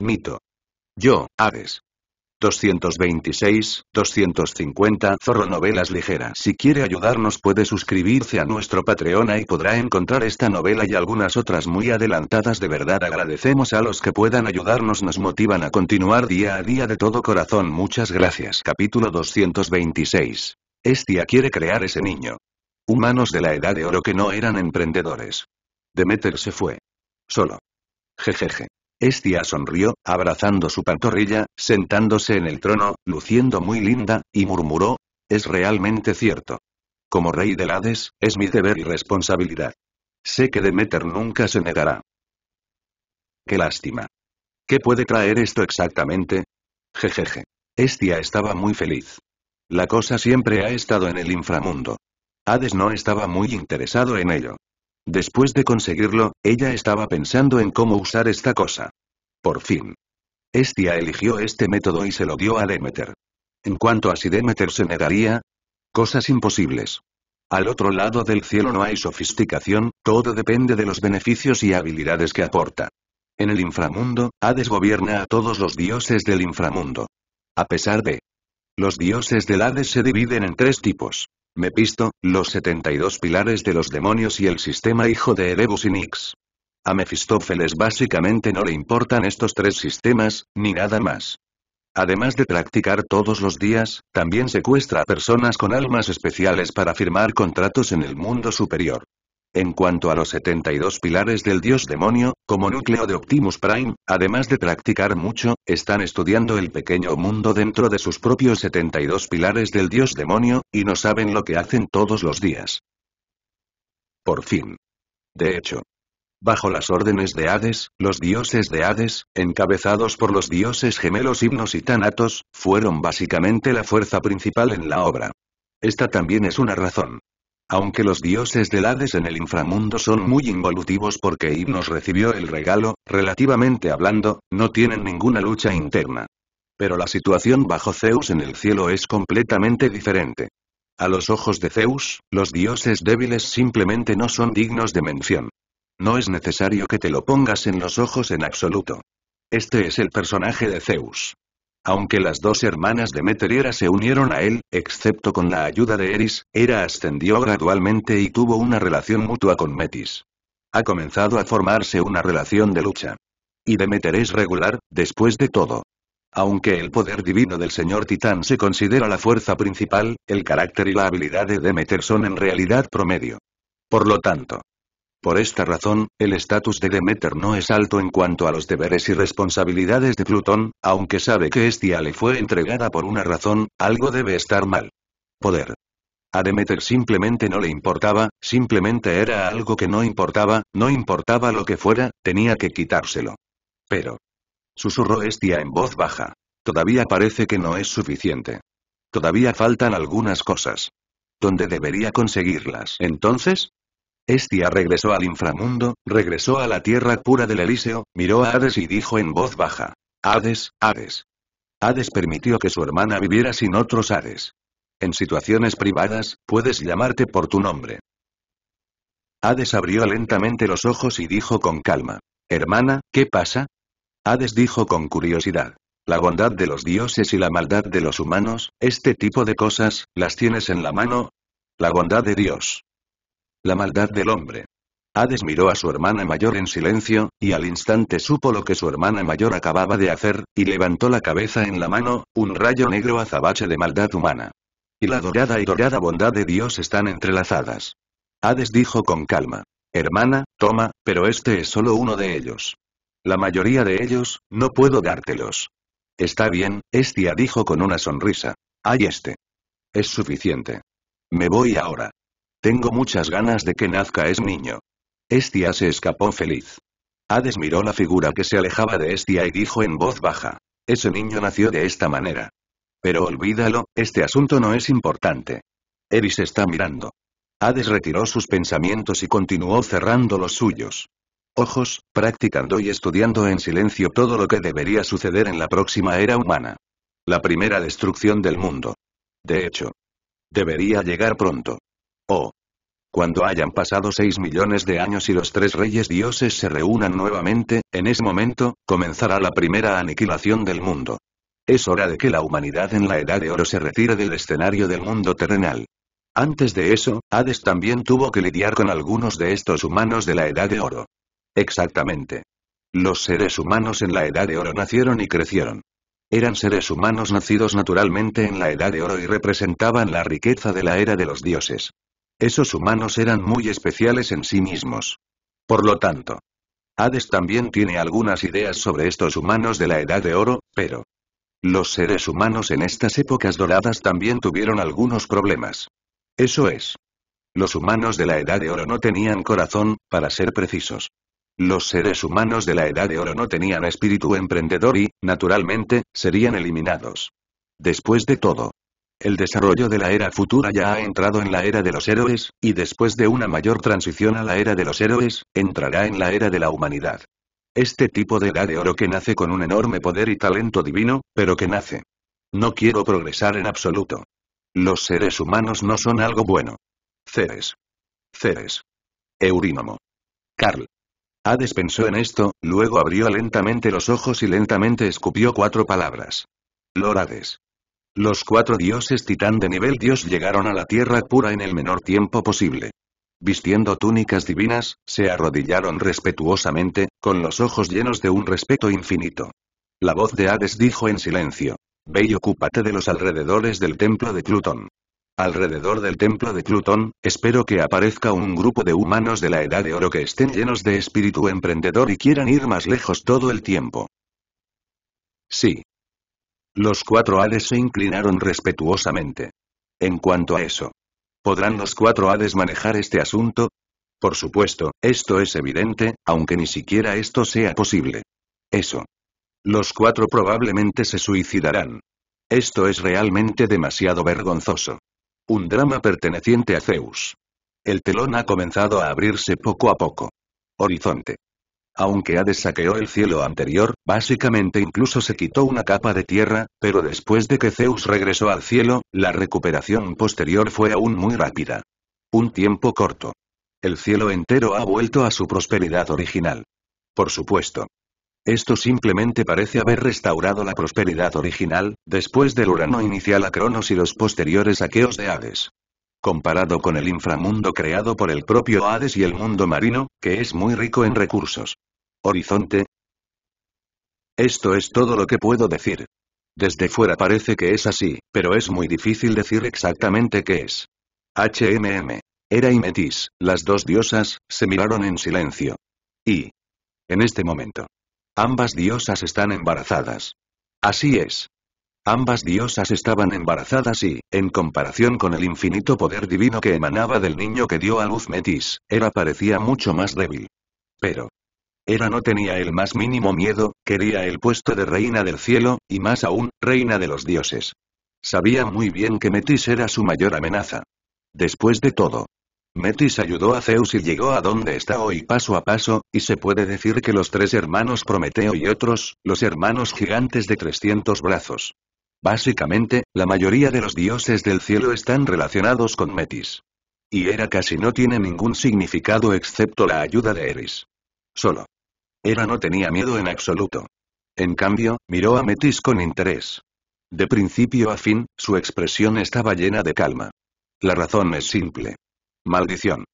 Mito. Yo, Hades. 226, 250 Zorro Novelas Ligeras Si quiere ayudarnos puede suscribirse a nuestro Patreon y podrá encontrar esta novela y algunas otras muy adelantadas de verdad agradecemos a los que puedan ayudarnos nos motivan a continuar día a día de todo corazón muchas gracias Capítulo 226. Estia quiere crear ese niño. Humanos de la edad de oro que no eran emprendedores. Demeter se fue. Solo. Jejeje. Estia sonrió, abrazando su pantorrilla, sentándose en el trono, luciendo muy linda, y murmuró, es realmente cierto. Como rey del Hades, es mi deber y responsabilidad. Sé que Demeter nunca se negará. Qué lástima. ¿Qué puede traer esto exactamente? Jejeje. Estia estaba muy feliz. La cosa siempre ha estado en el inframundo. Hades no estaba muy interesado en ello. Después de conseguirlo, ella estaba pensando en cómo usar esta cosa. Por fin. Estia eligió este método y se lo dio a Demeter. En cuanto a si Demeter se negaría, cosas imposibles. Al otro lado del cielo no hay sofisticación, todo depende de los beneficios y habilidades que aporta. En el inframundo, Hades gobierna a todos los dioses del inframundo. A pesar de... Los dioses del Hades se dividen en tres tipos. Mepisto, los 72 pilares de los demonios y el sistema hijo de Erebus y Nix. A Mefistófeles básicamente no le importan estos tres sistemas, ni nada más. Además de practicar todos los días, también secuestra a personas con almas especiales para firmar contratos en el mundo superior. En cuanto a los 72 pilares del dios demonio, como núcleo de Optimus Prime, además de practicar mucho, están estudiando el pequeño mundo dentro de sus propios 72 pilares del dios demonio, y no saben lo que hacen todos los días. Por fin. De hecho, Bajo las órdenes de Hades, los dioses de Hades, encabezados por los dioses gemelos Himnos y tanatos, fueron básicamente la fuerza principal en la obra. Esta también es una razón. Aunque los dioses del Hades en el inframundo son muy involutivos porque Himnos recibió el regalo, relativamente hablando, no tienen ninguna lucha interna. Pero la situación bajo Zeus en el cielo es completamente diferente. A los ojos de Zeus, los dioses débiles simplemente no son dignos de mención. No es necesario que te lo pongas en los ojos en absoluto. Este es el personaje de Zeus. Aunque las dos hermanas de era se unieron a él, excepto con la ayuda de Eris, Hera ascendió gradualmente y tuvo una relación mutua con Metis. Ha comenzado a formarse una relación de lucha. Y Demeter es regular, después de todo. Aunque el poder divino del señor Titán se considera la fuerza principal, el carácter y la habilidad de Demeter son en realidad promedio. Por lo tanto, por esta razón, el estatus de Demeter no es alto en cuanto a los deberes y responsabilidades de Plutón, aunque sabe que Estia le fue entregada por una razón, algo debe estar mal. Poder. A Demeter simplemente no le importaba, simplemente era algo que no importaba, no importaba lo que fuera, tenía que quitárselo. Pero. Susurró Estia en voz baja. Todavía parece que no es suficiente. Todavía faltan algunas cosas. ¿Dónde debería conseguirlas? Entonces, Estia regresó al inframundo, regresó a la tierra pura del Elíseo, miró a Hades y dijo en voz baja. Hades, Hades. Hades permitió que su hermana viviera sin otros Hades. En situaciones privadas, puedes llamarte por tu nombre. Hades abrió lentamente los ojos y dijo con calma. Hermana, ¿qué pasa? Hades dijo con curiosidad. La bondad de los dioses y la maldad de los humanos, este tipo de cosas, ¿las tienes en la mano? La bondad de Dios. La maldad del hombre. Hades miró a su hermana mayor en silencio, y al instante supo lo que su hermana mayor acababa de hacer, y levantó la cabeza en la mano, un rayo negro azabache de maldad humana. Y la dorada y dorada bondad de Dios están entrelazadas. Hades dijo con calma. Hermana, toma, pero este es solo uno de ellos. La mayoría de ellos, no puedo dártelos. Está bien, Estia dijo con una sonrisa. Hay este. Es suficiente. Me voy ahora. Tengo muchas ganas de que nazca ese niño. Estia se escapó feliz. Hades miró la figura que se alejaba de Estia y dijo en voz baja. Ese niño nació de esta manera. Pero olvídalo, este asunto no es importante. Eris está mirando. Hades retiró sus pensamientos y continuó cerrando los suyos. Ojos, practicando y estudiando en silencio todo lo que debería suceder en la próxima era humana. La primera destrucción del mundo. De hecho. Debería llegar pronto. Oh, cuando hayan pasado seis millones de años y los tres reyes dioses se reúnan nuevamente, en ese momento, comenzará la primera aniquilación del mundo. Es hora de que la humanidad en la Edad de Oro se retire del escenario del mundo terrenal. Antes de eso, Hades también tuvo que lidiar con algunos de estos humanos de la Edad de Oro. Exactamente. Los seres humanos en la Edad de Oro nacieron y crecieron. Eran seres humanos nacidos naturalmente en la Edad de Oro y representaban la riqueza de la era de los dioses. Esos humanos eran muy especiales en sí mismos. Por lo tanto, Hades también tiene algunas ideas sobre estos humanos de la Edad de Oro, pero... Los seres humanos en estas épocas doradas también tuvieron algunos problemas. Eso es. Los humanos de la Edad de Oro no tenían corazón, para ser precisos. Los seres humanos de la Edad de Oro no tenían espíritu emprendedor y, naturalmente, serían eliminados. Después de todo, el desarrollo de la era futura ya ha entrado en la era de los héroes, y después de una mayor transición a la era de los héroes, entrará en la era de la humanidad. Este tipo de edad de oro que nace con un enorme poder y talento divino, pero que nace. No quiero progresar en absoluto. Los seres humanos no son algo bueno. Ceres. Ceres. Eurínomo. Carl. Hades pensó en esto, luego abrió lentamente los ojos y lentamente escupió cuatro palabras. Lorades. Los cuatro dioses titán de nivel dios llegaron a la tierra pura en el menor tiempo posible. Vistiendo túnicas divinas, se arrodillaron respetuosamente, con los ojos llenos de un respeto infinito. La voz de Hades dijo en silencio. Ve y ocúpate de los alrededores del templo de Plutón. Alrededor del templo de Plutón, espero que aparezca un grupo de humanos de la edad de oro que estén llenos de espíritu emprendedor y quieran ir más lejos todo el tiempo. Sí, los cuatro Hades se inclinaron respetuosamente. En cuanto a eso. ¿Podrán los cuatro Hades manejar este asunto? Por supuesto, esto es evidente, aunque ni siquiera esto sea posible. Eso. Los cuatro probablemente se suicidarán. Esto es realmente demasiado vergonzoso. Un drama perteneciente a Zeus. El telón ha comenzado a abrirse poco a poco. Horizonte. Aunque Hades saqueó el cielo anterior, básicamente incluso se quitó una capa de tierra, pero después de que Zeus regresó al cielo, la recuperación posterior fue aún muy rápida. Un tiempo corto. El cielo entero ha vuelto a su prosperidad original. Por supuesto. Esto simplemente parece haber restaurado la prosperidad original, después del Urano inicial a Cronos y los posteriores saqueos de Hades. Comparado con el inframundo creado por el propio Hades y el mundo marino, que es muy rico en recursos. Horizonte. Esto es todo lo que puedo decir. Desde fuera parece que es así, pero es muy difícil decir exactamente qué es. HMM. Era y Metis, las dos diosas, se miraron en silencio. Y. En este momento. Ambas diosas están embarazadas. Así es. Ambas diosas estaban embarazadas y, en comparación con el infinito poder divino que emanaba del niño que dio a luz Metis, era parecía mucho más débil. Pero, Hera no tenía el más mínimo miedo, quería el puesto de reina del cielo, y más aún, reina de los dioses. Sabía muy bien que Metis era su mayor amenaza. Después de todo, Metis ayudó a Zeus y llegó a donde está hoy paso a paso, y se puede decir que los tres hermanos Prometeo y otros, los hermanos gigantes de 300 brazos. Básicamente, la mayoría de los dioses del cielo están relacionados con Metis. Y era casi no tiene ningún significado excepto la ayuda de Eris. Solo. Era no tenía miedo en absoluto. En cambio, miró a Metis con interés. De principio a fin, su expresión estaba llena de calma. La razón es simple. Maldición.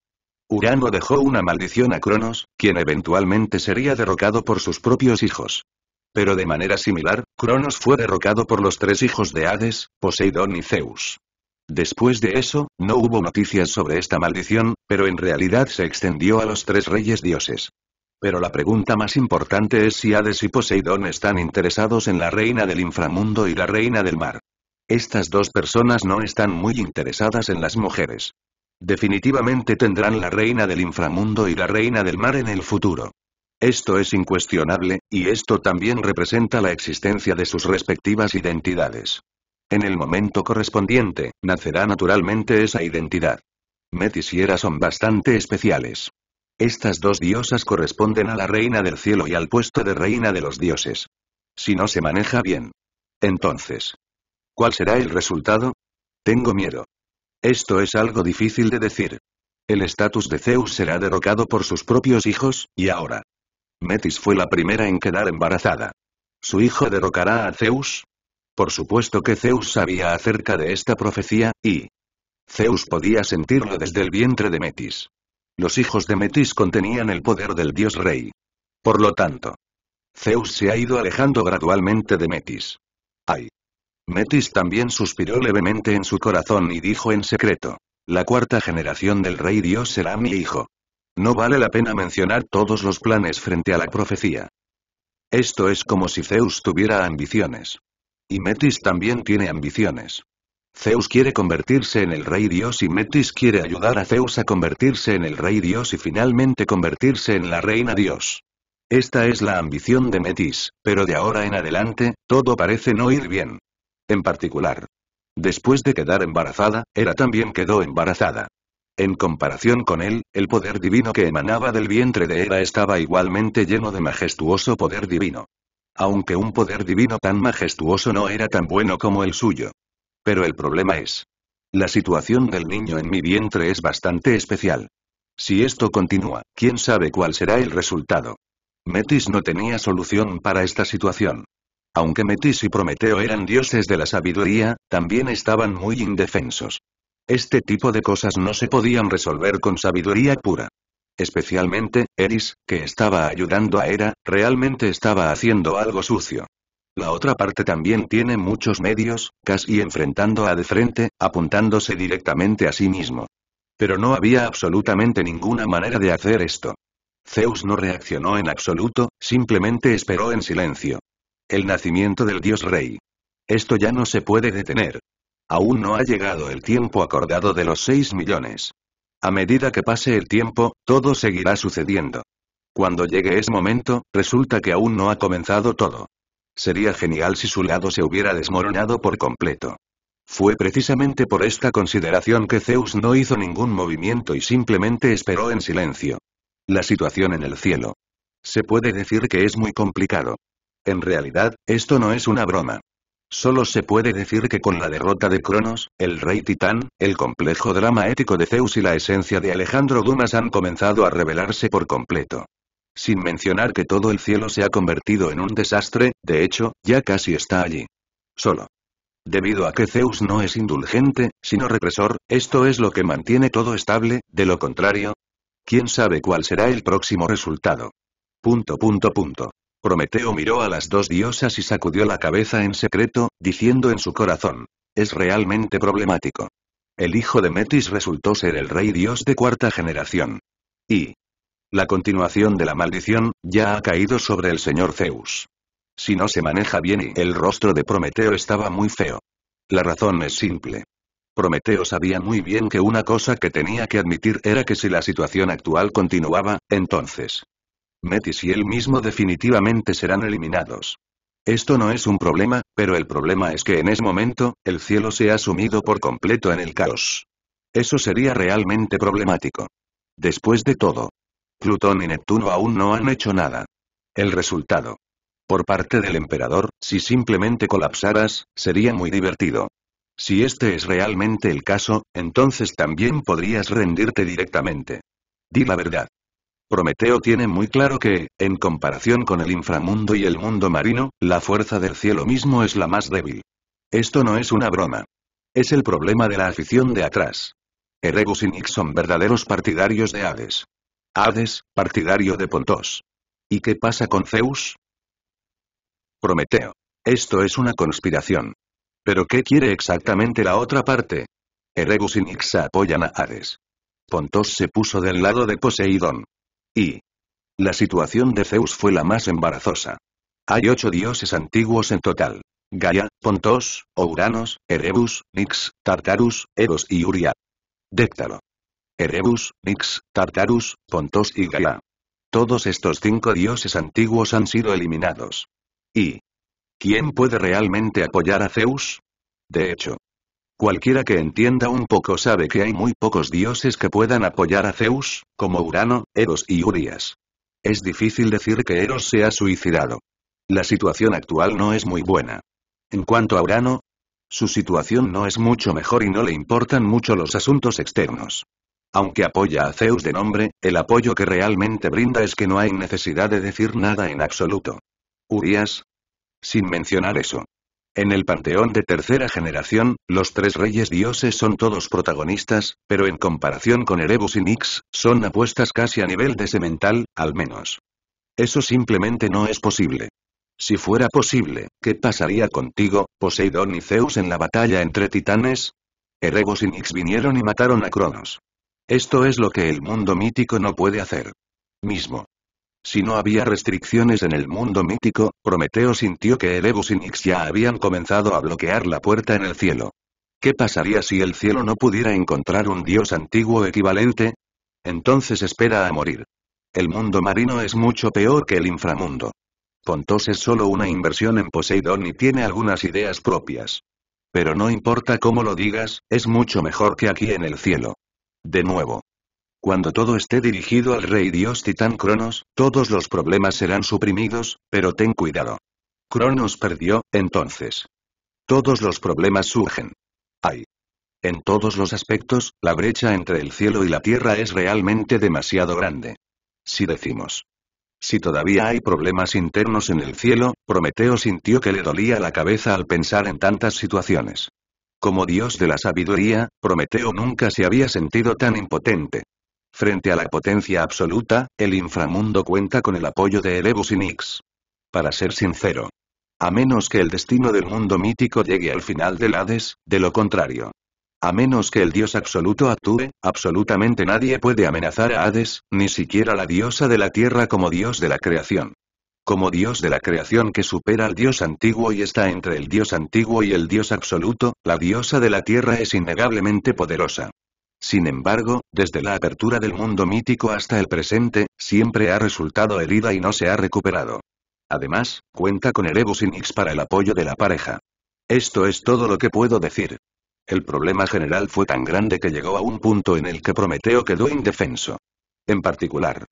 Urano dejó una maldición a Cronos, quien eventualmente sería derrocado por sus propios hijos. Pero de manera similar, Cronos fue derrocado por los tres hijos de Hades, Poseidón y Zeus. Después de eso, no hubo noticias sobre esta maldición, pero en realidad se extendió a los tres reyes dioses. Pero la pregunta más importante es si Hades y Poseidón están interesados en la reina del inframundo y la reina del mar. Estas dos personas no están muy interesadas en las mujeres. Definitivamente tendrán la reina del inframundo y la reina del mar en el futuro. Esto es incuestionable, y esto también representa la existencia de sus respectivas identidades. En el momento correspondiente, nacerá naturalmente esa identidad. Metis y Hera son bastante especiales. Estas dos diosas corresponden a la reina del cielo y al puesto de reina de los dioses. Si no se maneja bien. Entonces. ¿Cuál será el resultado? Tengo miedo. Esto es algo difícil de decir. El estatus de Zeus será derrocado por sus propios hijos, y ahora. Metis fue la primera en quedar embarazada. ¿Su hijo derrocará a Zeus? Por supuesto que Zeus sabía acerca de esta profecía, y... Zeus podía sentirlo desde el vientre de Metis. Los hijos de Metis contenían el poder del dios rey. Por lo tanto, Zeus se ha ido alejando gradualmente de Metis. Ay. Metis también suspiró levemente en su corazón y dijo en secreto. La cuarta generación del rey dios será mi hijo. No vale la pena mencionar todos los planes frente a la profecía. Esto es como si Zeus tuviera ambiciones. Y Metis también tiene ambiciones. Zeus quiere convertirse en el rey dios y Metis quiere ayudar a Zeus a convertirse en el rey dios y finalmente convertirse en la reina dios. Esta es la ambición de Metis, pero de ahora en adelante, todo parece no ir bien. En particular. Después de quedar embarazada, Hera también quedó embarazada. En comparación con él, el poder divino que emanaba del vientre de Hera estaba igualmente lleno de majestuoso poder divino. Aunque un poder divino tan majestuoso no era tan bueno como el suyo. Pero el problema es. La situación del niño en mi vientre es bastante especial. Si esto continúa, quién sabe cuál será el resultado. Metis no tenía solución para esta situación. Aunque Metis y Prometeo eran dioses de la sabiduría, también estaban muy indefensos. Este tipo de cosas no se podían resolver con sabiduría pura. Especialmente, Eris, que estaba ayudando a Hera, realmente estaba haciendo algo sucio. La otra parte también tiene muchos medios, casi enfrentando a de frente, apuntándose directamente a sí mismo. Pero no había absolutamente ninguna manera de hacer esto. Zeus no reaccionó en absoluto, simplemente esperó en silencio. El nacimiento del dios rey. Esto ya no se puede detener. Aún no ha llegado el tiempo acordado de los 6 millones. A medida que pase el tiempo, todo seguirá sucediendo. Cuando llegue ese momento, resulta que aún no ha comenzado todo. Sería genial si su lado se hubiera desmoronado por completo. Fue precisamente por esta consideración que Zeus no hizo ningún movimiento y simplemente esperó en silencio. La situación en el cielo. Se puede decir que es muy complicado. En realidad, esto no es una broma. Solo se puede decir que con la derrota de Cronos, el rey titán, el complejo drama ético de Zeus y la esencia de Alejandro Dumas han comenzado a revelarse por completo. Sin mencionar que todo el cielo se ha convertido en un desastre, de hecho, ya casi está allí. Solo. Debido a que Zeus no es indulgente, sino represor, esto es lo que mantiene todo estable, de lo contrario, quién sabe cuál será el próximo resultado. Punto punto punto. Prometeo miró a las dos diosas y sacudió la cabeza en secreto, diciendo en su corazón. Es realmente problemático. El hijo de Metis resultó ser el rey dios de cuarta generación. Y, la continuación de la maldición, ya ha caído sobre el señor Zeus. Si no se maneja bien y el rostro de Prometeo estaba muy feo. La razón es simple. Prometeo sabía muy bien que una cosa que tenía que admitir era que si la situación actual continuaba, entonces. Metis y él mismo definitivamente serán eliminados. Esto no es un problema, pero el problema es que en ese momento, el cielo se ha sumido por completo en el caos. Eso sería realmente problemático. Después de todo, Plutón y Neptuno aún no han hecho nada. El resultado. Por parte del emperador, si simplemente colapsaras, sería muy divertido. Si este es realmente el caso, entonces también podrías rendirte directamente. Di la verdad. Prometeo tiene muy claro que, en comparación con el inframundo y el mundo marino, la fuerza del cielo mismo es la más débil. Esto no es una broma. Es el problema de la afición de atrás. Erebus y son verdaderos partidarios de Hades. Hades, partidario de Pontos. ¿Y qué pasa con Zeus? Prometeo. Esto es una conspiración. ¿Pero qué quiere exactamente la otra parte? Erebus y Nixa apoyan a Hades. Pontos se puso del lado de Poseidón. Y... La situación de Zeus fue la más embarazosa. Hay ocho dioses antiguos en total. Gaia, Pontos, Ouranos, Erebus, Nix, Tartarus, Eros y Uria. Déctalo. Erebus, Nix, Tartarus, Pontos y Gaia. Todos estos cinco dioses antiguos han sido eliminados. ¿Y quién puede realmente apoyar a Zeus? De hecho, cualquiera que entienda un poco sabe que hay muy pocos dioses que puedan apoyar a Zeus, como Urano, Eros y Urias. Es difícil decir que Eros se ha suicidado. La situación actual no es muy buena. En cuanto a Urano, su situación no es mucho mejor y no le importan mucho los asuntos externos. Aunque apoya a Zeus de nombre, el apoyo que realmente brinda es que no hay necesidad de decir nada en absoluto. Urias. Sin mencionar eso. En el panteón de tercera generación, los tres reyes dioses son todos protagonistas, pero en comparación con Erebus y Nix, son apuestas casi a nivel de semental, al menos. Eso simplemente no es posible. Si fuera posible, ¿qué pasaría contigo, Poseidón y Zeus en la batalla entre titanes? Erebus y Nix vinieron y mataron a Cronos. Esto es lo que el mundo mítico no puede hacer. Mismo. Si no había restricciones en el mundo mítico, Prometeo sintió que Erebus y Nix ya habían comenzado a bloquear la puerta en el cielo. ¿Qué pasaría si el cielo no pudiera encontrar un dios antiguo equivalente? Entonces espera a morir. El mundo marino es mucho peor que el inframundo. Pontos es solo una inversión en Poseidón y tiene algunas ideas propias. Pero no importa cómo lo digas, es mucho mejor que aquí en el cielo. De nuevo. Cuando todo esté dirigido al rey dios titán Cronos, todos los problemas serán suprimidos, pero ten cuidado. Cronos perdió, entonces. Todos los problemas surgen. Ay, En todos los aspectos, la brecha entre el cielo y la tierra es realmente demasiado grande. Si decimos. Si todavía hay problemas internos en el cielo, Prometeo sintió que le dolía la cabeza al pensar en tantas situaciones. Como dios de la sabiduría, Prometeo nunca se había sentido tan impotente. Frente a la potencia absoluta, el inframundo cuenta con el apoyo de Erebus y Nix. Para ser sincero. A menos que el destino del mundo mítico llegue al final del Hades, de lo contrario. A menos que el dios absoluto actúe, absolutamente nadie puede amenazar a Hades, ni siquiera la diosa de la tierra como dios de la creación como Dios de la creación que supera al Dios antiguo y está entre el Dios antiguo y el Dios absoluto, la diosa de la tierra es innegablemente poderosa. Sin embargo, desde la apertura del mundo mítico hasta el presente, siempre ha resultado herida y no se ha recuperado. Además, cuenta con el Evo Sinix para el apoyo de la pareja. Esto es todo lo que puedo decir. El problema general fue tan grande que llegó a un punto en el que Prometeo quedó indefenso. En particular,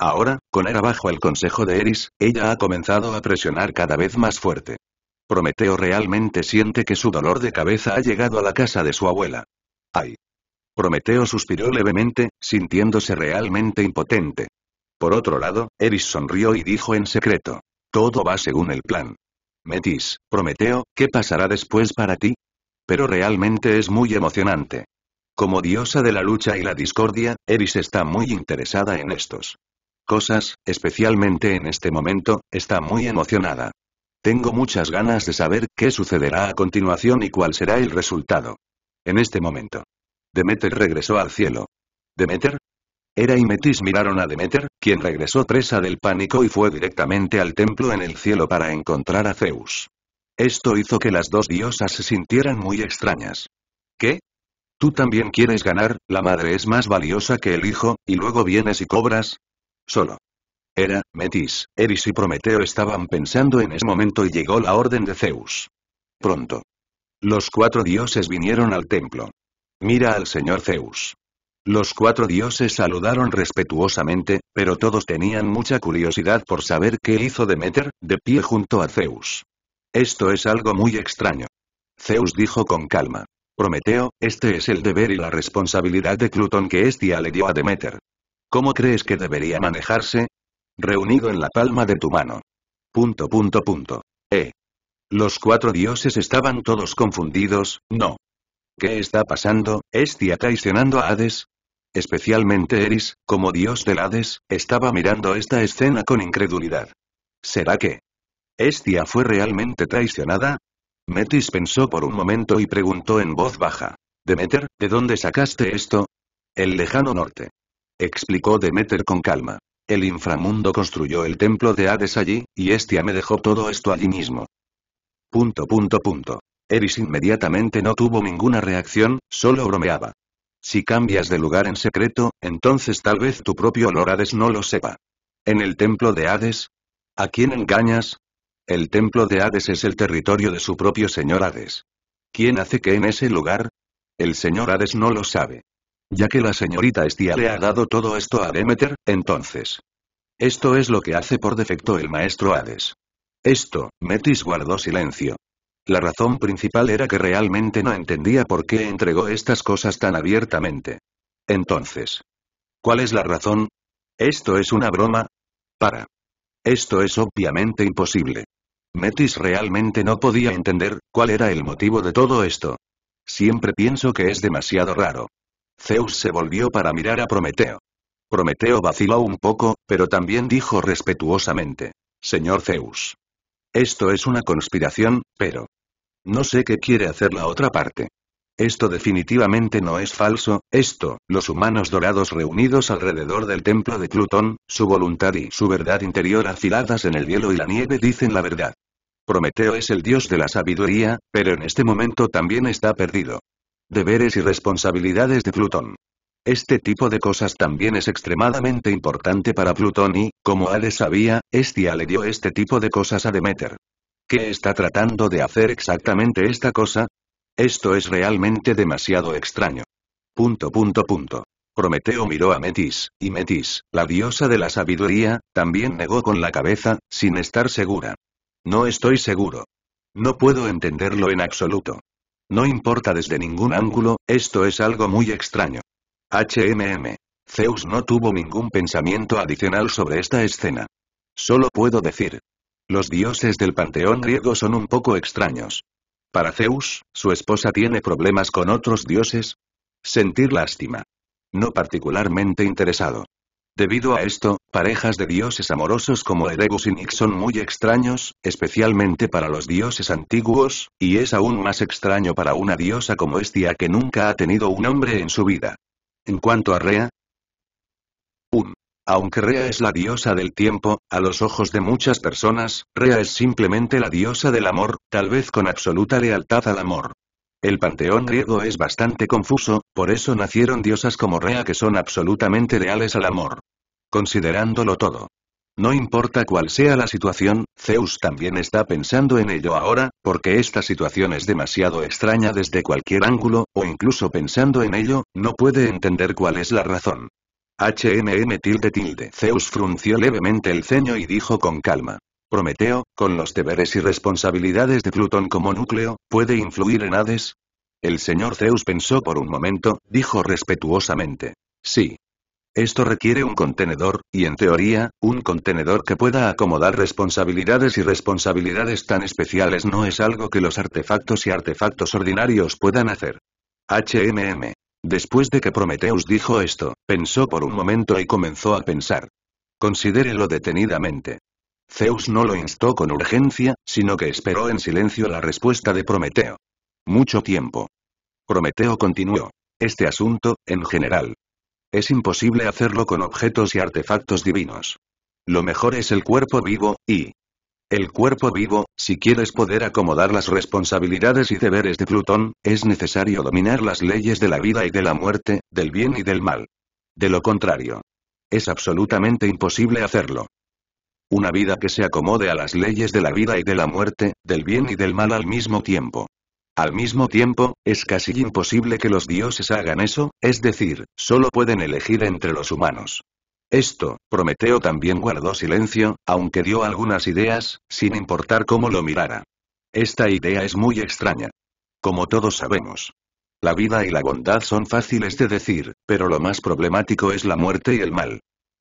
Ahora, con era bajo el consejo de Eris, ella ha comenzado a presionar cada vez más fuerte. Prometeo realmente siente que su dolor de cabeza ha llegado a la casa de su abuela. ¡Ay! Prometeo suspiró levemente, sintiéndose realmente impotente. Por otro lado, Eris sonrió y dijo en secreto. Todo va según el plan. Metis, Prometeo, ¿qué pasará después para ti? Pero realmente es muy emocionante. Como diosa de la lucha y la discordia, Eris está muy interesada en estos cosas, especialmente en este momento, está muy emocionada. Tengo muchas ganas de saber qué sucederá a continuación y cuál será el resultado. En este momento. Demeter regresó al cielo. ¿Demeter? Era y Metis miraron a Demeter, quien regresó presa del pánico y fue directamente al templo en el cielo para encontrar a Zeus. Esto hizo que las dos diosas se sintieran muy extrañas. ¿Qué? Tú también quieres ganar, la madre es más valiosa que el hijo, y luego vienes y cobras, solo. era Metis, Eris y Prometeo estaban pensando en ese momento y llegó la orden de Zeus. Pronto. Los cuatro dioses vinieron al templo. Mira al señor Zeus. Los cuatro dioses saludaron respetuosamente, pero todos tenían mucha curiosidad por saber qué hizo Demeter, de pie junto a Zeus. Esto es algo muy extraño. Zeus dijo con calma. Prometeo, este es el deber y la responsabilidad de Plutón que día este le dio a Demeter. ¿Cómo crees que debería manejarse? Reunido en la palma de tu mano. Punto punto punto. Eh. Los cuatro dioses estaban todos confundidos, no. ¿Qué está pasando? ¿Estia traicionando a Hades? Especialmente Eris, como dios del Hades, estaba mirando esta escena con incredulidad. ¿Será que Estia fue realmente traicionada? Metis pensó por un momento y preguntó en voz baja. Demeter, ¿de dónde sacaste esto? El lejano norte explicó Demeter con calma. El inframundo construyó el templo de Hades allí, y Estia me dejó todo esto allí mismo. Punto punto punto. Eris inmediatamente no tuvo ninguna reacción, solo bromeaba. Si cambias de lugar en secreto, entonces tal vez tu propio olor Hades no lo sepa. ¿En el templo de Hades? ¿A quién engañas? El templo de Hades es el territorio de su propio señor Hades. ¿Quién hace que en ese lugar? El señor Hades no lo sabe. Ya que la señorita Estia le ha dado todo esto a Demeter, entonces. Esto es lo que hace por defecto el maestro Hades. Esto, Metis guardó silencio. La razón principal era que realmente no entendía por qué entregó estas cosas tan abiertamente. Entonces. ¿Cuál es la razón? ¿Esto es una broma? Para. Esto es obviamente imposible. Metis realmente no podía entender cuál era el motivo de todo esto. Siempre pienso que es demasiado raro. Zeus se volvió para mirar a Prometeo. Prometeo vaciló un poco, pero también dijo respetuosamente. Señor Zeus. Esto es una conspiración, pero... No sé qué quiere hacer la otra parte. Esto definitivamente no es falso, esto, los humanos dorados reunidos alrededor del templo de Plutón, su voluntad y su verdad interior afiladas en el hielo y la nieve dicen la verdad. Prometeo es el dios de la sabiduría, pero en este momento también está perdido. Deberes y responsabilidades de Plutón. Este tipo de cosas también es extremadamente importante para Plutón y, como Hades sabía, Estia le dio este tipo de cosas a Demeter. ¿Qué está tratando de hacer exactamente esta cosa? Esto es realmente demasiado extraño. Punto punto punto. Prometeo miró a Metis, y Metis, la diosa de la sabiduría, también negó con la cabeza, sin estar segura. No estoy seguro. No puedo entenderlo en absoluto. No importa desde ningún ángulo, esto es algo muy extraño. HMM. Zeus no tuvo ningún pensamiento adicional sobre esta escena. Solo puedo decir. Los dioses del panteón griego son un poco extraños. Para Zeus, su esposa tiene problemas con otros dioses. Sentir lástima. No particularmente interesado. Debido a esto, parejas de dioses amorosos como Erebus y Nix son muy extraños, especialmente para los dioses antiguos, y es aún más extraño para una diosa como Estia que nunca ha tenido un hombre en su vida. En cuanto a Rea, 1. Aunque Rea es la diosa del tiempo, a los ojos de muchas personas, Rea es simplemente la diosa del amor, tal vez con absoluta lealtad al amor. El panteón griego es bastante confuso, por eso nacieron diosas como Rea que son absolutamente leales al amor. Considerándolo todo. No importa cuál sea la situación, Zeus también está pensando en ello ahora, porque esta situación es demasiado extraña desde cualquier ángulo, o incluso pensando en ello, no puede entender cuál es la razón. HMM tilde tilde. Zeus frunció levemente el ceño y dijo con calma. Prometeo, con los deberes y responsabilidades de Plutón como núcleo, ¿puede influir en Hades? El señor Zeus pensó por un momento, dijo respetuosamente. Sí. Esto requiere un contenedor, y en teoría, un contenedor que pueda acomodar responsabilidades y responsabilidades tan especiales no es algo que los artefactos y artefactos ordinarios puedan hacer. HMM. Después de que Prometheus dijo esto, pensó por un momento y comenzó a pensar. Considérelo detenidamente. Zeus no lo instó con urgencia, sino que esperó en silencio la respuesta de Prometeo. Mucho tiempo. Prometeo continuó. Este asunto, en general, es imposible hacerlo con objetos y artefactos divinos. Lo mejor es el cuerpo vivo, y... El cuerpo vivo, si quieres poder acomodar las responsabilidades y deberes de Plutón, es necesario dominar las leyes de la vida y de la muerte, del bien y del mal. De lo contrario. Es absolutamente imposible hacerlo. Una vida que se acomode a las leyes de la vida y de la muerte, del bien y del mal al mismo tiempo. Al mismo tiempo, es casi imposible que los dioses hagan eso, es decir, solo pueden elegir entre los humanos. Esto, Prometeo también guardó silencio, aunque dio algunas ideas, sin importar cómo lo mirara. Esta idea es muy extraña. Como todos sabemos. La vida y la bondad son fáciles de decir, pero lo más problemático es la muerte y el mal.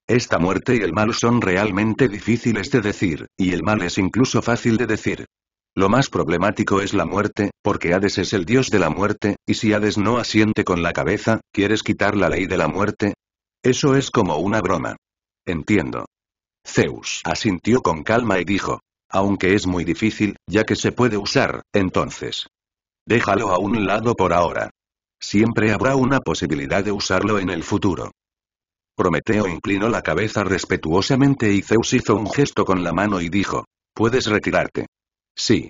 Esta muerte y el mal son realmente difíciles de decir, y el mal es incluso fácil de decir. Lo más problemático es la muerte, porque Hades es el dios de la muerte, y si Hades no asiente con la cabeza, ¿quieres quitar la ley de la muerte? Eso es como una broma. Entiendo. Zeus asintió con calma y dijo. Aunque es muy difícil, ya que se puede usar, entonces. Déjalo a un lado por ahora. Siempre habrá una posibilidad de usarlo en el futuro. Prometeo inclinó la cabeza respetuosamente y Zeus hizo un gesto con la mano y dijo. Puedes retirarte. Sí.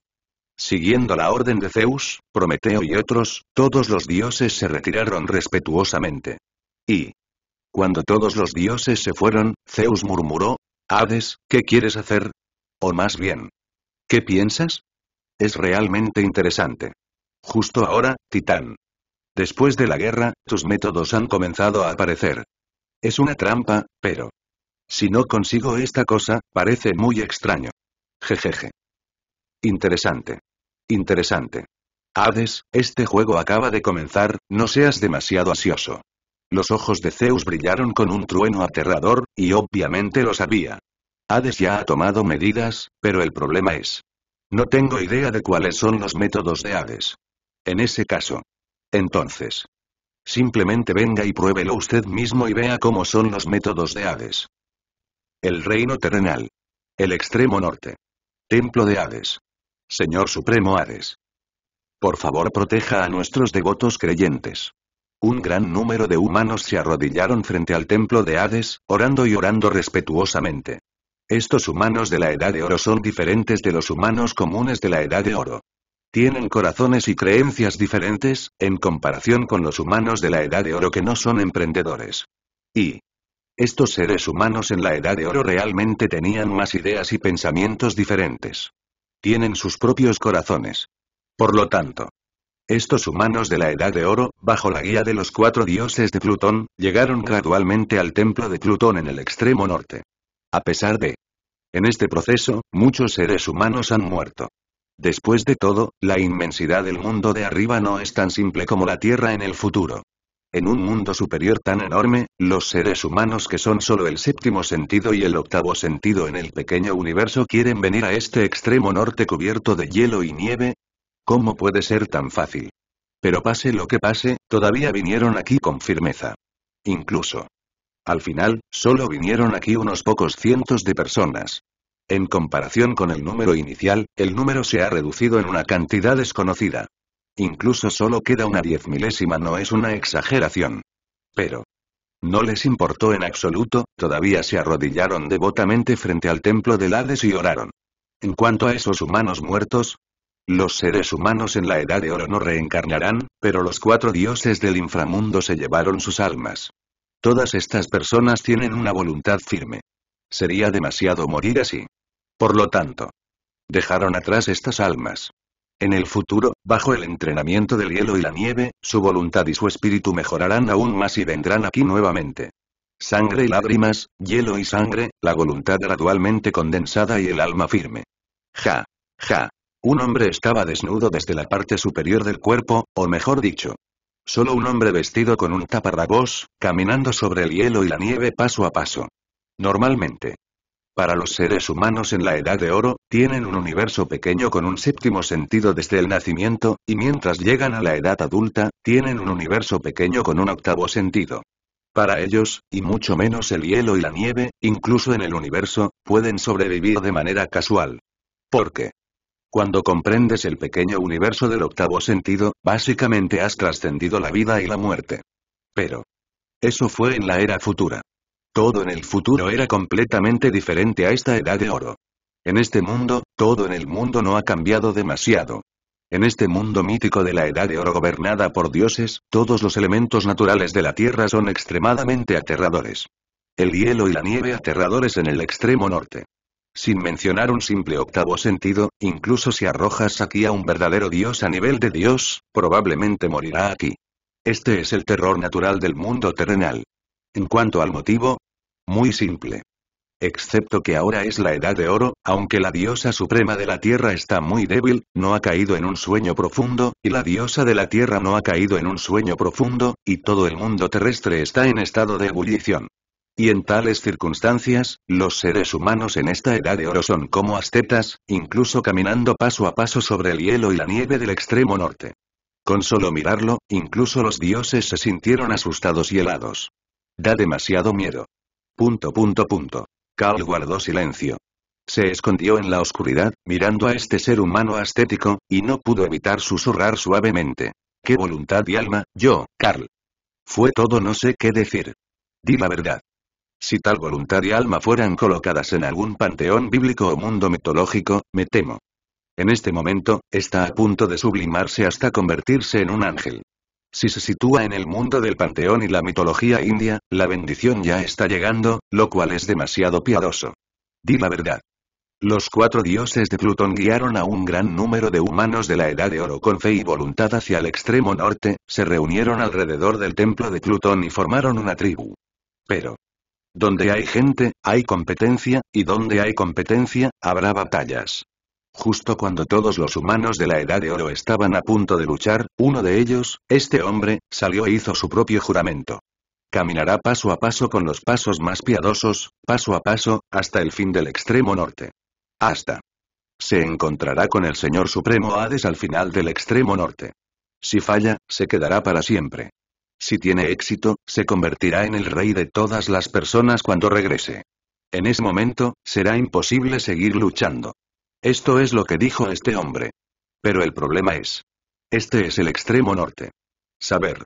Siguiendo la orden de Zeus, Prometeo y otros, todos los dioses se retiraron respetuosamente. Y. Cuando todos los dioses se fueron, Zeus murmuró, Hades, ¿qué quieres hacer? O más bien, ¿qué piensas? Es realmente interesante. Justo ahora, Titán. Después de la guerra, tus métodos han comenzado a aparecer. Es una trampa, pero... Si no consigo esta cosa, parece muy extraño. Jejeje. Interesante. Interesante. Hades, este juego acaba de comenzar, no seas demasiado ansioso. Los ojos de Zeus brillaron con un trueno aterrador, y obviamente lo sabía. Hades ya ha tomado medidas, pero el problema es. No tengo idea de cuáles son los métodos de Hades. En ese caso. Entonces. Simplemente venga y pruébelo usted mismo y vea cómo son los métodos de Hades. El reino terrenal. El extremo norte. Templo de Hades. Señor Supremo Hades. Por favor proteja a nuestros devotos creyentes. Un gran número de humanos se arrodillaron frente al templo de Hades, orando y orando respetuosamente. Estos humanos de la Edad de Oro son diferentes de los humanos comunes de la Edad de Oro. Tienen corazones y creencias diferentes, en comparación con los humanos de la Edad de Oro que no son emprendedores. Y, estos seres humanos en la Edad de Oro realmente tenían más ideas y pensamientos diferentes. Tienen sus propios corazones. Por lo tanto, estos humanos de la Edad de Oro, bajo la guía de los cuatro dioses de Plutón, llegaron gradualmente al templo de Plutón en el extremo norte. A pesar de... En este proceso, muchos seres humanos han muerto. Después de todo, la inmensidad del mundo de arriba no es tan simple como la Tierra en el futuro en un mundo superior tan enorme, los seres humanos que son solo el séptimo sentido y el octavo sentido en el pequeño universo quieren venir a este extremo norte cubierto de hielo y nieve? ¿Cómo puede ser tan fácil? Pero pase lo que pase, todavía vinieron aquí con firmeza. Incluso. Al final, solo vinieron aquí unos pocos cientos de personas. En comparación con el número inicial, el número se ha reducido en una cantidad desconocida. Incluso solo queda una diez milésima no es una exageración. Pero. No les importó en absoluto, todavía se arrodillaron devotamente frente al templo de Hades y oraron. En cuanto a esos humanos muertos, los seres humanos en la edad de oro no reencarnarán, pero los cuatro dioses del inframundo se llevaron sus almas. Todas estas personas tienen una voluntad firme. Sería demasiado morir así. Por lo tanto, dejaron atrás estas almas. En el futuro, bajo el entrenamiento del hielo y la nieve, su voluntad y su espíritu mejorarán aún más y vendrán aquí nuevamente. Sangre y lágrimas, hielo y sangre, la voluntad gradualmente condensada y el alma firme. Ja. Ja. Un hombre estaba desnudo desde la parte superior del cuerpo, o mejor dicho. Solo un hombre vestido con un taparrabos, caminando sobre el hielo y la nieve paso a paso. Normalmente, para los seres humanos en la Edad de Oro, tienen un universo pequeño con un séptimo sentido desde el nacimiento, y mientras llegan a la edad adulta, tienen un universo pequeño con un octavo sentido. Para ellos, y mucho menos el hielo y la nieve, incluso en el universo, pueden sobrevivir de manera casual. ¿Por qué? Cuando comprendes el pequeño universo del octavo sentido, básicamente has trascendido la vida y la muerte. Pero. Eso fue en la era futura todo en el futuro era completamente diferente a esta edad de oro. En este mundo, todo en el mundo no ha cambiado demasiado. En este mundo mítico de la Edad de Oro gobernada por dioses, todos los elementos naturales de la Tierra son extremadamente aterradores. El hielo y la nieve aterradores en el extremo norte. Sin mencionar un simple octavo sentido, incluso si arrojas aquí a un verdadero dios a nivel de dios, probablemente morirá aquí. Este es el terror natural del mundo terrenal. En cuanto al motivo, muy simple. Excepto que ahora es la edad de oro, aunque la diosa suprema de la tierra está muy débil, no ha caído en un sueño profundo, y la diosa de la tierra no ha caído en un sueño profundo, y todo el mundo terrestre está en estado de ebullición. Y en tales circunstancias, los seres humanos en esta edad de oro son como ascetas, incluso caminando paso a paso sobre el hielo y la nieve del extremo norte. Con solo mirarlo, incluso los dioses se sintieron asustados y helados. Da demasiado miedo. Punto punto punto. Carl guardó silencio. Se escondió en la oscuridad, mirando a este ser humano ascético, y no pudo evitar susurrar suavemente. ¡Qué voluntad y alma, yo, Carl! Fue todo no sé qué decir. Di la verdad. Si tal voluntad y alma fueran colocadas en algún panteón bíblico o mundo mitológico, me temo. En este momento, está a punto de sublimarse hasta convertirse en un ángel. Si se sitúa en el mundo del panteón y la mitología india, la bendición ya está llegando, lo cual es demasiado piadoso. Di la verdad. Los cuatro dioses de Plutón guiaron a un gran número de humanos de la Edad de Oro con fe y voluntad hacia el extremo norte, se reunieron alrededor del templo de Plutón y formaron una tribu. Pero, donde hay gente, hay competencia, y donde hay competencia, habrá batallas. Justo cuando todos los humanos de la Edad de Oro estaban a punto de luchar, uno de ellos, este hombre, salió e hizo su propio juramento. Caminará paso a paso con los pasos más piadosos, paso a paso, hasta el fin del extremo norte. Hasta. Se encontrará con el Señor Supremo Hades al final del extremo norte. Si falla, se quedará para siempre. Si tiene éxito, se convertirá en el rey de todas las personas cuando regrese. En ese momento, será imposible seguir luchando. Esto es lo que dijo este hombre. Pero el problema es. Este es el extremo norte. Saber.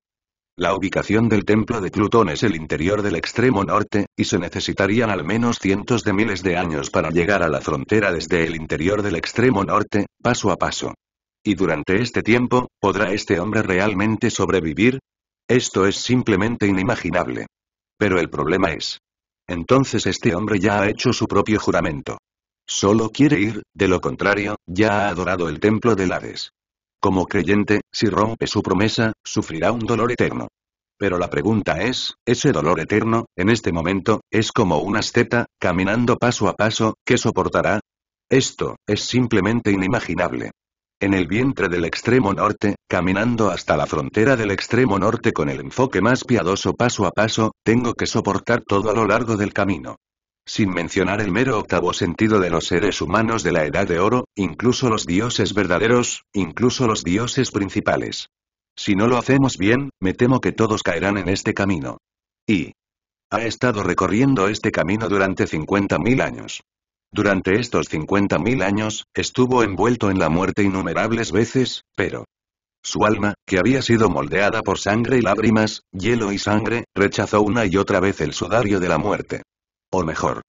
La ubicación del templo de Plutón es el interior del extremo norte, y se necesitarían al menos cientos de miles de años para llegar a la frontera desde el interior del extremo norte, paso a paso. Y durante este tiempo, ¿podrá este hombre realmente sobrevivir? Esto es simplemente inimaginable. Pero el problema es. Entonces este hombre ya ha hecho su propio juramento. Solo quiere ir, de lo contrario, ya ha adorado el templo del Hades. Como creyente, si rompe su promesa, sufrirá un dolor eterno. Pero la pregunta es, ese dolor eterno, en este momento, es como un asceta, caminando paso a paso, ¿qué soportará? Esto, es simplemente inimaginable. En el vientre del extremo norte, caminando hasta la frontera del extremo norte con el enfoque más piadoso paso a paso, tengo que soportar todo a lo largo del camino. Sin mencionar el mero octavo sentido de los seres humanos de la Edad de Oro, incluso los dioses verdaderos, incluso los dioses principales. Si no lo hacemos bien, me temo que todos caerán en este camino. Y ha estado recorriendo este camino durante 50.000 años. Durante estos 50.000 años, estuvo envuelto en la muerte innumerables veces, pero su alma, que había sido moldeada por sangre y lágrimas, hielo y sangre, rechazó una y otra vez el sudario de la muerte. O mejor.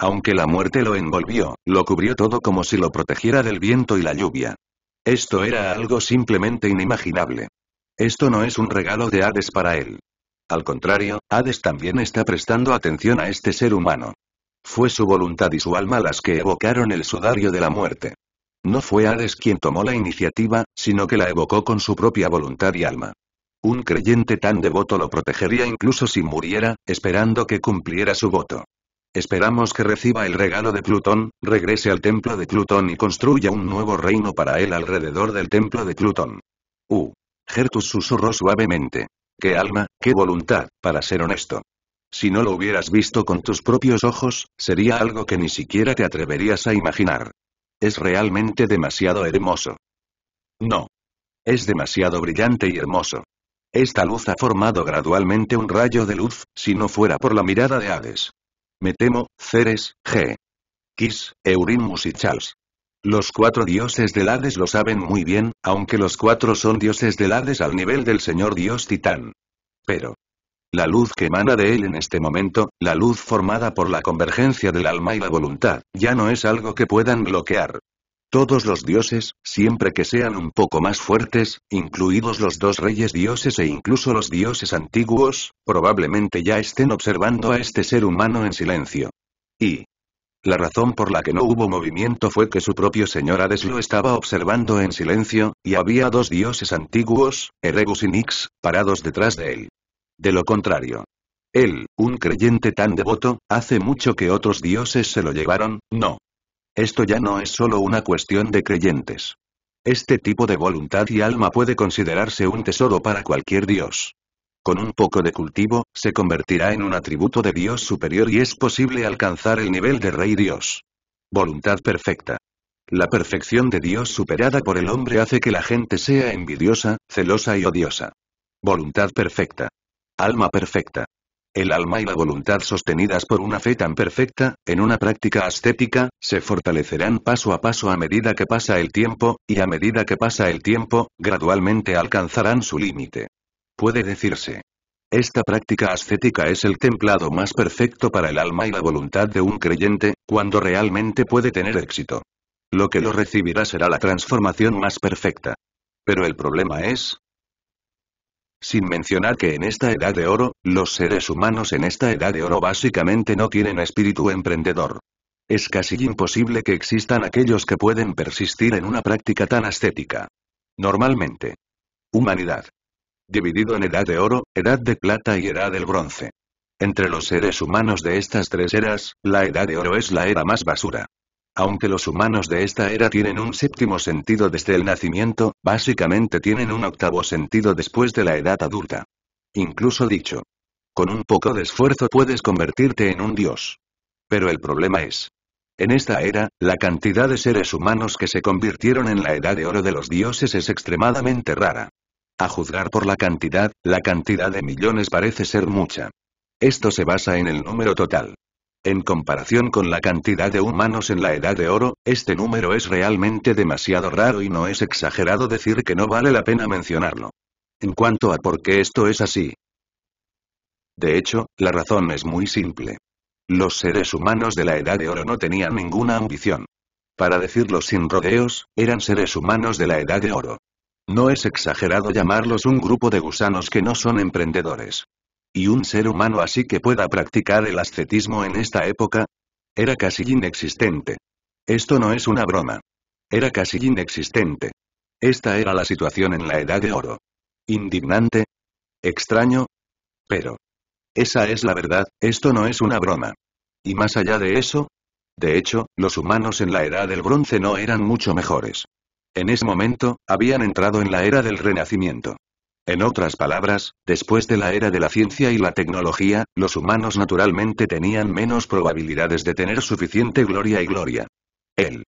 Aunque la muerte lo envolvió, lo cubrió todo como si lo protegiera del viento y la lluvia. Esto era algo simplemente inimaginable. Esto no es un regalo de Hades para él. Al contrario, Hades también está prestando atención a este ser humano. Fue su voluntad y su alma las que evocaron el sudario de la muerte. No fue Hades quien tomó la iniciativa, sino que la evocó con su propia voluntad y alma. Un creyente tan devoto lo protegería incluso si muriera, esperando que cumpliera su voto. Esperamos que reciba el regalo de Plutón, regrese al templo de Plutón y construya un nuevo reino para él alrededor del templo de Plutón. Uh. Gertus susurró suavemente. ¡Qué alma, qué voluntad, para ser honesto! Si no lo hubieras visto con tus propios ojos, sería algo que ni siquiera te atreverías a imaginar. Es realmente demasiado hermoso. No. Es demasiado brillante y hermoso. Esta luz ha formado gradualmente un rayo de luz, si no fuera por la mirada de Hades, me temo, Ceres, G. Kiss, Eurimus y Charles. Los cuatro dioses de Hades lo saben muy bien, aunque los cuatro son dioses del Hades al nivel del señor dios Titán. Pero. La luz que emana de él en este momento, la luz formada por la convergencia del alma y la voluntad, ya no es algo que puedan bloquear. Todos los dioses, siempre que sean un poco más fuertes, incluidos los dos reyes dioses e incluso los dioses antiguos, probablemente ya estén observando a este ser humano en silencio. Y, la razón por la que no hubo movimiento fue que su propio señor Hades lo estaba observando en silencio, y había dos dioses antiguos, Erebus y Nix, parados detrás de él. De lo contrario. Él, un creyente tan devoto, hace mucho que otros dioses se lo llevaron, no. Esto ya no es solo una cuestión de creyentes. Este tipo de voluntad y alma puede considerarse un tesoro para cualquier dios. Con un poco de cultivo, se convertirá en un atributo de Dios superior y es posible alcanzar el nivel de Rey Dios. Voluntad perfecta. La perfección de Dios superada por el hombre hace que la gente sea envidiosa, celosa y odiosa. Voluntad perfecta. Alma perfecta. El alma y la voluntad sostenidas por una fe tan perfecta, en una práctica ascética, se fortalecerán paso a paso a medida que pasa el tiempo, y a medida que pasa el tiempo, gradualmente alcanzarán su límite. Puede decirse. Esta práctica ascética es el templado más perfecto para el alma y la voluntad de un creyente, cuando realmente puede tener éxito. Lo que lo recibirá será la transformación más perfecta. Pero el problema es, sin mencionar que en esta edad de oro, los seres humanos en esta edad de oro básicamente no tienen espíritu emprendedor. Es casi imposible que existan aquellos que pueden persistir en una práctica tan ascética. Normalmente. Humanidad. Dividido en edad de oro, edad de plata y edad del bronce. Entre los seres humanos de estas tres eras, la edad de oro es la era más basura. Aunque los humanos de esta era tienen un séptimo sentido desde el nacimiento, básicamente tienen un octavo sentido después de la edad adulta. Incluso dicho, con un poco de esfuerzo puedes convertirte en un dios. Pero el problema es, en esta era, la cantidad de seres humanos que se convirtieron en la edad de oro de los dioses es extremadamente rara. A juzgar por la cantidad, la cantidad de millones parece ser mucha. Esto se basa en el número total. En comparación con la cantidad de humanos en la Edad de Oro, este número es realmente demasiado raro y no es exagerado decir que no vale la pena mencionarlo. En cuanto a por qué esto es así. De hecho, la razón es muy simple. Los seres humanos de la Edad de Oro no tenían ninguna ambición. Para decirlo sin rodeos, eran seres humanos de la Edad de Oro. No es exagerado llamarlos un grupo de gusanos que no son emprendedores. ¿Y un ser humano así que pueda practicar el ascetismo en esta época? Era casi inexistente. Esto no es una broma. Era casi inexistente. Esta era la situación en la Edad de Oro. Indignante. Extraño. Pero. Esa es la verdad, esto no es una broma. Y más allá de eso, de hecho, los humanos en la Edad del Bronce no eran mucho mejores. En ese momento, habían entrado en la Era del Renacimiento. En otras palabras, después de la era de la ciencia y la tecnología, los humanos naturalmente tenían menos probabilidades de tener suficiente gloria y gloria. Él.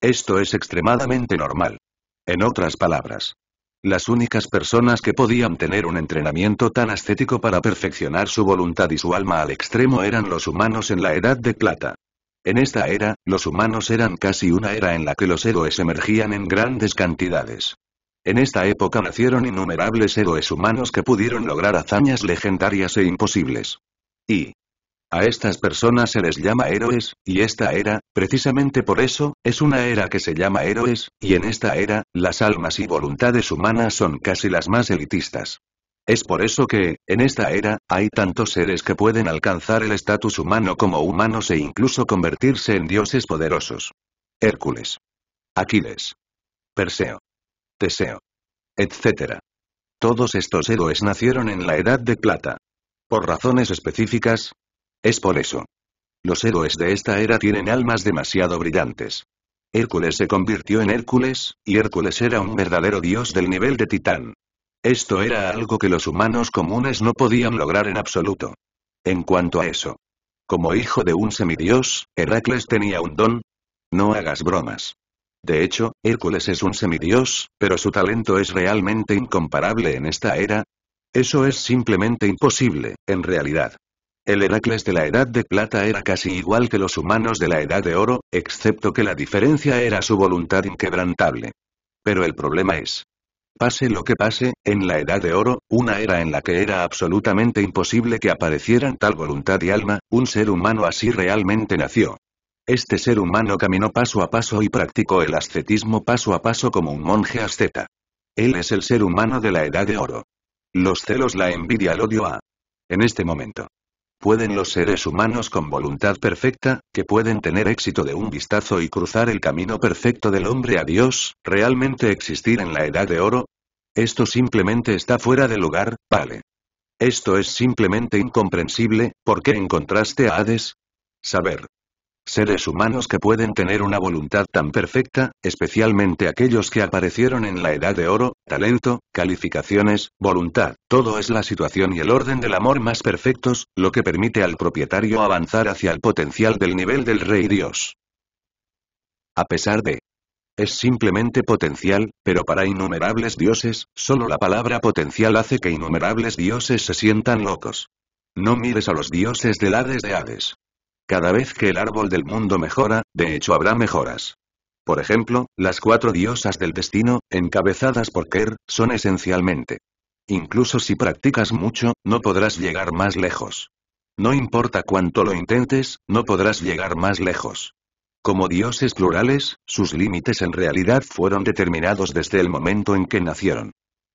Esto es extremadamente normal. En otras palabras, las únicas personas que podían tener un entrenamiento tan ascético para perfeccionar su voluntad y su alma al extremo eran los humanos en la Edad de Plata. En esta era, los humanos eran casi una era en la que los héroes emergían en grandes cantidades. En esta época nacieron innumerables héroes humanos que pudieron lograr hazañas legendarias e imposibles. Y a estas personas se les llama héroes, y esta era, precisamente por eso, es una era que se llama héroes, y en esta era, las almas y voluntades humanas son casi las más elitistas. Es por eso que, en esta era, hay tantos seres que pueden alcanzar el estatus humano como humanos e incluso convertirse en dioses poderosos. Hércules. Aquiles. Perseo. Teseo, Etcétera. Todos estos héroes nacieron en la Edad de Plata. Por razones específicas. Es por eso. Los héroes de esta era tienen almas demasiado brillantes. Hércules se convirtió en Hércules, y Hércules era un verdadero dios del nivel de Titán. Esto era algo que los humanos comunes no podían lograr en absoluto. En cuanto a eso. Como hijo de un semidios, Heracles tenía un don. No hagas bromas. De hecho, Hércules es un semidios, pero su talento es realmente incomparable en esta era. Eso es simplemente imposible, en realidad. El Heracles de la Edad de Plata era casi igual que los humanos de la Edad de Oro, excepto que la diferencia era su voluntad inquebrantable. Pero el problema es, Pase lo que pase, en la Edad de Oro, una era en la que era absolutamente imposible que aparecieran tal voluntad y alma, un ser humano así realmente nació. Este ser humano caminó paso a paso y practicó el ascetismo paso a paso como un monje asceta. Él es el ser humano de la edad de oro. Los celos, la envidia, el odio a. En este momento. ¿Pueden los seres humanos con voluntad perfecta, que pueden tener éxito de un vistazo y cruzar el camino perfecto del hombre a Dios, realmente existir en la edad de oro? Esto simplemente está fuera de lugar, vale. Esto es simplemente incomprensible, ¿por qué encontraste a Hades? Saber, seres humanos que pueden tener una voluntad tan perfecta, especialmente aquellos que aparecieron en la Edad de Oro, talento, calificaciones, voluntad, todo es la situación y el orden del amor más perfectos, lo que permite al propietario avanzar hacia el potencial del nivel del Rey Dios. A pesar de es simplemente potencial, pero para innumerables dioses, solo la palabra potencial hace que innumerables dioses se sientan locos. No mires a los dioses del Hades de Hades. Cada vez que el árbol del mundo mejora, de hecho habrá mejoras. Por ejemplo, las cuatro diosas del destino, encabezadas por Ker, son esencialmente. Incluso si practicas mucho, no podrás llegar más lejos. No importa cuánto lo intentes, no podrás llegar más lejos. Como dioses plurales, sus límites en realidad fueron determinados desde el momento en que nacieron.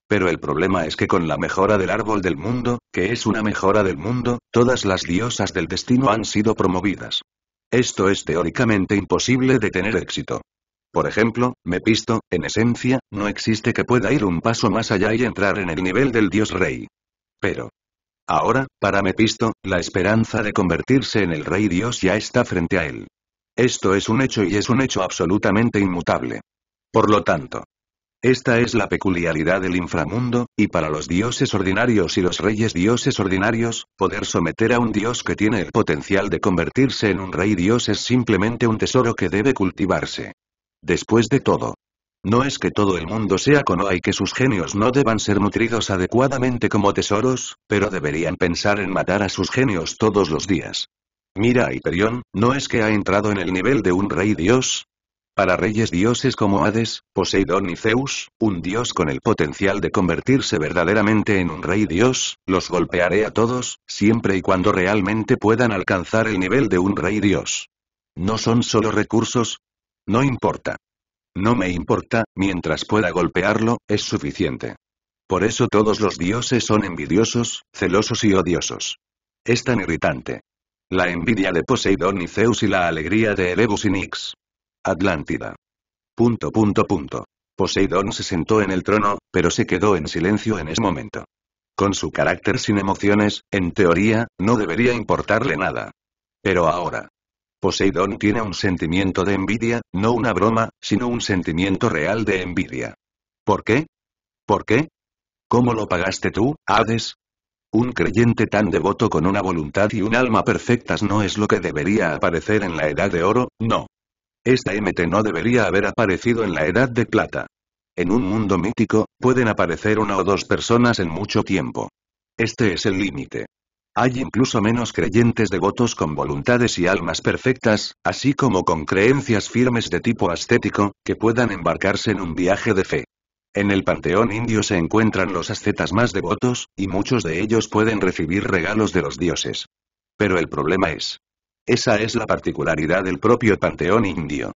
Pero el problema es que con la mejora del árbol del mundo, que es una mejora del mundo, todas las diosas del destino han sido promovidas. Esto es teóricamente imposible de tener éxito. Por ejemplo, Mepisto, en esencia, no existe que pueda ir un paso más allá y entrar en el nivel del dios rey. Pero, Ahora, para Mepisto, la esperanza de convertirse en el rey Dios ya está frente a él. Esto es un hecho y es un hecho absolutamente inmutable. Por lo tanto, esta es la peculiaridad del inframundo, y para los dioses ordinarios y los reyes dioses ordinarios, poder someter a un dios que tiene el potencial de convertirse en un rey dios es simplemente un tesoro que debe cultivarse. Después de todo. No es que todo el mundo sea cono y que sus genios no deban ser nutridos adecuadamente como tesoros, pero deberían pensar en matar a sus genios todos los días. Mira a Hyperion, no es que ha entrado en el nivel de un rey dios, para reyes dioses como Hades, Poseidón y Zeus, un dios con el potencial de convertirse verdaderamente en un rey dios, los golpearé a todos, siempre y cuando realmente puedan alcanzar el nivel de un rey dios. ¿No son solo recursos? No importa. No me importa, mientras pueda golpearlo, es suficiente. Por eso todos los dioses son envidiosos, celosos y odiosos. Es tan irritante. La envidia de Poseidón y Zeus y la alegría de Erebus y Nix. Atlántida. Punto punto punto. Poseidón se sentó en el trono, pero se quedó en silencio en ese momento. Con su carácter sin emociones, en teoría, no debería importarle nada. Pero ahora. Poseidón tiene un sentimiento de envidia, no una broma, sino un sentimiento real de envidia. ¿Por qué? ¿Por qué? ¿Cómo lo pagaste tú, Hades? Un creyente tan devoto con una voluntad y un alma perfectas no es lo que debería aparecer en la Edad de Oro, no. Esta MT no debería haber aparecido en la Edad de Plata. En un mundo mítico, pueden aparecer una o dos personas en mucho tiempo. Este es el límite. Hay incluso menos creyentes devotos con voluntades y almas perfectas, así como con creencias firmes de tipo ascético, que puedan embarcarse en un viaje de fe. En el panteón indio se encuentran los ascetas más devotos, y muchos de ellos pueden recibir regalos de los dioses. Pero el problema es, esa es la particularidad del propio panteón indio.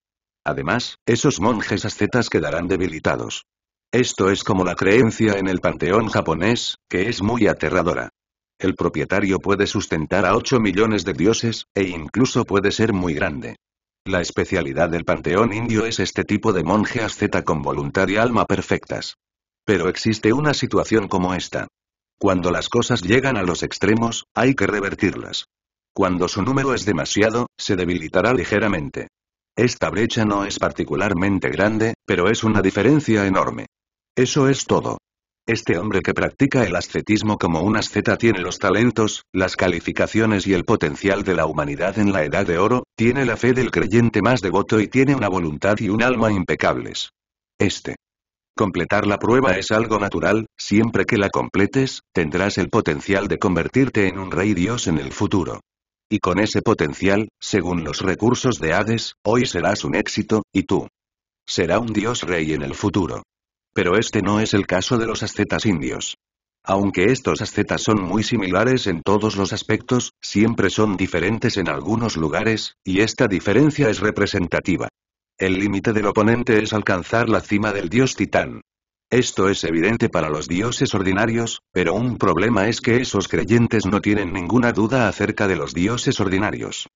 Además, esos monjes ascetas quedarán debilitados. Esto es como la creencia en el panteón japonés, que es muy aterradora. El propietario puede sustentar a 8 millones de dioses, e incluso puede ser muy grande. La especialidad del panteón indio es este tipo de monje asceta con voluntad y alma perfectas. Pero existe una situación como esta. Cuando las cosas llegan a los extremos, hay que revertirlas. Cuando su número es demasiado, se debilitará ligeramente. Esta brecha no es particularmente grande, pero es una diferencia enorme. Eso es todo. Este hombre que practica el ascetismo como un asceta tiene los talentos, las calificaciones y el potencial de la humanidad en la edad de oro, tiene la fe del creyente más devoto y tiene una voluntad y un alma impecables. Este. Completar la prueba es algo natural, siempre que la completes, tendrás el potencial de convertirte en un rey dios en el futuro y con ese potencial, según los recursos de Hades, hoy serás un éxito, y tú será un dios rey en el futuro. Pero este no es el caso de los ascetas indios. Aunque estos ascetas son muy similares en todos los aspectos, siempre son diferentes en algunos lugares, y esta diferencia es representativa. El límite del oponente es alcanzar la cima del dios titán. Esto es evidente para los dioses ordinarios, pero un problema es que esos creyentes no tienen ninguna duda acerca de los dioses ordinarios.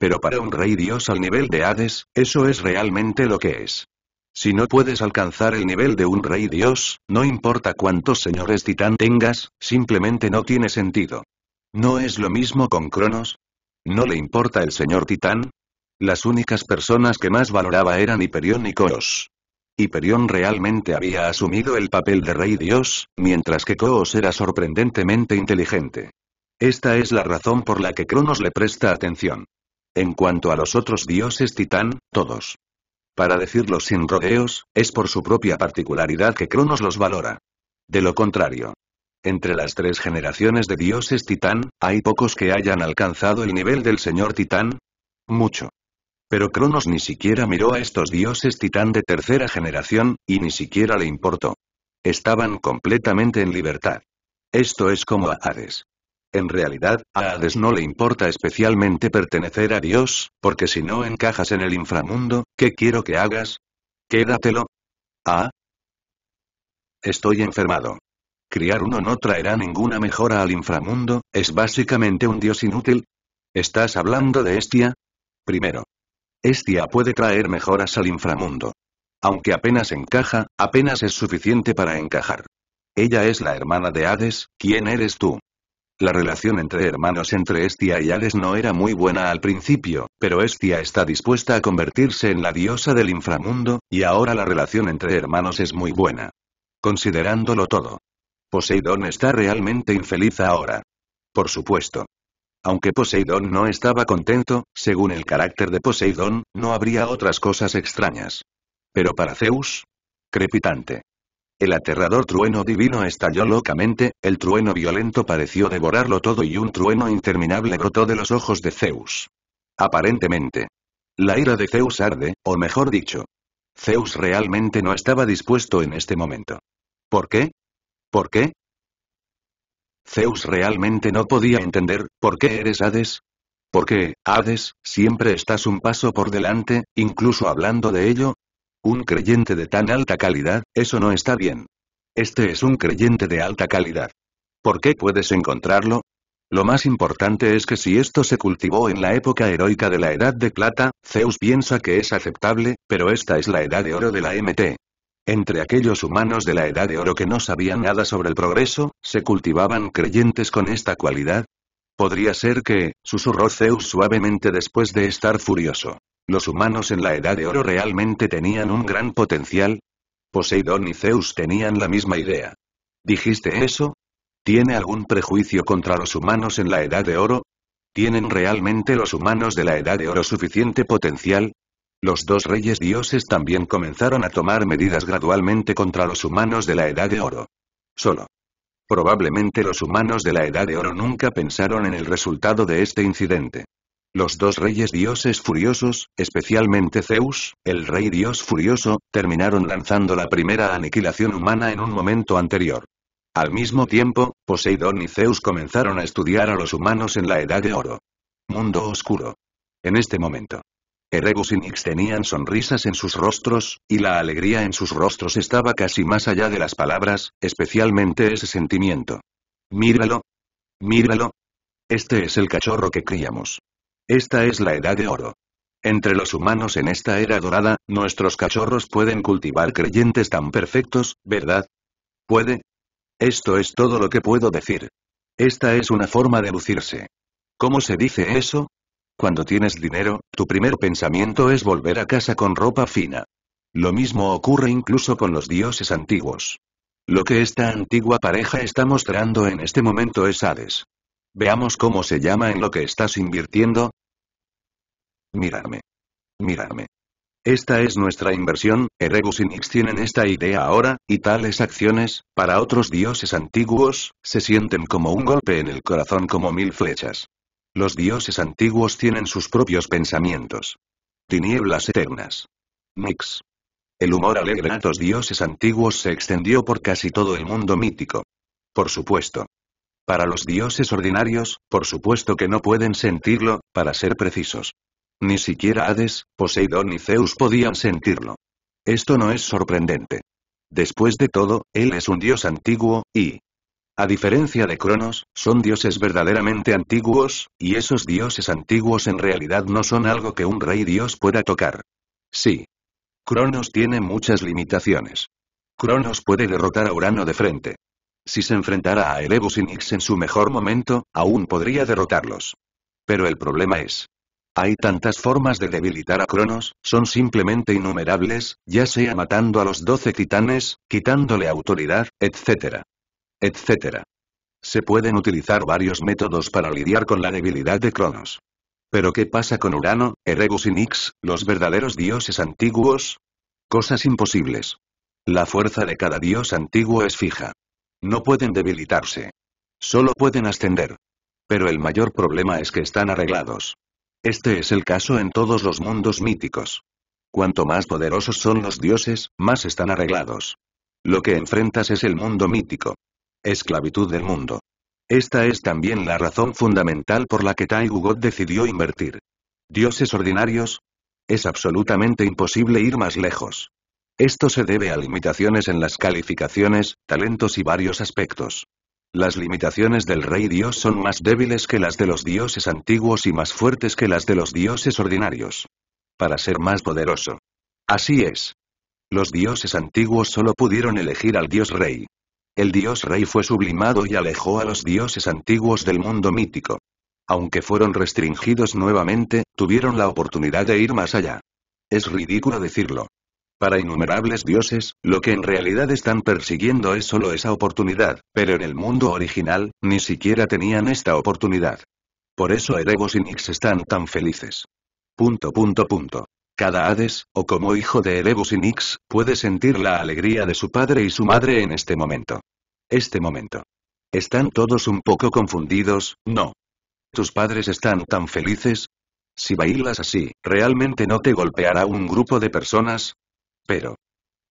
Pero para un rey dios al nivel de Hades, eso es realmente lo que es. Si no puedes alcanzar el nivel de un rey dios, no importa cuántos señores titán tengas, simplemente no tiene sentido. ¿No es lo mismo con Cronos? ¿No le importa el señor titán? Las únicas personas que más valoraba eran Hiperión y Coros. Hiperión realmente había asumido el papel de rey dios, mientras que Koos era sorprendentemente inteligente. Esta es la razón por la que Cronos le presta atención. En cuanto a los otros dioses titán, todos. Para decirlo sin rodeos, es por su propia particularidad que Cronos los valora. De lo contrario, entre las tres generaciones de dioses titán, ¿hay pocos que hayan alcanzado el nivel del señor titán? Mucho. Pero Cronos ni siquiera miró a estos dioses titán de tercera generación, y ni siquiera le importó. Estaban completamente en libertad. Esto es como a Hades. En realidad, a Hades no le importa especialmente pertenecer a Dios, porque si no encajas en el inframundo, ¿qué quiero que hagas? Quédatelo. Ah. Estoy enfermado. Criar uno no traerá ninguna mejora al inframundo, es básicamente un dios inútil. ¿Estás hablando de Estia? Primero, Estia puede traer mejoras al inframundo. Aunque apenas encaja, apenas es suficiente para encajar. Ella es la hermana de Hades, ¿quién eres tú? La relación entre hermanos entre Estia y Hades no era muy buena al principio, pero Estia está dispuesta a convertirse en la diosa del inframundo, y ahora la relación entre hermanos es muy buena. Considerándolo todo. Poseidón está realmente infeliz ahora. Por supuesto. Aunque Poseidón no estaba contento, según el carácter de Poseidón, no habría otras cosas extrañas. Pero para Zeus, crepitante. El aterrador trueno divino estalló locamente, el trueno violento pareció devorarlo todo y un trueno interminable brotó de los ojos de Zeus. Aparentemente. La ira de Zeus arde, o mejor dicho. Zeus realmente no estaba dispuesto en este momento. ¿Por qué? ¿Por qué? Zeus realmente no podía entender, ¿por qué eres Hades? Porque, Hades, siempre estás un paso por delante, incluso hablando de ello? Un creyente de tan alta calidad, eso no está bien. Este es un creyente de alta calidad. ¿Por qué puedes encontrarlo? Lo más importante es que si esto se cultivó en la época heroica de la Edad de Plata, Zeus piensa que es aceptable, pero esta es la Edad de Oro de la MT. Entre aquellos humanos de la Edad de Oro que no sabían nada sobre el progreso, ¿se cultivaban creyentes con esta cualidad? Podría ser que, susurró Zeus suavemente después de estar furioso. ¿Los humanos en la Edad de Oro realmente tenían un gran potencial? Poseidón y Zeus tenían la misma idea. ¿Dijiste eso? ¿Tiene algún prejuicio contra los humanos en la Edad de Oro? ¿Tienen realmente los humanos de la Edad de Oro suficiente potencial? Los dos reyes dioses también comenzaron a tomar medidas gradualmente contra los humanos de la Edad de Oro. Solo. Probablemente los humanos de la Edad de Oro nunca pensaron en el resultado de este incidente. Los dos reyes dioses furiosos, especialmente Zeus, el rey dios furioso, terminaron lanzando la primera aniquilación humana en un momento anterior. Al mismo tiempo, Poseidón y Zeus comenzaron a estudiar a los humanos en la Edad de Oro. Mundo Oscuro. En este momento. Erebus y Nix tenían sonrisas en sus rostros, y la alegría en sus rostros estaba casi más allá de las palabras, especialmente ese sentimiento. Míralo. Míralo. Este es el cachorro que criamos. Esta es la edad de oro. Entre los humanos en esta era dorada, nuestros cachorros pueden cultivar creyentes tan perfectos, ¿verdad? ¿Puede? Esto es todo lo que puedo decir. Esta es una forma de lucirse. ¿Cómo se dice eso? Cuando tienes dinero, tu primer pensamiento es volver a casa con ropa fina. Lo mismo ocurre incluso con los dioses antiguos. Lo que esta antigua pareja está mostrando en este momento es Hades. Veamos cómo se llama en lo que estás invirtiendo. Mirarme. Mirarme. Esta es nuestra inversión, Erebus y Nix tienen esta idea ahora, y tales acciones, para otros dioses antiguos, se sienten como un golpe en el corazón como mil flechas. Los dioses antiguos tienen sus propios pensamientos. Tinieblas eternas. Mix. El humor alegre a los dioses antiguos se extendió por casi todo el mundo mítico. Por supuesto. Para los dioses ordinarios, por supuesto que no pueden sentirlo, para ser precisos. Ni siquiera Hades, Poseidón y Zeus podían sentirlo. Esto no es sorprendente. Después de todo, él es un dios antiguo, y, a diferencia de Cronos, son dioses verdaderamente antiguos, y esos dioses antiguos en realidad no son algo que un rey dios pueda tocar. Sí. Cronos tiene muchas limitaciones. Cronos puede derrotar a Urano de frente. Si se enfrentara a Erebus y Nix en su mejor momento, aún podría derrotarlos. Pero el problema es, hay tantas formas de debilitar a Cronos, son simplemente innumerables, ya sea matando a los doce titanes, quitándole autoridad, etc etcétera. Se pueden utilizar varios métodos para lidiar con la debilidad de Cronos. Pero ¿qué pasa con Urano, Erebus y Nix, los verdaderos dioses antiguos? Cosas imposibles. La fuerza de cada dios antiguo es fija. No pueden debilitarse. Solo pueden ascender. Pero el mayor problema es que están arreglados. Este es el caso en todos los mundos míticos. Cuanto más poderosos son los dioses, más están arreglados. Lo que enfrentas es el mundo mítico esclavitud del mundo. Esta es también la razón fundamental por la que Tai Hugot decidió invertir. Dioses ordinarios. Es absolutamente imposible ir más lejos. Esto se debe a limitaciones en las calificaciones, talentos y varios aspectos. Las limitaciones del rey dios son más débiles que las de los dioses antiguos y más fuertes que las de los dioses ordinarios. Para ser más poderoso. Así es. Los dioses antiguos solo pudieron elegir al dios rey. El dios rey fue sublimado y alejó a los dioses antiguos del mundo mítico. Aunque fueron restringidos nuevamente, tuvieron la oportunidad de ir más allá. Es ridículo decirlo. Para innumerables dioses, lo que en realidad están persiguiendo es solo esa oportunidad, pero en el mundo original, ni siquiera tenían esta oportunidad. Por eso Erebos y Nix están tan felices. Punto punto punto. Cada Hades, o como hijo de Erebus y Nix, puede sentir la alegría de su padre y su madre en este momento. Este momento. ¿Están todos un poco confundidos, no? ¿Tus padres están tan felices? Si bailas así, ¿realmente no te golpeará un grupo de personas? Pero.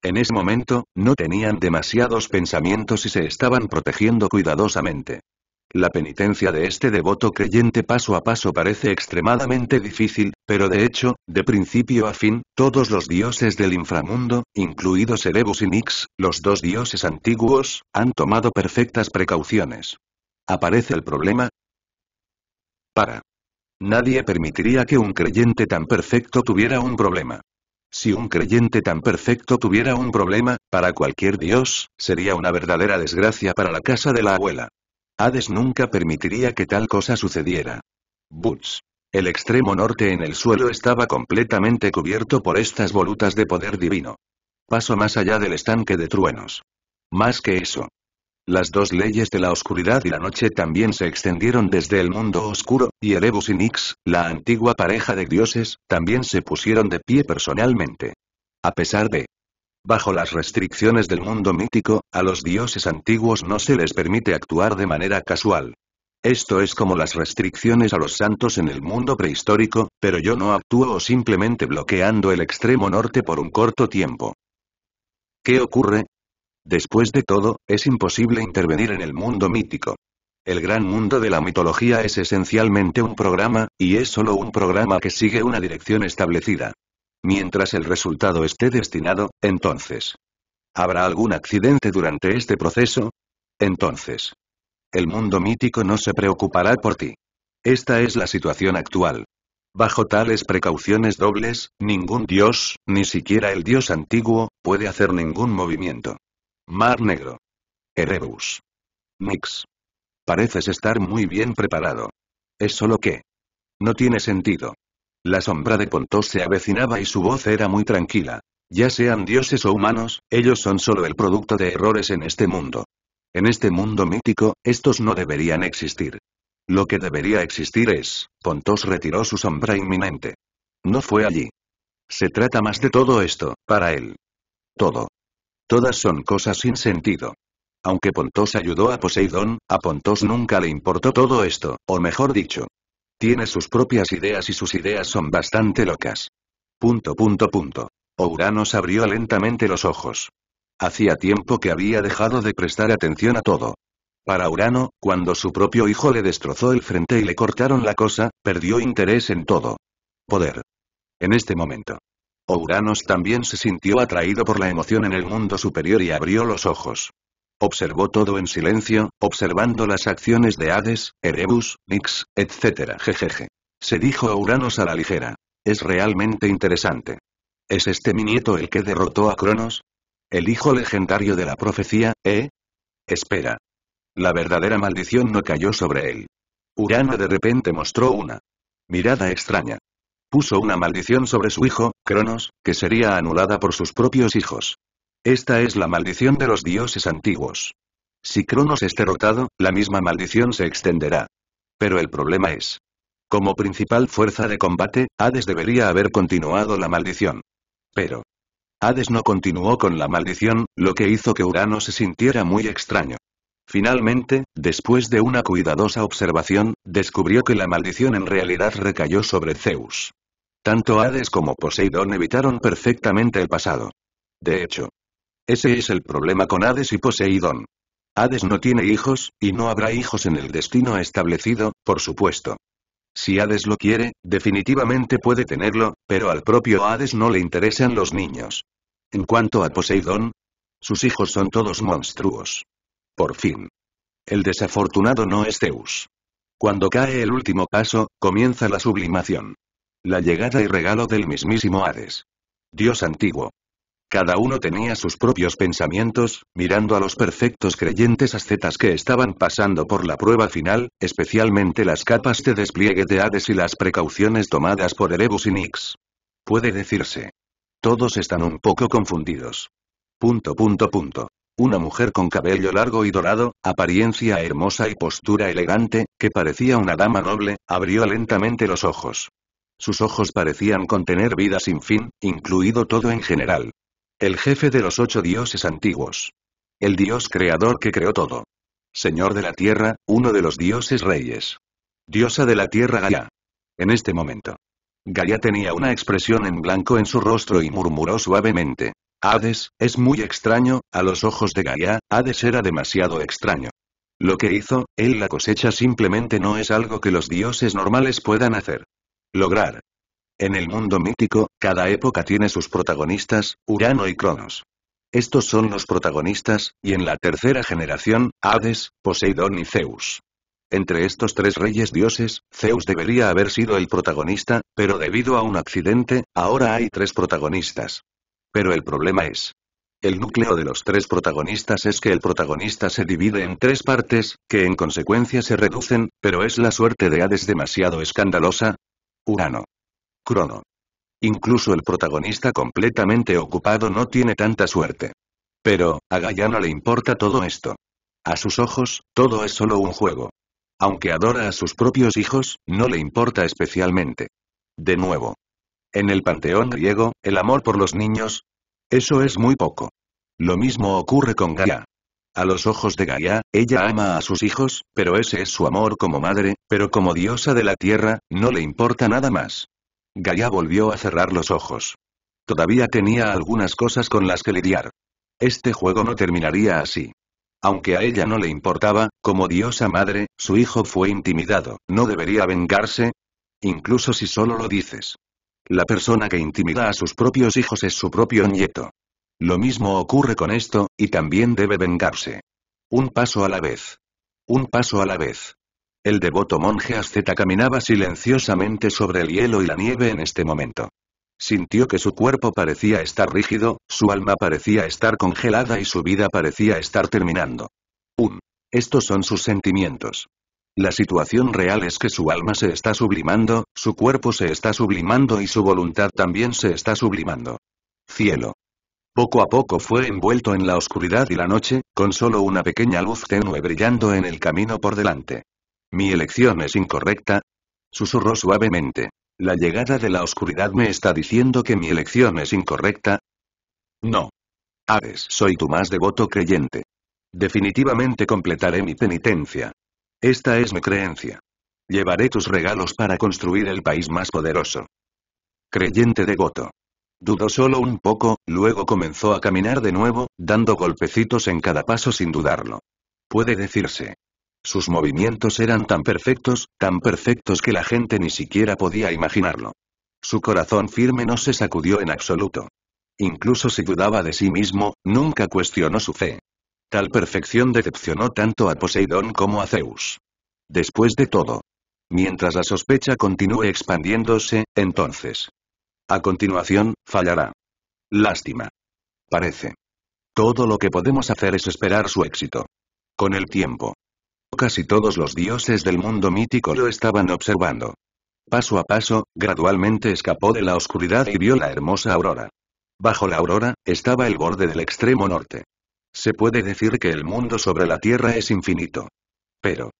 En ese momento, no tenían demasiados pensamientos y se estaban protegiendo cuidadosamente. La penitencia de este devoto creyente paso a paso parece extremadamente difícil, pero de hecho, de principio a fin, todos los dioses del inframundo, incluidos Erebus y Nix, los dos dioses antiguos, han tomado perfectas precauciones. Aparece el problema. Para. Nadie permitiría que un creyente tan perfecto tuviera un problema. Si un creyente tan perfecto tuviera un problema, para cualquier dios, sería una verdadera desgracia para la casa de la abuela. Hades nunca permitiría que tal cosa sucediera. Butch. El extremo norte en el suelo estaba completamente cubierto por estas volutas de poder divino. Paso más allá del estanque de truenos. Más que eso. Las dos leyes de la oscuridad y la noche también se extendieron desde el mundo oscuro, y Erebus y Nyx, la antigua pareja de dioses, también se pusieron de pie personalmente. A pesar de Bajo las restricciones del mundo mítico, a los dioses antiguos no se les permite actuar de manera casual. Esto es como las restricciones a los santos en el mundo prehistórico, pero yo no actúo simplemente bloqueando el extremo norte por un corto tiempo. ¿Qué ocurre? Después de todo, es imposible intervenir en el mundo mítico. El gran mundo de la mitología es esencialmente un programa, y es solo un programa que sigue una dirección establecida. Mientras el resultado esté destinado, entonces. ¿Habrá algún accidente durante este proceso? Entonces. El mundo mítico no se preocupará por ti. Esta es la situación actual. Bajo tales precauciones dobles, ningún dios, ni siquiera el dios antiguo, puede hacer ningún movimiento. Mar Negro. Erebus. Mix. Pareces estar muy bien preparado. Es solo que. No tiene sentido. La sombra de Pontos se avecinaba y su voz era muy tranquila. Ya sean dioses o humanos, ellos son solo el producto de errores en este mundo. En este mundo mítico, estos no deberían existir. Lo que debería existir es, Pontos retiró su sombra inminente. No fue allí. Se trata más de todo esto, para él. Todo. Todas son cosas sin sentido. Aunque Pontos ayudó a Poseidón, a Pontos nunca le importó todo esto, o mejor dicho, tiene sus propias ideas y sus ideas son bastante locas. Punto punto punto. Uranos abrió lentamente los ojos. Hacía tiempo que había dejado de prestar atención a todo. Para Urano, cuando su propio hijo le destrozó el frente y le cortaron la cosa, perdió interés en todo. Poder. En este momento. Ouranos también se sintió atraído por la emoción en el mundo superior y abrió los ojos. Observó todo en silencio, observando las acciones de Hades, Erebus, Nix, etc. Jejeje. Se dijo a Uranos a la ligera. Es realmente interesante. ¿Es este mi nieto el que derrotó a Cronos? ¿El hijo legendario de la profecía, eh? Espera. La verdadera maldición no cayó sobre él. Urano de repente mostró una mirada extraña. Puso una maldición sobre su hijo, Cronos, que sería anulada por sus propios hijos. Esta es la maldición de los dioses antiguos. Si Cronos esté rotado, la misma maldición se extenderá. Pero el problema es. Como principal fuerza de combate, Hades debería haber continuado la maldición. Pero. Hades no continuó con la maldición, lo que hizo que Urano se sintiera muy extraño. Finalmente, después de una cuidadosa observación, descubrió que la maldición en realidad recayó sobre Zeus. Tanto Hades como Poseidón evitaron perfectamente el pasado. De hecho, ese es el problema con Hades y Poseidón. Hades no tiene hijos, y no habrá hijos en el destino establecido, por supuesto. Si Hades lo quiere, definitivamente puede tenerlo, pero al propio Hades no le interesan los niños. En cuanto a Poseidón, sus hijos son todos monstruos. Por fin. El desafortunado no es Zeus. Cuando cae el último paso, comienza la sublimación. La llegada y regalo del mismísimo Hades. Dios antiguo. Cada uno tenía sus propios pensamientos, mirando a los perfectos creyentes ascetas que estaban pasando por la prueba final, especialmente las capas de despliegue de Hades y las precauciones tomadas por Erebus y Nix. Puede decirse. Todos están un poco confundidos. Punto punto punto. Una mujer con cabello largo y dorado, apariencia hermosa y postura elegante, que parecía una dama noble, abrió lentamente los ojos. Sus ojos parecían contener vida sin fin, incluido todo en general. El jefe de los ocho dioses antiguos. El dios creador que creó todo. Señor de la tierra, uno de los dioses reyes. Diosa de la tierra Gaia. En este momento. Gaia tenía una expresión en blanco en su rostro y murmuró suavemente. Hades, es muy extraño, a los ojos de Gaia, Hades era demasiado extraño. Lo que hizo, él la cosecha simplemente no es algo que los dioses normales puedan hacer. Lograr, en el mundo mítico, cada época tiene sus protagonistas, Urano y Cronos. Estos son los protagonistas, y en la tercera generación, Hades, Poseidón y Zeus. Entre estos tres reyes dioses, Zeus debería haber sido el protagonista, pero debido a un accidente, ahora hay tres protagonistas. Pero el problema es, el núcleo de los tres protagonistas es que el protagonista se divide en tres partes, que en consecuencia se reducen, pero es la suerte de Hades demasiado escandalosa. Urano. Crono. Incluso el protagonista completamente ocupado no tiene tanta suerte. Pero, a Gaia no le importa todo esto. A sus ojos, todo es solo un juego. Aunque adora a sus propios hijos, no le importa especialmente. De nuevo. En el panteón griego, el amor por los niños. Eso es muy poco. Lo mismo ocurre con Gaia. A los ojos de Gaia, ella ama a sus hijos, pero ese es su amor como madre, pero como diosa de la tierra, no le importa nada más. Gaya volvió a cerrar los ojos. Todavía tenía algunas cosas con las que lidiar. Este juego no terminaría así. Aunque a ella no le importaba, como diosa madre, su hijo fue intimidado, ¿no debería vengarse? Incluso si solo lo dices. La persona que intimida a sus propios hijos es su propio nieto. Lo mismo ocurre con esto, y también debe vengarse. Un paso a la vez. Un paso a la vez. El devoto monje asceta caminaba silenciosamente sobre el hielo y la nieve en este momento. Sintió que su cuerpo parecía estar rígido, su alma parecía estar congelada y su vida parecía estar terminando. 1. Estos son sus sentimientos. La situación real es que su alma se está sublimando, su cuerpo se está sublimando y su voluntad también se está sublimando. Cielo. Poco a poco fue envuelto en la oscuridad y la noche, con solo una pequeña luz tenue brillando en el camino por delante. Mi elección es incorrecta. Susurró suavemente. La llegada de la oscuridad me está diciendo que mi elección es incorrecta. No. Hades, soy tu más devoto creyente. Definitivamente completaré mi penitencia. Esta es mi creencia. Llevaré tus regalos para construir el país más poderoso. Creyente devoto. Dudó solo un poco, luego comenzó a caminar de nuevo, dando golpecitos en cada paso sin dudarlo. Puede decirse, sus movimientos eran tan perfectos, tan perfectos que la gente ni siquiera podía imaginarlo. Su corazón firme no se sacudió en absoluto. Incluso si dudaba de sí mismo, nunca cuestionó su fe. Tal perfección decepcionó tanto a Poseidón como a Zeus. Después de todo. Mientras la sospecha continúe expandiéndose, entonces. A continuación, fallará. Lástima. Parece. Todo lo que podemos hacer es esperar su éxito. Con el tiempo. Casi todos los dioses del mundo mítico lo estaban observando. Paso a paso, gradualmente escapó de la oscuridad y vio la hermosa aurora. Bajo la aurora, estaba el borde del extremo norte. Se puede decir que el mundo sobre la Tierra es infinito. Pero...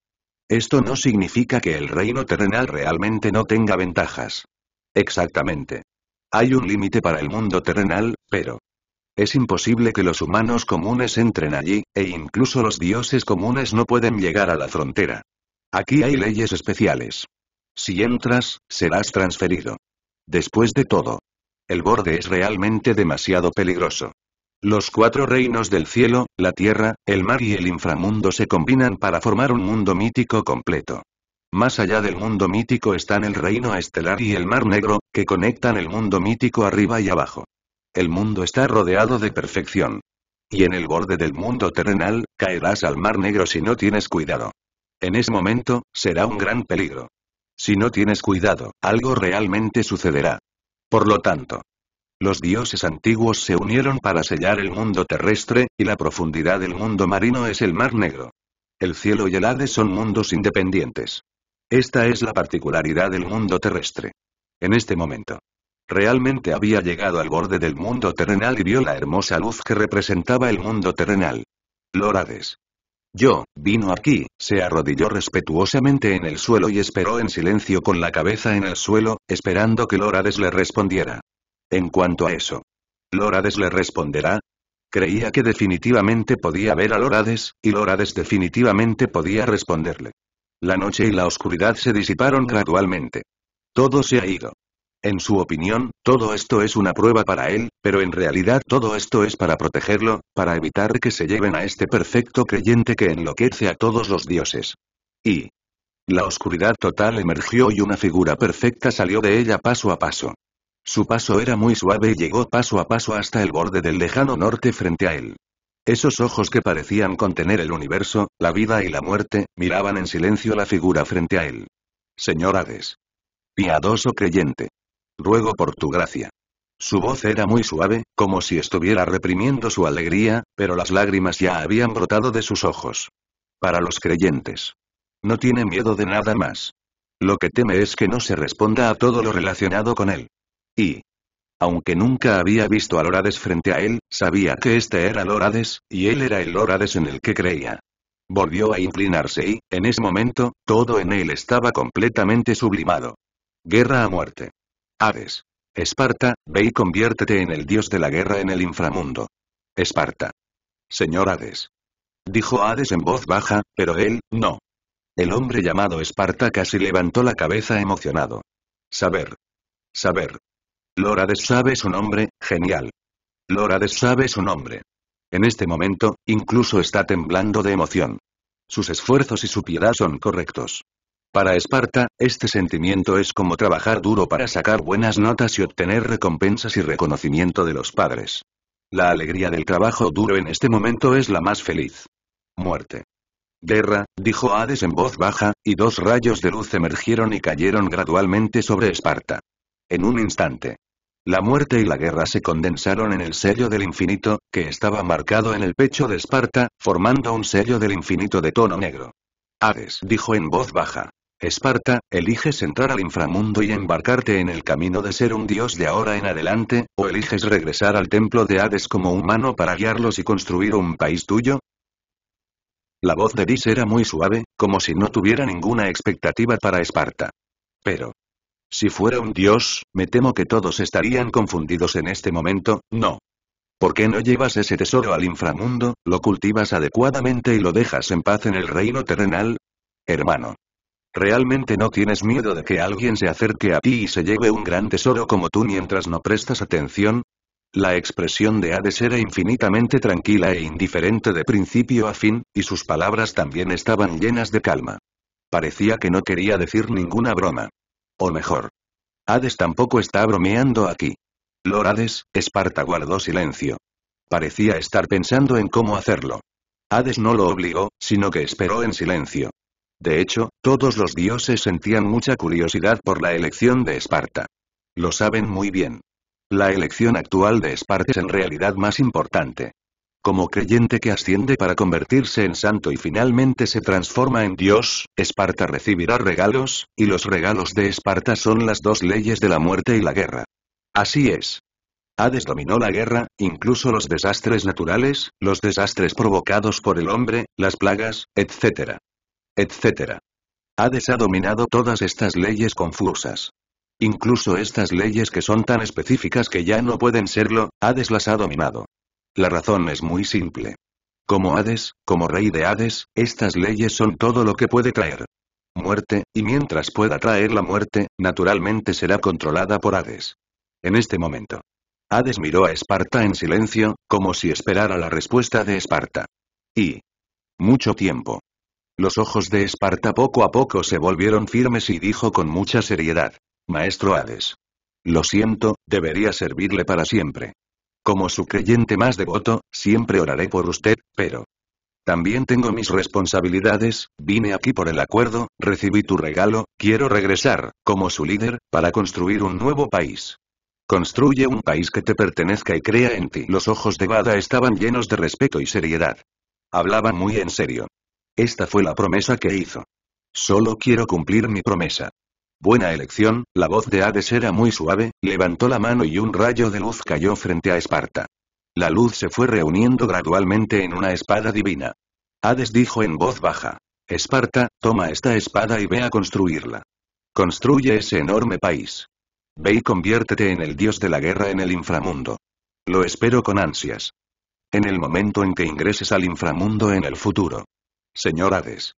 Esto no significa que el reino terrenal realmente no tenga ventajas. Exactamente. Hay un límite para el mundo terrenal, pero... Es imposible que los humanos comunes entren allí, e incluso los dioses comunes no pueden llegar a la frontera. Aquí hay leyes especiales. Si entras, serás transferido. Después de todo. El borde es realmente demasiado peligroso. Los cuatro reinos del cielo, la tierra, el mar y el inframundo se combinan para formar un mundo mítico completo. Más allá del mundo mítico están el reino estelar y el mar negro, que conectan el mundo mítico arriba y abajo el mundo está rodeado de perfección. Y en el borde del mundo terrenal, caerás al mar negro si no tienes cuidado. En ese momento, será un gran peligro. Si no tienes cuidado, algo realmente sucederá. Por lo tanto, los dioses antiguos se unieron para sellar el mundo terrestre, y la profundidad del mundo marino es el mar negro. El cielo y el Hades son mundos independientes. Esta es la particularidad del mundo terrestre. En este momento, Realmente había llegado al borde del mundo terrenal y vio la hermosa luz que representaba el mundo terrenal. Lorades. Yo, vino aquí, se arrodilló respetuosamente en el suelo y esperó en silencio con la cabeza en el suelo, esperando que Lorades le respondiera. En cuanto a eso. ¿Lorades le responderá? Creía que definitivamente podía ver a Lorades, y Lorades definitivamente podía responderle. La noche y la oscuridad se disiparon gradualmente. Todo se ha ido. En su opinión, todo esto es una prueba para él, pero en realidad todo esto es para protegerlo, para evitar que se lleven a este perfecto creyente que enloquece a todos los dioses. Y... La oscuridad total emergió y una figura perfecta salió de ella paso a paso. Su paso era muy suave y llegó paso a paso hasta el borde del lejano norte frente a él. Esos ojos que parecían contener el universo, la vida y la muerte, miraban en silencio la figura frente a él. Señor Hades. Piadoso creyente. Ruego por tu gracia. Su voz era muy suave, como si estuviera reprimiendo su alegría, pero las lágrimas ya habían brotado de sus ojos. Para los creyentes. No tiene miedo de nada más. Lo que teme es que no se responda a todo lo relacionado con él. Y, aunque nunca había visto a Lorades frente a él, sabía que este era Lorades, y él era el Lorades en el que creía. Volvió a inclinarse y, en ese momento, todo en él estaba completamente sublimado. Guerra a muerte. Hades. Esparta, ve y conviértete en el dios de la guerra en el inframundo. Esparta. Señor Hades. Dijo Hades en voz baja, pero él, no. El hombre llamado Esparta casi levantó la cabeza emocionado. Saber. Saber. Lorades sabe su nombre, genial. Lorades sabe su nombre. En este momento, incluso está temblando de emoción. Sus esfuerzos y su piedad son correctos. Para Esparta, este sentimiento es como trabajar duro para sacar buenas notas y obtener recompensas y reconocimiento de los padres. La alegría del trabajo duro en este momento es la más feliz. Muerte. Guerra, dijo Hades en voz baja, y dos rayos de luz emergieron y cayeron gradualmente sobre Esparta. En un instante. La muerte y la guerra se condensaron en el sello del infinito, que estaba marcado en el pecho de Esparta, formando un sello del infinito de tono negro. Hades dijo en voz baja. Esparta, ¿eliges entrar al inframundo y embarcarte en el camino de ser un dios de ahora en adelante, o eliges regresar al templo de Hades como humano para guiarlos y construir un país tuyo? La voz de Dis era muy suave, como si no tuviera ninguna expectativa para Esparta. Pero. Si fuera un dios, me temo que todos estarían confundidos en este momento, no. ¿Por qué no llevas ese tesoro al inframundo, lo cultivas adecuadamente y lo dejas en paz en el reino terrenal? Hermano. Realmente no tienes miedo de que alguien se acerque a ti y se lleve un gran tesoro como tú mientras no prestas atención. La expresión de Hades era infinitamente tranquila e indiferente de principio a fin, y sus palabras también estaban llenas de calma. Parecía que no quería decir ninguna broma. O mejor. Hades tampoco está bromeando aquí. Lord Hades, Esparta guardó silencio. Parecía estar pensando en cómo hacerlo. Hades no lo obligó, sino que esperó en silencio. De hecho, todos los dioses sentían mucha curiosidad por la elección de Esparta. Lo saben muy bien. La elección actual de Esparta es en realidad más importante. Como creyente que asciende para convertirse en santo y finalmente se transforma en Dios, Esparta recibirá regalos, y los regalos de Esparta son las dos leyes de la muerte y la guerra. Así es. Hades dominó la guerra, incluso los desastres naturales, los desastres provocados por el hombre, las plagas, etc etc. Hades ha dominado todas estas leyes confusas. Incluso estas leyes que son tan específicas que ya no pueden serlo, Hades las ha dominado. La razón es muy simple. Como Hades, como rey de Hades, estas leyes son todo lo que puede traer. Muerte, y mientras pueda traer la muerte, naturalmente será controlada por Hades. En este momento. Hades miró a Esparta en silencio, como si esperara la respuesta de Esparta. Y... Mucho tiempo. Los ojos de Esparta poco a poco se volvieron firmes y dijo con mucha seriedad. Maestro Hades. Lo siento, debería servirle para siempre. Como su creyente más devoto, siempre oraré por usted, pero... También tengo mis responsabilidades, vine aquí por el acuerdo, recibí tu regalo, quiero regresar, como su líder, para construir un nuevo país. Construye un país que te pertenezca y crea en ti. Los ojos de Bada estaban llenos de respeto y seriedad. Hablaba muy en serio. Esta fue la promesa que hizo. Solo quiero cumplir mi promesa. Buena elección, la voz de Hades era muy suave, levantó la mano y un rayo de luz cayó frente a Esparta. La luz se fue reuniendo gradualmente en una espada divina. Hades dijo en voz baja. Esparta, toma esta espada y ve a construirla. Construye ese enorme país. Ve y conviértete en el dios de la guerra en el inframundo. Lo espero con ansias. En el momento en que ingreses al inframundo en el futuro, Señor Hades.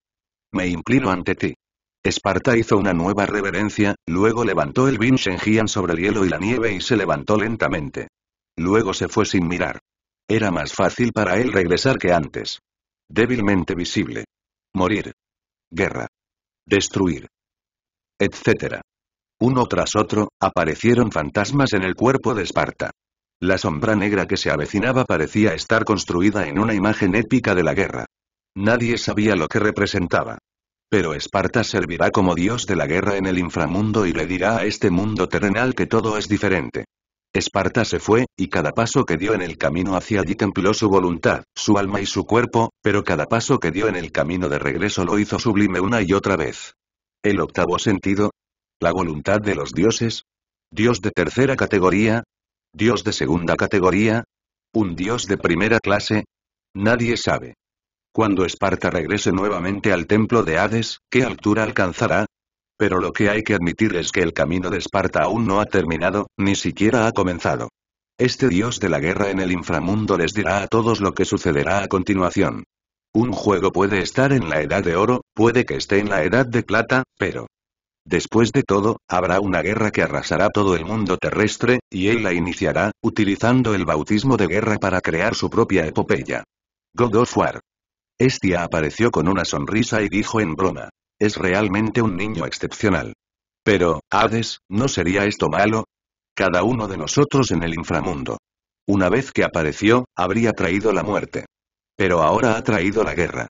Me inclino ante ti. Esparta hizo una nueva reverencia, luego levantó el Shenjian sobre el hielo y la nieve y se levantó lentamente. Luego se fue sin mirar. Era más fácil para él regresar que antes. Débilmente visible. Morir. Guerra. Destruir. Etcétera. Uno tras otro, aparecieron fantasmas en el cuerpo de Esparta. La sombra negra que se avecinaba parecía estar construida en una imagen épica de la guerra. Nadie sabía lo que representaba. Pero Esparta servirá como dios de la guerra en el inframundo y le dirá a este mundo terrenal que todo es diferente. Esparta se fue, y cada paso que dio en el camino hacia allí templó su voluntad, su alma y su cuerpo, pero cada paso que dio en el camino de regreso lo hizo sublime una y otra vez. El octavo sentido. La voluntad de los dioses. Dios de tercera categoría. Dios de segunda categoría. Un dios de primera clase. Nadie sabe. Cuando Esparta regrese nuevamente al templo de Hades, ¿qué altura alcanzará? Pero lo que hay que admitir es que el camino de Esparta aún no ha terminado, ni siquiera ha comenzado. Este dios de la guerra en el inframundo les dirá a todos lo que sucederá a continuación. Un juego puede estar en la edad de oro, puede que esté en la edad de plata, pero... Después de todo, habrá una guerra que arrasará todo el mundo terrestre, y él la iniciará, utilizando el bautismo de guerra para crear su propia epopeya. God of War. Estia apareció con una sonrisa y dijo en broma. Es realmente un niño excepcional. Pero, Hades, ¿no sería esto malo? Cada uno de nosotros en el inframundo. Una vez que apareció, habría traído la muerte. Pero ahora ha traído la guerra.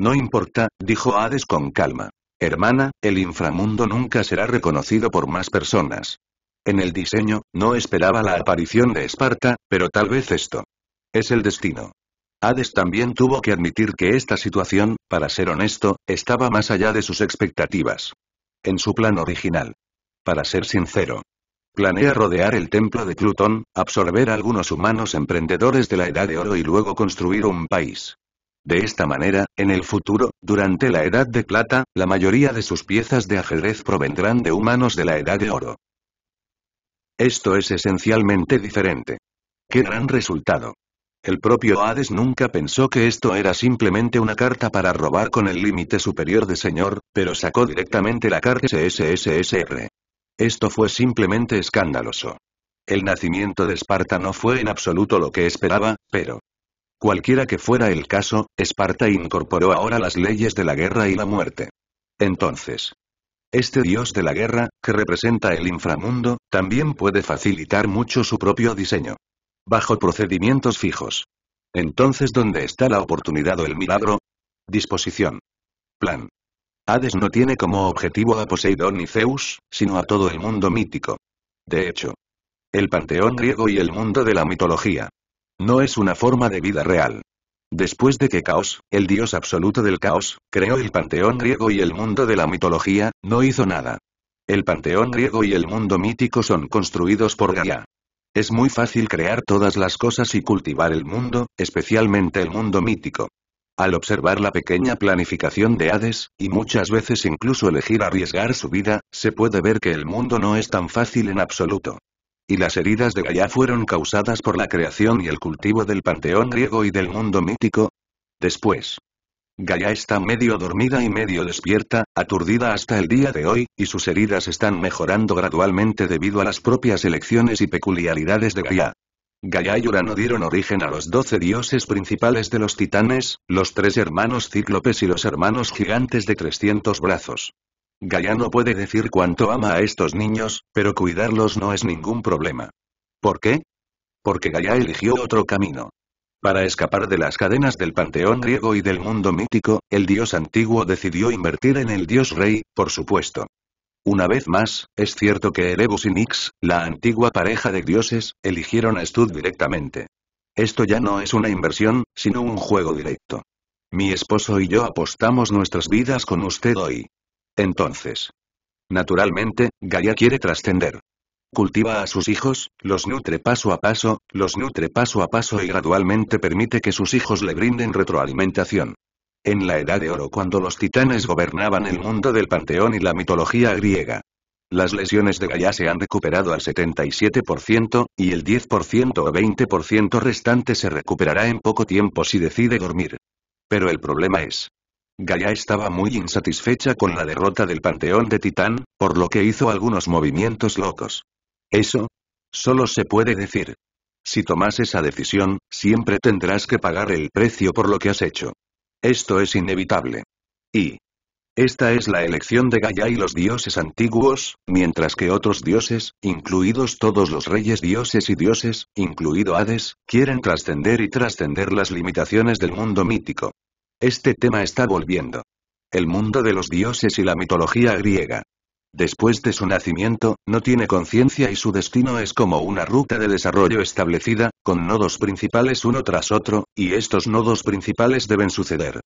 No importa, dijo Hades con calma. Hermana, el inframundo nunca será reconocido por más personas. En el diseño, no esperaba la aparición de Esparta, pero tal vez esto. Es el destino. Hades también tuvo que admitir que esta situación, para ser honesto, estaba más allá de sus expectativas. En su plan original. Para ser sincero. Planea rodear el templo de Plutón, absorber a algunos humanos emprendedores de la Edad de Oro y luego construir un país. De esta manera, en el futuro, durante la Edad de Plata, la mayoría de sus piezas de ajedrez provendrán de humanos de la Edad de Oro. Esto es esencialmente diferente. ¡Qué gran resultado! El propio Hades nunca pensó que esto era simplemente una carta para robar con el límite superior de señor, pero sacó directamente la carta SSSR. Esto fue simplemente escandaloso. El nacimiento de Esparta no fue en absoluto lo que esperaba, pero... Cualquiera que fuera el caso, Esparta incorporó ahora las leyes de la guerra y la muerte. Entonces, este dios de la guerra, que representa el inframundo, también puede facilitar mucho su propio diseño. Bajo procedimientos fijos. Entonces, ¿dónde está la oportunidad o el milagro? Disposición. Plan. Hades no tiene como objetivo a Poseidón y Zeus, sino a todo el mundo mítico. De hecho, el panteón griego y el mundo de la mitología. No es una forma de vida real. Después de que Caos, el dios absoluto del caos, creó el panteón griego y el mundo de la mitología, no hizo nada. El panteón griego y el mundo mítico son construidos por Gaia. Es muy fácil crear todas las cosas y cultivar el mundo, especialmente el mundo mítico. Al observar la pequeña planificación de Hades, y muchas veces incluso elegir arriesgar su vida, se puede ver que el mundo no es tan fácil en absoluto. Y las heridas de Gaia fueron causadas por la creación y el cultivo del panteón griego y del mundo mítico. Después, Gaia está medio dormida y medio despierta, aturdida hasta el día de hoy, y sus heridas están mejorando gradualmente debido a las propias elecciones y peculiaridades de Gaia. Gaia y Urano dieron origen a los doce dioses principales de los titanes, los tres hermanos cíclopes y los hermanos gigantes de 300 brazos. Gaia no puede decir cuánto ama a estos niños, pero cuidarlos no es ningún problema. ¿Por qué? Porque Gaia eligió otro camino. Para escapar de las cadenas del panteón griego y del mundo mítico, el dios antiguo decidió invertir en el dios rey, por supuesto. Una vez más, es cierto que Erebus y Nix, la antigua pareja de dioses, eligieron a Stud directamente. Esto ya no es una inversión, sino un juego directo. Mi esposo y yo apostamos nuestras vidas con usted hoy. Entonces. Naturalmente, Gaia quiere trascender cultiva a sus hijos, los nutre paso a paso, los nutre paso a paso y gradualmente permite que sus hijos le brinden retroalimentación. En la Edad de Oro cuando los titanes gobernaban el mundo del panteón y la mitología griega. Las lesiones de Gaia se han recuperado al 77%, y el 10% o 20% restante se recuperará en poco tiempo si decide dormir. Pero el problema es, Gaia estaba muy insatisfecha con la derrota del Panteón de Titán, por lo que hizo algunos movimientos locos. Eso, solo se puede decir. Si tomas esa decisión, siempre tendrás que pagar el precio por lo que has hecho. Esto es inevitable. Y, esta es la elección de Gaia y los dioses antiguos, mientras que otros dioses, incluidos todos los reyes dioses y dioses, incluido Hades, quieren trascender y trascender las limitaciones del mundo mítico. Este tema está volviendo. El mundo de los dioses y la mitología griega. Después de su nacimiento, no tiene conciencia y su destino es como una ruta de desarrollo establecida, con nodos principales uno tras otro, y estos nodos principales deben suceder.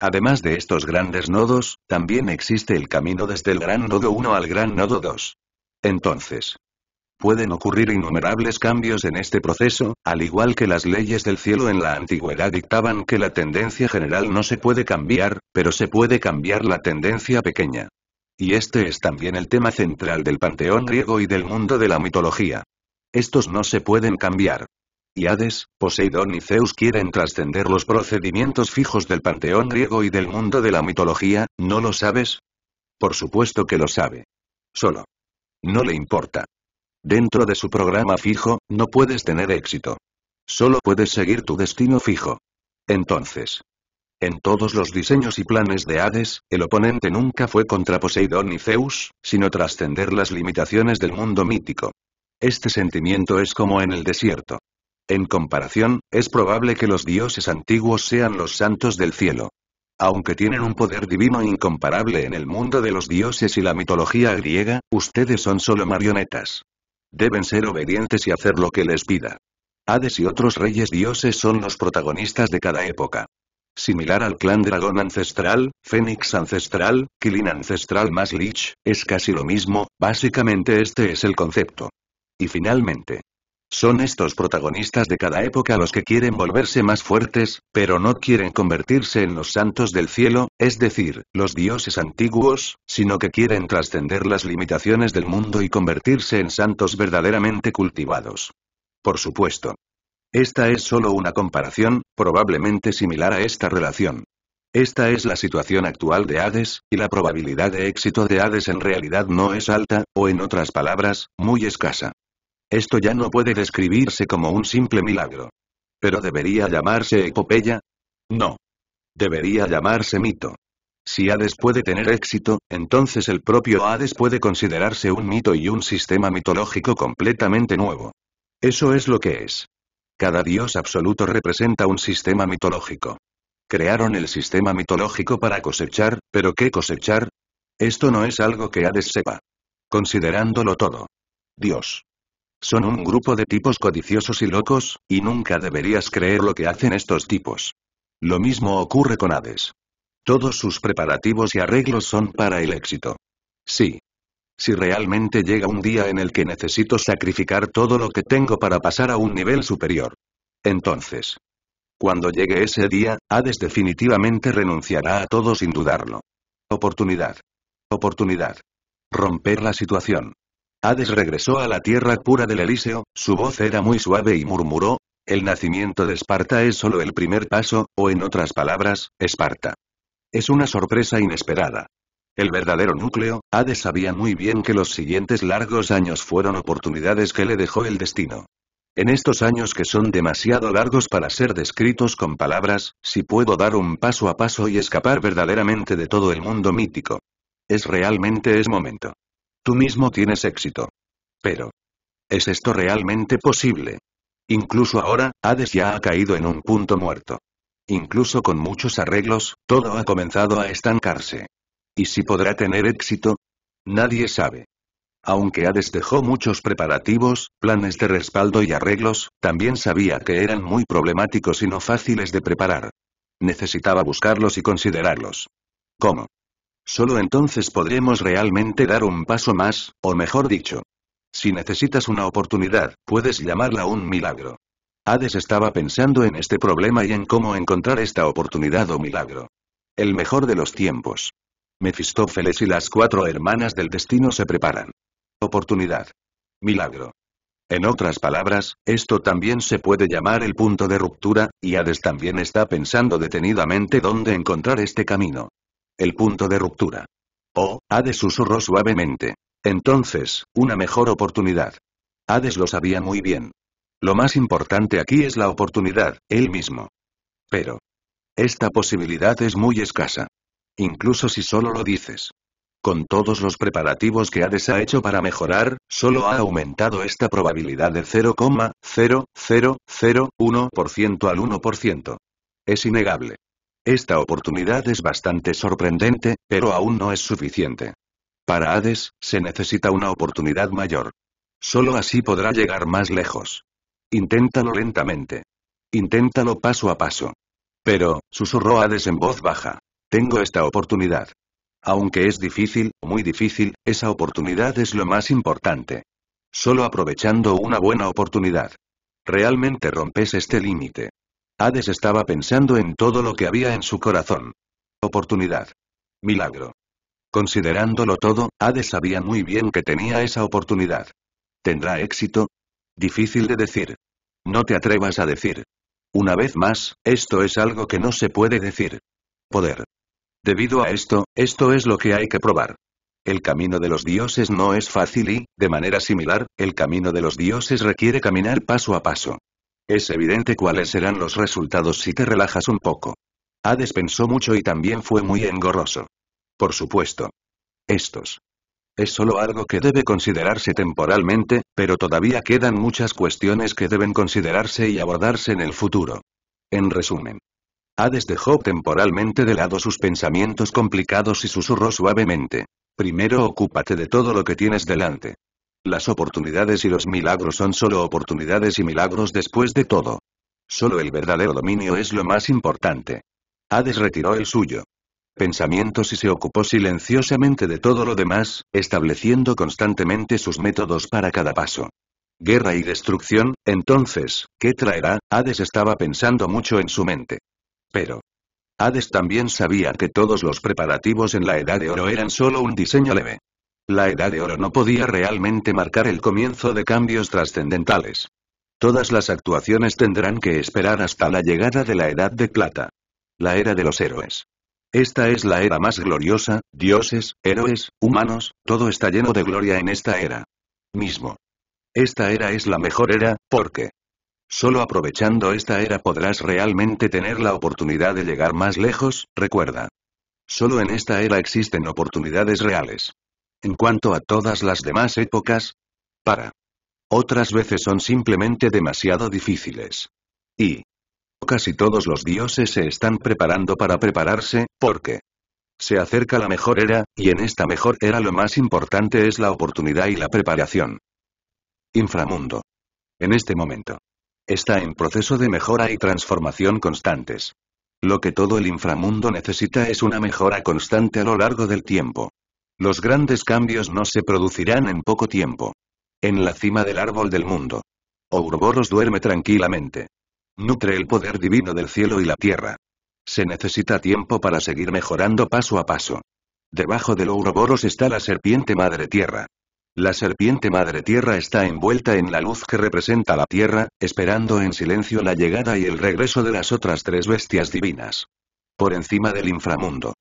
Además de estos grandes nodos, también existe el camino desde el gran nodo 1 al gran nodo 2. Entonces, pueden ocurrir innumerables cambios en este proceso, al igual que las leyes del cielo en la antigüedad dictaban que la tendencia general no se puede cambiar, pero se puede cambiar la tendencia pequeña. Y este es también el tema central del panteón griego y del mundo de la mitología. Estos no se pueden cambiar. Y Hades, Poseidón y Zeus quieren trascender los procedimientos fijos del panteón griego y del mundo de la mitología, ¿no lo sabes? Por supuesto que lo sabe. Solo. No le importa. Dentro de su programa fijo, no puedes tener éxito. Solo puedes seguir tu destino fijo. Entonces, en todos los diseños y planes de Hades, el oponente nunca fue contra Poseidón y Zeus, sino trascender las limitaciones del mundo mítico. Este sentimiento es como en el desierto. En comparación, es probable que los dioses antiguos sean los santos del cielo. Aunque tienen un poder divino incomparable en el mundo de los dioses y la mitología griega, ustedes son solo marionetas. Deben ser obedientes y hacer lo que les pida. Hades y otros reyes dioses son los protagonistas de cada época similar al clan dragón ancestral, fénix ancestral, kilin ancestral más lich, es casi lo mismo, básicamente este es el concepto. Y finalmente. Son estos protagonistas de cada época los que quieren volverse más fuertes, pero no quieren convertirse en los santos del cielo, es decir, los dioses antiguos, sino que quieren trascender las limitaciones del mundo y convertirse en santos verdaderamente cultivados. Por supuesto, esta es solo una comparación, probablemente similar a esta relación. Esta es la situación actual de Hades, y la probabilidad de éxito de Hades en realidad no es alta, o en otras palabras, muy escasa. Esto ya no puede describirse como un simple milagro. ¿Pero debería llamarse epopeya? No. Debería llamarse mito. Si Hades puede tener éxito, entonces el propio Hades puede considerarse un mito y un sistema mitológico completamente nuevo. Eso es lo que es. Cada dios absoluto representa un sistema mitológico. Crearon el sistema mitológico para cosechar, pero ¿qué cosechar? Esto no es algo que Hades sepa. Considerándolo todo. Dios. Son un grupo de tipos codiciosos y locos, y nunca deberías creer lo que hacen estos tipos. Lo mismo ocurre con Hades. Todos sus preparativos y arreglos son para el éxito. Sí, si realmente llega un día en el que necesito sacrificar todo lo que tengo para pasar a un nivel superior. Entonces. Cuando llegue ese día, Hades definitivamente renunciará a todo sin dudarlo. Oportunidad. Oportunidad. Romper la situación. Hades regresó a la tierra pura del Elíseo, su voz era muy suave y murmuró, el nacimiento de Esparta es solo el primer paso, o en otras palabras, Esparta. Es una sorpresa inesperada. El verdadero núcleo, Hades sabía muy bien que los siguientes largos años fueron oportunidades que le dejó el destino. En estos años que son demasiado largos para ser descritos con palabras, si puedo dar un paso a paso y escapar verdaderamente de todo el mundo mítico. Es realmente es momento. Tú mismo tienes éxito. Pero, ¿es esto realmente posible? Incluso ahora, Hades ya ha caído en un punto muerto. Incluso con muchos arreglos, todo ha comenzado a estancarse. ¿Y si podrá tener éxito? Nadie sabe. Aunque Hades dejó muchos preparativos, planes de respaldo y arreglos, también sabía que eran muy problemáticos y no fáciles de preparar. Necesitaba buscarlos y considerarlos. ¿Cómo? Solo entonces podremos realmente dar un paso más, o mejor dicho. Si necesitas una oportunidad, puedes llamarla un milagro. Hades estaba pensando en este problema y en cómo encontrar esta oportunidad o milagro. El mejor de los tiempos. Mefistófeles y las cuatro hermanas del destino se preparan. Oportunidad. Milagro. En otras palabras, esto también se puede llamar el punto de ruptura, y Hades también está pensando detenidamente dónde encontrar este camino. El punto de ruptura. Oh, Hades susurró suavemente. Entonces, una mejor oportunidad. Hades lo sabía muy bien. Lo más importante aquí es la oportunidad, él mismo. Pero. Esta posibilidad es muy escasa incluso si solo lo dices. Con todos los preparativos que Hades ha hecho para mejorar, solo ha aumentado esta probabilidad de 0,0001% al 1%. Es innegable. Esta oportunidad es bastante sorprendente, pero aún no es suficiente. Para Hades, se necesita una oportunidad mayor. Solo así podrá llegar más lejos. Inténtalo lentamente. Inténtalo paso a paso. Pero, susurró Hades en voz baja tengo esta oportunidad. Aunque es difícil, muy difícil, esa oportunidad es lo más importante. Solo aprovechando una buena oportunidad. Realmente rompes este límite. Hades estaba pensando en todo lo que había en su corazón. Oportunidad. Milagro. Considerándolo todo, Hades sabía muy bien que tenía esa oportunidad. ¿Tendrá éxito? Difícil de decir. No te atrevas a decir. Una vez más, esto es algo que no se puede decir. Poder. Debido a esto, esto es lo que hay que probar. El camino de los dioses no es fácil y, de manera similar, el camino de los dioses requiere caminar paso a paso. Es evidente cuáles serán los resultados si te relajas un poco. Hades pensó mucho y también fue muy engorroso. Por supuesto. Estos. Es solo algo que debe considerarse temporalmente, pero todavía quedan muchas cuestiones que deben considerarse y abordarse en el futuro. En resumen. Hades dejó temporalmente de lado sus pensamientos complicados y susurró suavemente. Primero ocúpate de todo lo que tienes delante. Las oportunidades y los milagros son solo oportunidades y milagros después de todo. Solo el verdadero dominio es lo más importante. Hades retiró el suyo. Pensamientos y se ocupó silenciosamente de todo lo demás, estableciendo constantemente sus métodos para cada paso. Guerra y destrucción, entonces, ¿qué traerá? Hades estaba pensando mucho en su mente pero... Hades también sabía que todos los preparativos en la Edad de Oro eran solo un diseño leve. La Edad de Oro no podía realmente marcar el comienzo de cambios trascendentales. Todas las actuaciones tendrán que esperar hasta la llegada de la Edad de Plata. La era de los héroes. Esta es la era más gloriosa, dioses, héroes, humanos, todo está lleno de gloria en esta era. Mismo. Esta era es la mejor era, porque Solo aprovechando esta era podrás realmente tener la oportunidad de llegar más lejos, recuerda. Solo en esta era existen oportunidades reales. En cuanto a todas las demás épocas, para. Otras veces son simplemente demasiado difíciles. Y. Casi todos los dioses se están preparando para prepararse, porque. Se acerca la mejor era, y en esta mejor era lo más importante es la oportunidad y la preparación. Inframundo. En este momento. Está en proceso de mejora y transformación constantes. Lo que todo el inframundo necesita es una mejora constante a lo largo del tiempo. Los grandes cambios no se producirán en poco tiempo. En la cima del árbol del mundo. Ouroboros duerme tranquilamente. Nutre el poder divino del cielo y la tierra. Se necesita tiempo para seguir mejorando paso a paso. Debajo del Ouroboros está la serpiente madre tierra. La serpiente madre tierra está envuelta en la luz que representa la tierra, esperando en silencio la llegada y el regreso de las otras tres bestias divinas. Por encima del inframundo.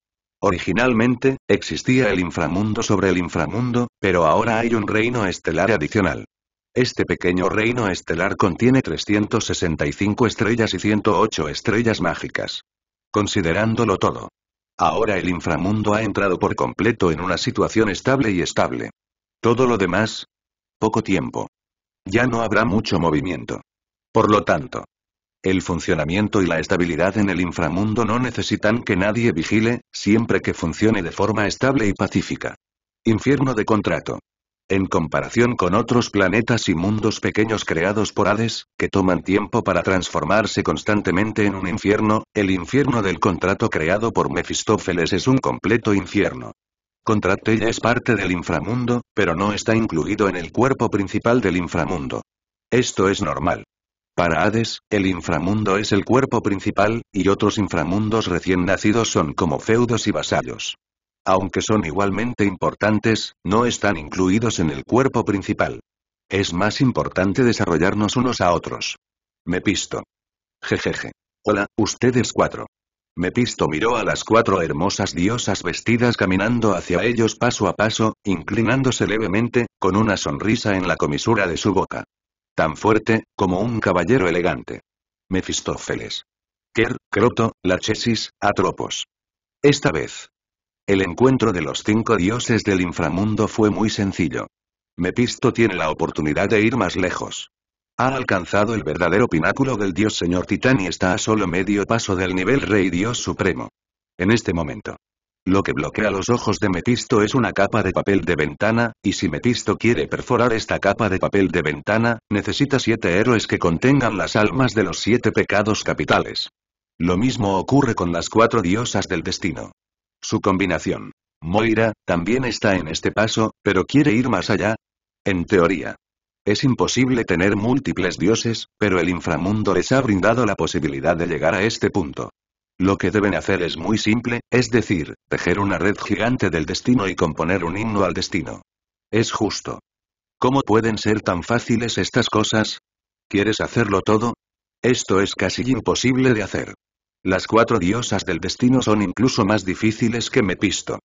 Originalmente, existía el inframundo sobre el inframundo, pero ahora hay un reino estelar adicional. Este pequeño reino estelar contiene 365 estrellas y 108 estrellas mágicas. Considerándolo todo. Ahora el inframundo ha entrado por completo en una situación estable y estable. Todo lo demás. Poco tiempo. Ya no habrá mucho movimiento. Por lo tanto, el funcionamiento y la estabilidad en el inframundo no necesitan que nadie vigile, siempre que funcione de forma estable y pacífica. Infierno de contrato. En comparación con otros planetas y mundos pequeños creados por Hades, que toman tiempo para transformarse constantemente en un infierno, el infierno del contrato creado por Mefistófeles es un completo infierno. Contratella es parte del inframundo, pero no está incluido en el cuerpo principal del inframundo. Esto es normal. Para Hades, el inframundo es el cuerpo principal, y otros inframundos recién nacidos son como feudos y vasallos. Aunque son igualmente importantes, no están incluidos en el cuerpo principal. Es más importante desarrollarnos unos a otros. Me pisto. Jejeje. Hola, ustedes cuatro. Mepisto miró a las cuatro hermosas diosas vestidas caminando hacia ellos paso a paso, inclinándose levemente, con una sonrisa en la comisura de su boca. Tan fuerte, como un caballero elegante. Mefistófeles. Ker, Croto, Lachesis, Atropos. Esta vez. El encuentro de los cinco dioses del inframundo fue muy sencillo. Mepisto tiene la oportunidad de ir más lejos. Ha alcanzado el verdadero pináculo del dios señor titán y está a solo medio paso del nivel rey dios supremo. En este momento. Lo que bloquea los ojos de Metisto es una capa de papel de ventana, y si Metisto quiere perforar esta capa de papel de ventana, necesita siete héroes que contengan las almas de los siete pecados capitales. Lo mismo ocurre con las cuatro diosas del destino. Su combinación. Moira, también está en este paso, pero quiere ir más allá. En teoría. Es imposible tener múltiples dioses, pero el inframundo les ha brindado la posibilidad de llegar a este punto. Lo que deben hacer es muy simple, es decir, tejer una red gigante del destino y componer un himno al destino. Es justo. ¿Cómo pueden ser tan fáciles estas cosas? ¿Quieres hacerlo todo? Esto es casi imposible de hacer. Las cuatro diosas del destino son incluso más difíciles que Mepisto.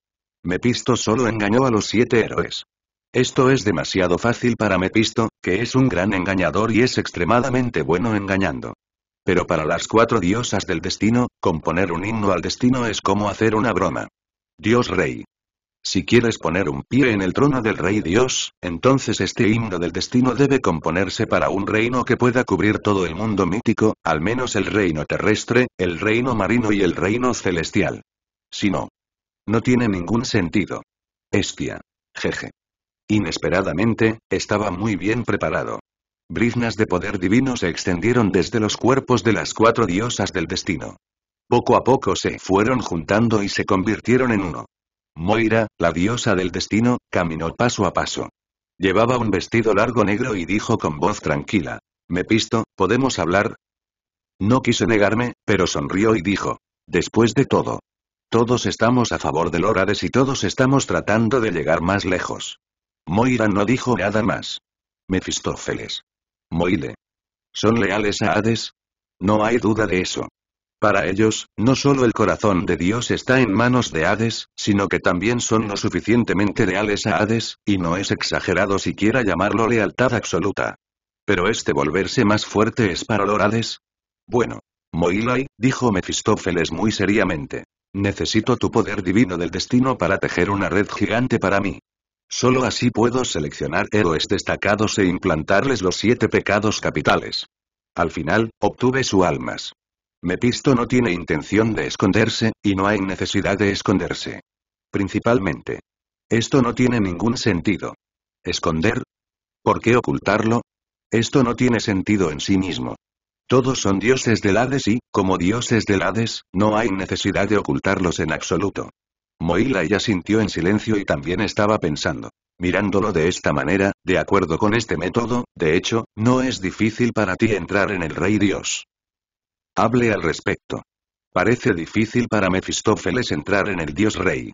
Mepisto solo engañó a los siete héroes. Esto es demasiado fácil para Mepisto, que es un gran engañador y es extremadamente bueno engañando. Pero para las cuatro diosas del destino, componer un himno al destino es como hacer una broma. Dios Rey. Si quieres poner un pie en el trono del Rey Dios, entonces este himno del destino debe componerse para un reino que pueda cubrir todo el mundo mítico, al menos el reino terrestre, el reino marino y el reino celestial. Si no. No tiene ningún sentido. Hestia. Jeje. Inesperadamente, estaba muy bien preparado. Briznas de poder divino se extendieron desde los cuerpos de las cuatro diosas del destino. Poco a poco se fueron juntando y se convirtieron en uno. Moira, la diosa del destino, caminó paso a paso. Llevaba un vestido largo negro y dijo con voz tranquila. "Me pisto, ¿podemos hablar? No quiso negarme, pero sonrió y dijo. Después de todo. Todos estamos a favor de Lorades y todos estamos tratando de llegar más lejos. Moira no dijo nada más. Mefistófeles. Moile. ¿Son leales a Hades? No hay duda de eso. Para ellos, no solo el corazón de Dios está en manos de Hades, sino que también son lo suficientemente leales a Hades, y no es exagerado siquiera llamarlo lealtad absoluta. ¿Pero este volverse más fuerte es para los Hades? Bueno. Moilai, dijo Mefistófeles muy seriamente. Necesito tu poder divino del destino para tejer una red gigante para mí. Solo así puedo seleccionar héroes destacados e implantarles los siete pecados capitales. Al final, obtuve su almas. Mepisto no tiene intención de esconderse, y no hay necesidad de esconderse. Principalmente. Esto no tiene ningún sentido. ¿Esconder? ¿Por qué ocultarlo? Esto no tiene sentido en sí mismo. Todos son dioses del Hades y, como dioses del Hades, no hay necesidad de ocultarlos en absoluto ya sintió en silencio y también estaba pensando. Mirándolo de esta manera, de acuerdo con este método, de hecho, no es difícil para ti entrar en el Rey Dios. Hable al respecto. Parece difícil para Mefistófeles entrar en el Dios Rey.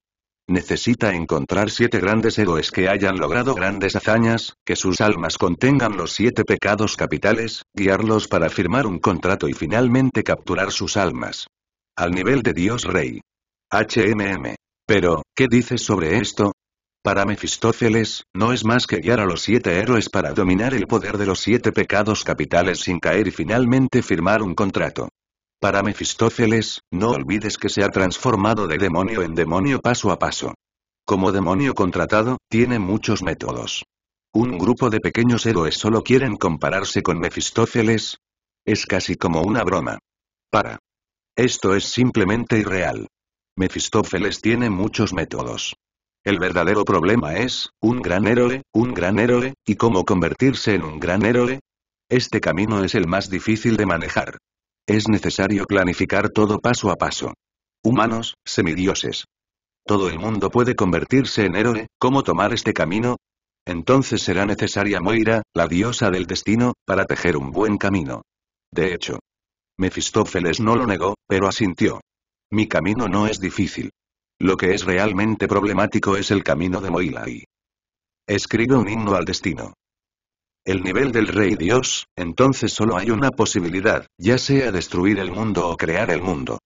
Necesita encontrar siete grandes héroes que hayan logrado grandes hazañas, que sus almas contengan los siete pecados capitales, guiarlos para firmar un contrato y finalmente capturar sus almas. Al nivel de Dios Rey. HMM. Pero, ¿qué dices sobre esto? Para Mefistófeles, no es más que guiar a los siete héroes para dominar el poder de los siete pecados capitales sin caer y finalmente firmar un contrato. Para Mefistófeles, no olvides que se ha transformado de demonio en demonio paso a paso. Como demonio contratado, tiene muchos métodos. ¿Un grupo de pequeños héroes solo quieren compararse con Mefistófeles? Es casi como una broma. Para. Esto es simplemente irreal. Mefistófeles tiene muchos métodos. El verdadero problema es, un gran héroe, un gran héroe, y cómo convertirse en un gran héroe. Este camino es el más difícil de manejar. Es necesario planificar todo paso a paso. Humanos, semidioses. Todo el mundo puede convertirse en héroe, ¿cómo tomar este camino? Entonces será necesaria Moira, la diosa del destino, para tejer un buen camino. De hecho, Mefistófeles no lo negó, pero asintió. Mi camino no es difícil. Lo que es realmente problemático es el camino de Moilai. Escribe un himno al destino. El nivel del rey Dios, entonces solo hay una posibilidad, ya sea destruir el mundo o crear el mundo.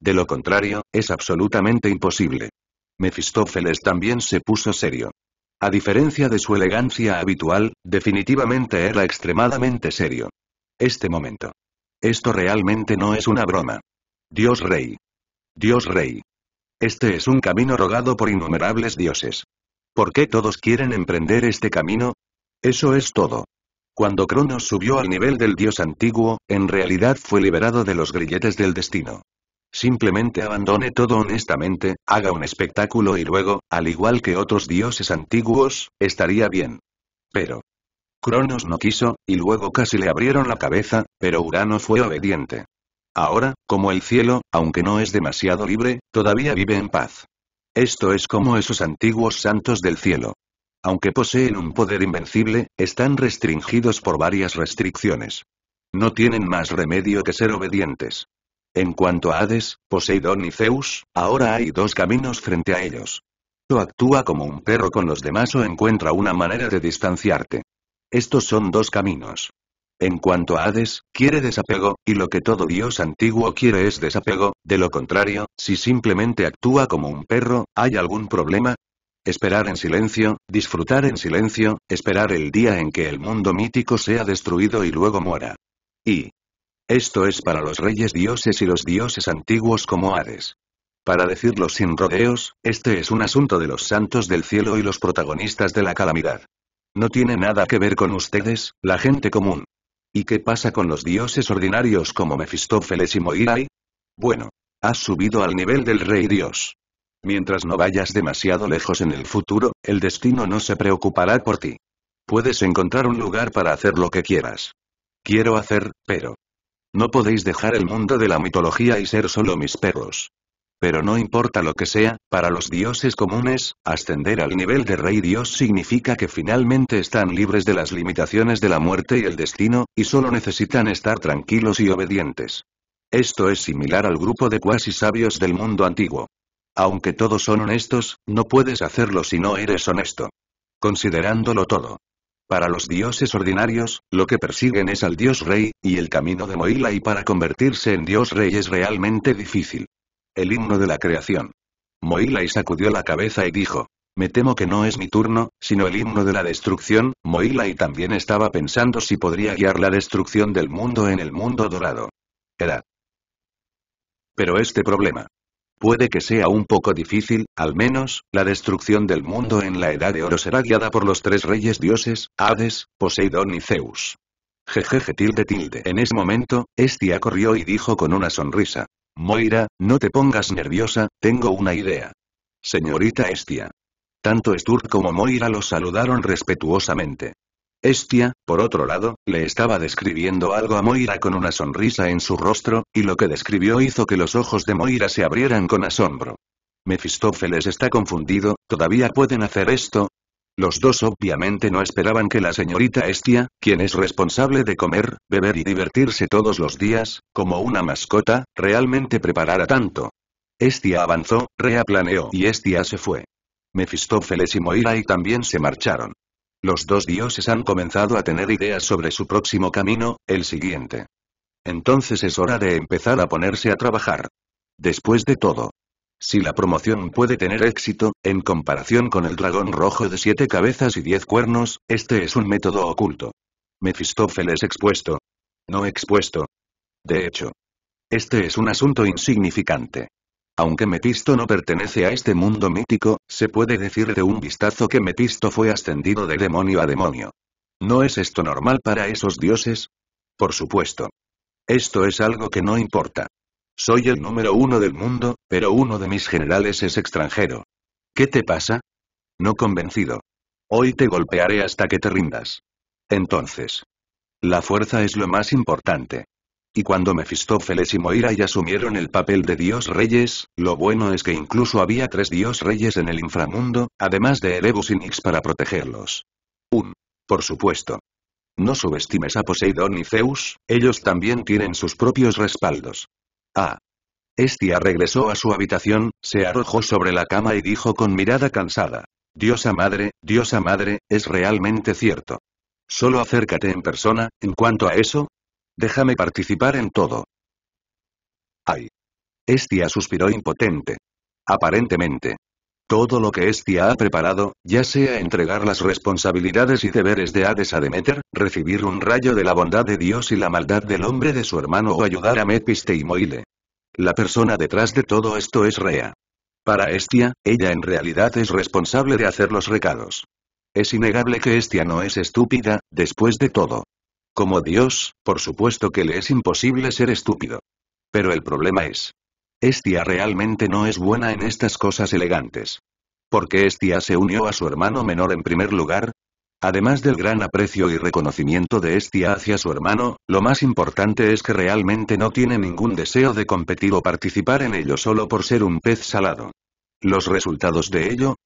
De lo contrario, es absolutamente imposible. Mefistófeles también se puso serio. A diferencia de su elegancia habitual, definitivamente era extremadamente serio. Este momento. Esto realmente no es una broma. Dios Rey. Dios Rey. Este es un camino rogado por innumerables dioses. ¿Por qué todos quieren emprender este camino? Eso es todo. Cuando Cronos subió al nivel del dios antiguo, en realidad fue liberado de los grilletes del destino. Simplemente abandone todo honestamente, haga un espectáculo y luego, al igual que otros dioses antiguos, estaría bien. Pero. Cronos no quiso, y luego casi le abrieron la cabeza, pero Urano fue obediente. Ahora, como el cielo, aunque no es demasiado libre, todavía vive en paz. Esto es como esos antiguos santos del cielo. Aunque poseen un poder invencible, están restringidos por varias restricciones. No tienen más remedio que ser obedientes. En cuanto a Hades, Poseidón y Zeus, ahora hay dos caminos frente a ellos. O actúa como un perro con los demás o encuentra una manera de distanciarte. Estos son dos caminos. En cuanto a Hades, quiere desapego, y lo que todo dios antiguo quiere es desapego, de lo contrario, si simplemente actúa como un perro, ¿hay algún problema? Esperar en silencio, disfrutar en silencio, esperar el día en que el mundo mítico sea destruido y luego muera. Y. Esto es para los reyes dioses y los dioses antiguos como Hades. Para decirlo sin rodeos, este es un asunto de los santos del cielo y los protagonistas de la calamidad. No tiene nada que ver con ustedes, la gente común. ¿Y qué pasa con los dioses ordinarios como Mefistófeles y Moirai? Bueno. Has subido al nivel del rey dios. Mientras no vayas demasiado lejos en el futuro, el destino no se preocupará por ti. Puedes encontrar un lugar para hacer lo que quieras. Quiero hacer, pero... No podéis dejar el mundo de la mitología y ser solo mis perros. Pero no importa lo que sea, para los dioses comunes, ascender al nivel de rey dios significa que finalmente están libres de las limitaciones de la muerte y el destino, y solo necesitan estar tranquilos y obedientes. Esto es similar al grupo de cuasi sabios del mundo antiguo. Aunque todos son honestos, no puedes hacerlo si no eres honesto. Considerándolo todo. Para los dioses ordinarios, lo que persiguen es al dios rey, y el camino de Moila y para convertirse en dios rey es realmente difícil el himno de la creación. y sacudió la cabeza y dijo. Me temo que no es mi turno, sino el himno de la destrucción. y también estaba pensando si podría guiar la destrucción del mundo en el mundo dorado. Era. Pero este problema. Puede que sea un poco difícil, al menos, la destrucción del mundo en la Edad de Oro será guiada por los tres reyes dioses, Hades, Poseidón y Zeus. Jejeje tilde tilde. En ese momento, Estia corrió y dijo con una sonrisa. Moira, no te pongas nerviosa, tengo una idea. Señorita Estia. Tanto Sturk como Moira lo saludaron respetuosamente. Estia, por otro lado, le estaba describiendo algo a Moira con una sonrisa en su rostro, y lo que describió hizo que los ojos de Moira se abrieran con asombro. Mefistófeles está confundido, ¿todavía pueden hacer esto? Los dos obviamente no esperaban que la señorita Estia, quien es responsable de comer, beber y divertirse todos los días, como una mascota, realmente preparara tanto. Estia avanzó, reaplaneó y Estia se fue. Mefistófeles y y también se marcharon. Los dos dioses han comenzado a tener ideas sobre su próximo camino, el siguiente. Entonces es hora de empezar a ponerse a trabajar. Después de todo, si la promoción puede tener éxito, en comparación con el dragón rojo de siete cabezas y diez cuernos, este es un método oculto. Mefistófeles expuesto. No expuesto. De hecho. Este es un asunto insignificante. Aunque Mephisto no pertenece a este mundo mítico, se puede decir de un vistazo que Mephisto fue ascendido de demonio a demonio. ¿No es esto normal para esos dioses? Por supuesto. Esto es algo que no importa. Soy el número uno del mundo, pero uno de mis generales es extranjero. ¿Qué te pasa? No convencido. Hoy te golpearé hasta que te rindas. Entonces. La fuerza es lo más importante. Y cuando Mefistófeles y Moira Moirai asumieron el papel de dios reyes, lo bueno es que incluso había tres dios reyes en el inframundo, además de Erebus y Nix para protegerlos. Un. Por supuesto. No subestimes a Poseidón y Zeus, ellos también tienen sus propios respaldos. Ah. Estia regresó a su habitación, se arrojó sobre la cama y dijo con mirada cansada. Diosa madre, diosa madre, es realmente cierto. Solo acércate en persona, en cuanto a eso. Déjame participar en todo. Ay. Estia suspiró impotente. Aparentemente, todo lo que Estia ha preparado, ya sea entregar las responsabilidades y deberes de Hades a Demeter, recibir un rayo de la bondad de Dios y la maldad del hombre de su hermano o ayudar a Mepiste y Moile. La persona detrás de todo esto es Rea. Para Estia, ella en realidad es responsable de hacer los recados. Es innegable que Estia no es estúpida, después de todo. Como Dios, por supuesto que le es imposible ser estúpido. Pero el problema es, Estia realmente no es buena en estas cosas elegantes. ¿Por qué Estia se unió a su hermano menor en primer lugar? Además del gran aprecio y reconocimiento de Estia hacia su hermano, lo más importante es que realmente no tiene ningún deseo de competir o participar en ello solo por ser un pez salado. ¿Los resultados de ello?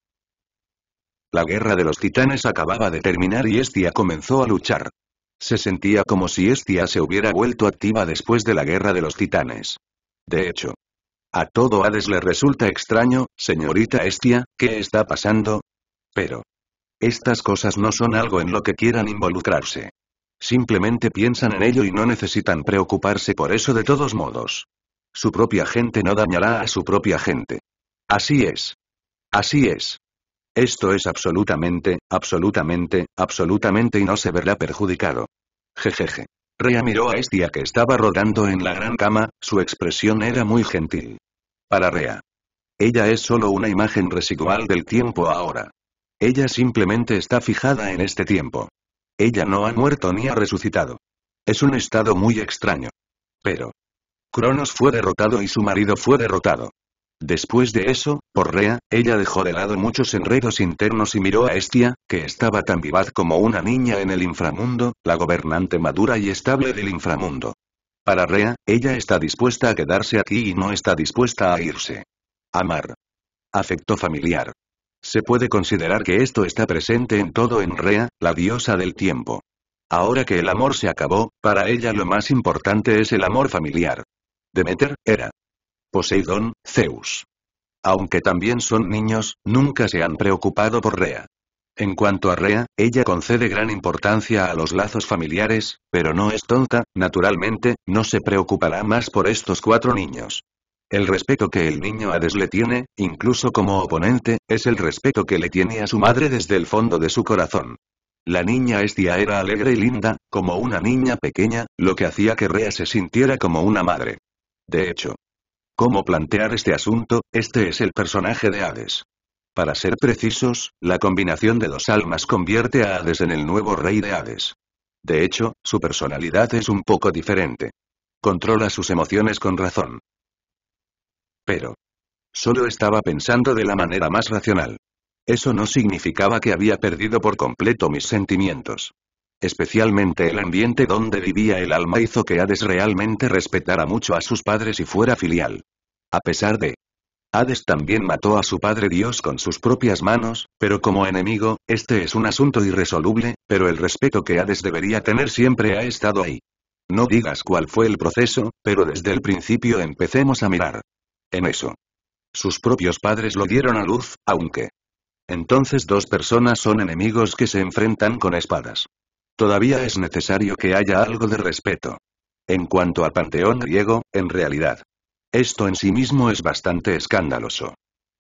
La guerra de los titanes acababa de terminar y Estia comenzó a luchar. Se sentía como si Estia se hubiera vuelto activa después de la guerra de los titanes. De hecho, a todo Hades le resulta extraño, señorita Estia, ¿qué está pasando? Pero. Estas cosas no son algo en lo que quieran involucrarse. Simplemente piensan en ello y no necesitan preocuparse por eso de todos modos. Su propia gente no dañará a su propia gente. Así es. Así es. Esto es absolutamente, absolutamente, absolutamente y no se verá perjudicado. Jejeje. Rea miró a Estia que estaba rodando en la gran cama, su expresión era muy gentil para Rea. Ella es solo una imagen residual del tiempo ahora. Ella simplemente está fijada en este tiempo. Ella no ha muerto ni ha resucitado. Es un estado muy extraño. Pero. Cronos fue derrotado y su marido fue derrotado. Después de eso, por Rea, ella dejó de lado muchos enredos internos y miró a Estia, que estaba tan vivaz como una niña en el inframundo, la gobernante madura y estable del inframundo. Para Rea, ella está dispuesta a quedarse aquí y no está dispuesta a irse. Amar. Afecto familiar. Se puede considerar que esto está presente en todo en Rea, la diosa del tiempo. Ahora que el amor se acabó, para ella lo más importante es el amor familiar. Demeter, era. Poseidón, Zeus. Aunque también son niños, nunca se han preocupado por Rea. En cuanto a Rea, ella concede gran importancia a los lazos familiares, pero no es tonta, naturalmente, no se preocupará más por estos cuatro niños. El respeto que el niño Hades le tiene, incluso como oponente, es el respeto que le tiene a su madre desde el fondo de su corazón. La niña Estia era alegre y linda, como una niña pequeña, lo que hacía que Rea se sintiera como una madre. De hecho, ¿cómo plantear este asunto? Este es el personaje de Hades. Para ser precisos, la combinación de dos almas convierte a Hades en el nuevo rey de Hades. De hecho, su personalidad es un poco diferente. Controla sus emociones con razón. Pero. Solo estaba pensando de la manera más racional. Eso no significaba que había perdido por completo mis sentimientos. Especialmente el ambiente donde vivía el alma hizo que Hades realmente respetara mucho a sus padres y fuera filial. A pesar de Hades también mató a su padre Dios con sus propias manos, pero como enemigo, este es un asunto irresoluble, pero el respeto que Hades debería tener siempre ha estado ahí. No digas cuál fue el proceso, pero desde el principio empecemos a mirar. En eso. Sus propios padres lo dieron a luz, aunque. Entonces dos personas son enemigos que se enfrentan con espadas. Todavía es necesario que haya algo de respeto. En cuanto al panteón griego, en realidad, esto en sí mismo es bastante escandaloso.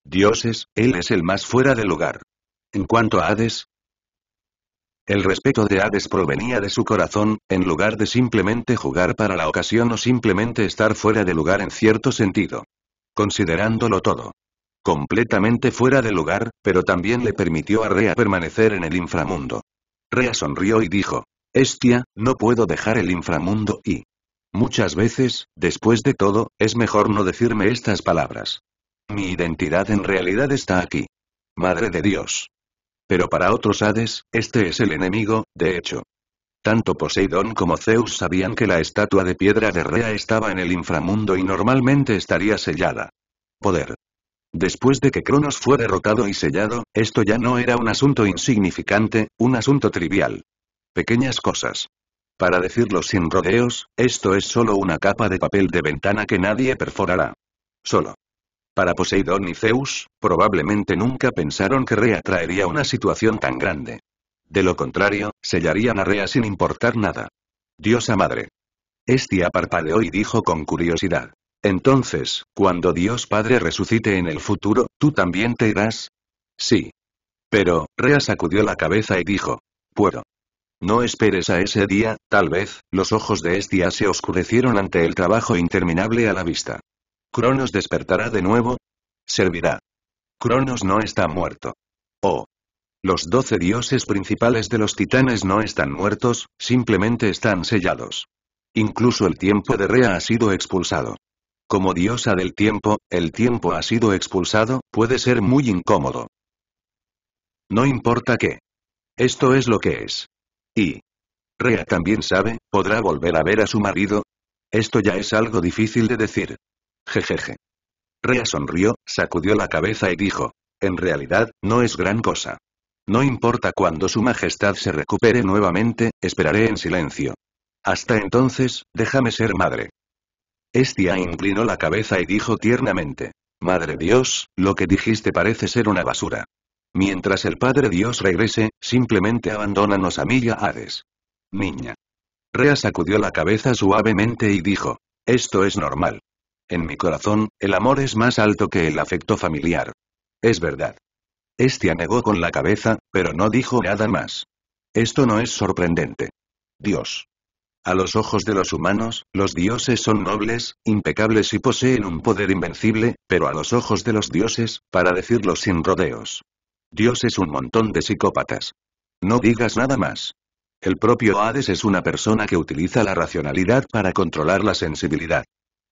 Dioses, él es el más fuera de lugar. En cuanto a Hades, el respeto de Hades provenía de su corazón, en lugar de simplemente jugar para la ocasión o simplemente estar fuera de lugar en cierto sentido. Considerándolo todo. Completamente fuera de lugar, pero también le permitió a Rea permanecer en el inframundo. Rea sonrió y dijo, Estia, no puedo dejar el inframundo y... Muchas veces, después de todo, es mejor no decirme estas palabras. Mi identidad en realidad está aquí. Madre de Dios. Pero para otros Hades, este es el enemigo, de hecho. Tanto Poseidón como Zeus sabían que la estatua de piedra de Rea estaba en el inframundo y normalmente estaría sellada. Poder. Después de que Cronos fue derrotado y sellado, esto ya no era un asunto insignificante, un asunto trivial. Pequeñas cosas. Para decirlo sin rodeos, esto es solo una capa de papel de ventana que nadie perforará. Solo. Para Poseidón y Zeus, probablemente nunca pensaron que Rea traería una situación tan grande. De lo contrario, sellarían a Rea sin importar nada. Diosa madre. Estia parpadeó y dijo con curiosidad. Entonces, cuando Dios Padre resucite en el futuro, ¿tú también te irás? Sí. Pero, Rea sacudió la cabeza y dijo. Puedo. No esperes a ese día, tal vez, los ojos de Estia se oscurecieron ante el trabajo interminable a la vista. Cronos despertará de nuevo. Servirá. Cronos no está muerto. Oh. Los doce dioses principales de los titanes no están muertos, simplemente están sellados. Incluso el tiempo de Rea ha sido expulsado. Como diosa del tiempo, el tiempo ha sido expulsado, puede ser muy incómodo. No importa qué. Esto es lo que es. Y. Rea también sabe, ¿podrá volver a ver a su marido? Esto ya es algo difícil de decir. Jejeje. Rea sonrió, sacudió la cabeza y dijo. En realidad, no es gran cosa. No importa cuando su majestad se recupere nuevamente, esperaré en silencio. Hasta entonces, déjame ser madre. Estia inclinó la cabeza y dijo tiernamente. Madre Dios, lo que dijiste parece ser una basura. Mientras el Padre Dios regrese, simplemente abandónanos a Milla Hades. Niña. Rea sacudió la cabeza suavemente y dijo. Esto es normal. En mi corazón, el amor es más alto que el afecto familiar. Es verdad. Este anegó con la cabeza, pero no dijo nada más. Esto no es sorprendente. Dios. A los ojos de los humanos, los dioses son nobles, impecables y poseen un poder invencible, pero a los ojos de los dioses, para decirlo sin rodeos, Dios es un montón de psicópatas. No digas nada más. El propio Hades es una persona que utiliza la racionalidad para controlar la sensibilidad.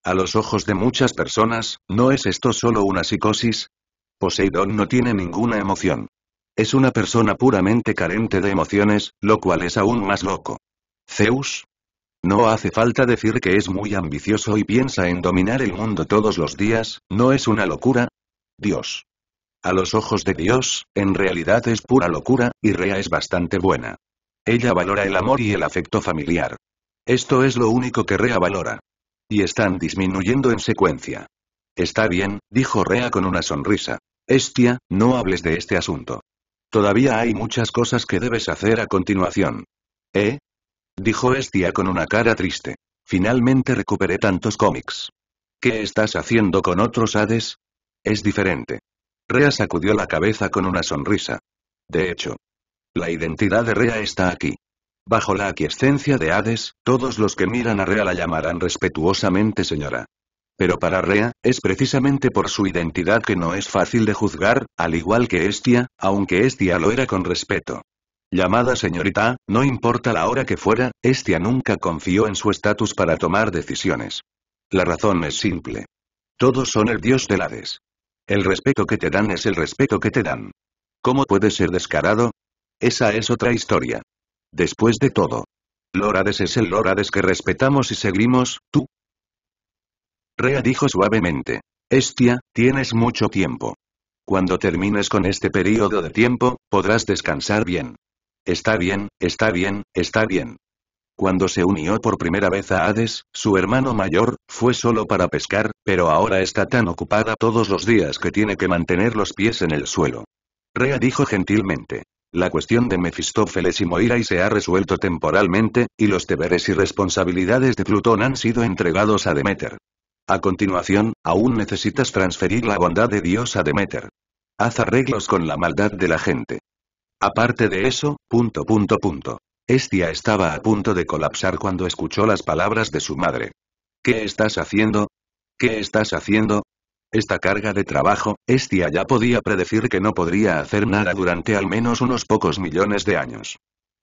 A los ojos de muchas personas, ¿no es esto solo una psicosis? Poseidón no tiene ninguna emoción. Es una persona puramente carente de emociones, lo cual es aún más loco. Zeus. No hace falta decir que es muy ambicioso y piensa en dominar el mundo todos los días, ¿no es una locura? Dios. A los ojos de Dios, en realidad es pura locura, y Rea es bastante buena. Ella valora el amor y el afecto familiar. Esto es lo único que Rea valora. Y están disminuyendo en secuencia. Está bien, dijo Rea con una sonrisa. Estia, no hables de este asunto. Todavía hay muchas cosas que debes hacer a continuación. ¿Eh? Dijo Estia con una cara triste. Finalmente recuperé tantos cómics. ¿Qué estás haciendo con otros Hades? Es diferente. Rea sacudió la cabeza con una sonrisa. De hecho, la identidad de Rea está aquí. Bajo la aquiescencia de Hades, todos los que miran a Rea la llamarán respetuosamente señora. Pero para Rea, es precisamente por su identidad que no es fácil de juzgar, al igual que Estia, aunque Estia lo era con respeto. Llamada señorita, no importa la hora que fuera, Estia nunca confió en su estatus para tomar decisiones. La razón es simple. Todos son el dios del Hades. El respeto que te dan es el respeto que te dan. ¿Cómo puedes ser descarado? Esa es otra historia. Después de todo. Lorades es el Lorades que respetamos y seguimos, tú. Rea dijo suavemente. Estia, tienes mucho tiempo. Cuando termines con este periodo de tiempo, podrás descansar bien. Está bien, está bien, está bien. Cuando se unió por primera vez a Hades, su hermano mayor, fue solo para pescar, pero ahora está tan ocupada todos los días que tiene que mantener los pies en el suelo. Rea dijo gentilmente. La cuestión de Mefistófeles y Moirai se ha resuelto temporalmente, y los deberes y responsabilidades de Plutón han sido entregados a Demeter. A continuación, aún necesitas transferir la bondad de Dios a Demeter. Haz arreglos con la maldad de la gente. Aparte de eso, punto punto punto. Estia estaba a punto de colapsar cuando escuchó las palabras de su madre. ¿Qué estás haciendo? ¿Qué estás haciendo? Esta carga de trabajo, Estia ya podía predecir que no podría hacer nada durante al menos unos pocos millones de años.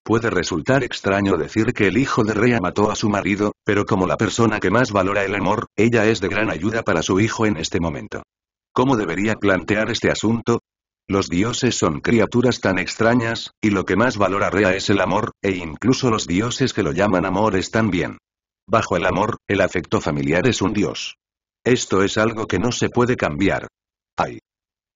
Puede resultar extraño decir que el hijo de Rea mató a su marido, pero como la persona que más valora el amor, ella es de gran ayuda para su hijo en este momento. ¿Cómo debería plantear este asunto? Los dioses son criaturas tan extrañas, y lo que más valora Rea es el amor, e incluso los dioses que lo llaman amor están bien. Bajo el amor, el afecto familiar es un dios. Esto es algo que no se puede cambiar. Ay.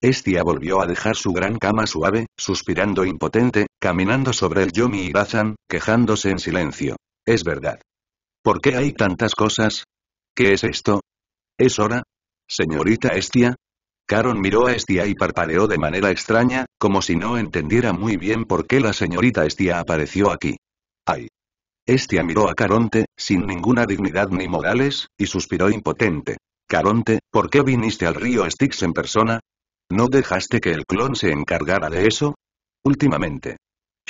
Estia volvió a dejar su gran cama suave, suspirando impotente, caminando sobre el Yomi y Bazan, quejándose en silencio. Es verdad. ¿Por qué hay tantas cosas? ¿Qué es esto? ¿Es hora? Señorita Estia, Caron miró a Estia y parpadeó de manera extraña, como si no entendiera muy bien por qué la señorita Estia apareció aquí. ¡Ay! Estia miró a Caronte, sin ninguna dignidad ni modales, y suspiró impotente. Caronte, ¿por qué viniste al río Styx en persona? ¿No dejaste que el clon se encargara de eso? Últimamente,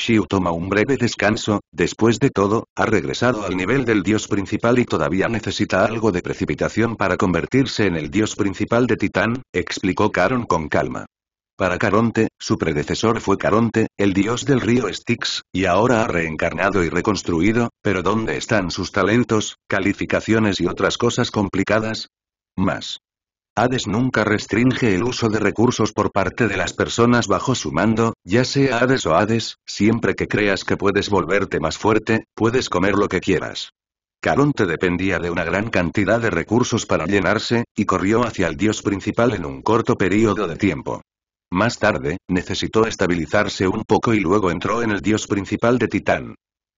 Shiu toma un breve descanso, después de todo, ha regresado al nivel del dios principal y todavía necesita algo de precipitación para convertirse en el dios principal de Titán, explicó Caron con calma. Para Caronte, su predecesor fue Caronte, el dios del río Styx, y ahora ha reencarnado y reconstruido, pero ¿dónde están sus talentos, calificaciones y otras cosas complicadas? Más. Hades nunca restringe el uso de recursos por parte de las personas bajo su mando, ya sea Hades o Hades, siempre que creas que puedes volverte más fuerte, puedes comer lo que quieras. te dependía de una gran cantidad de recursos para llenarse, y corrió hacia el dios principal en un corto periodo de tiempo. Más tarde, necesitó estabilizarse un poco y luego entró en el dios principal de Titán.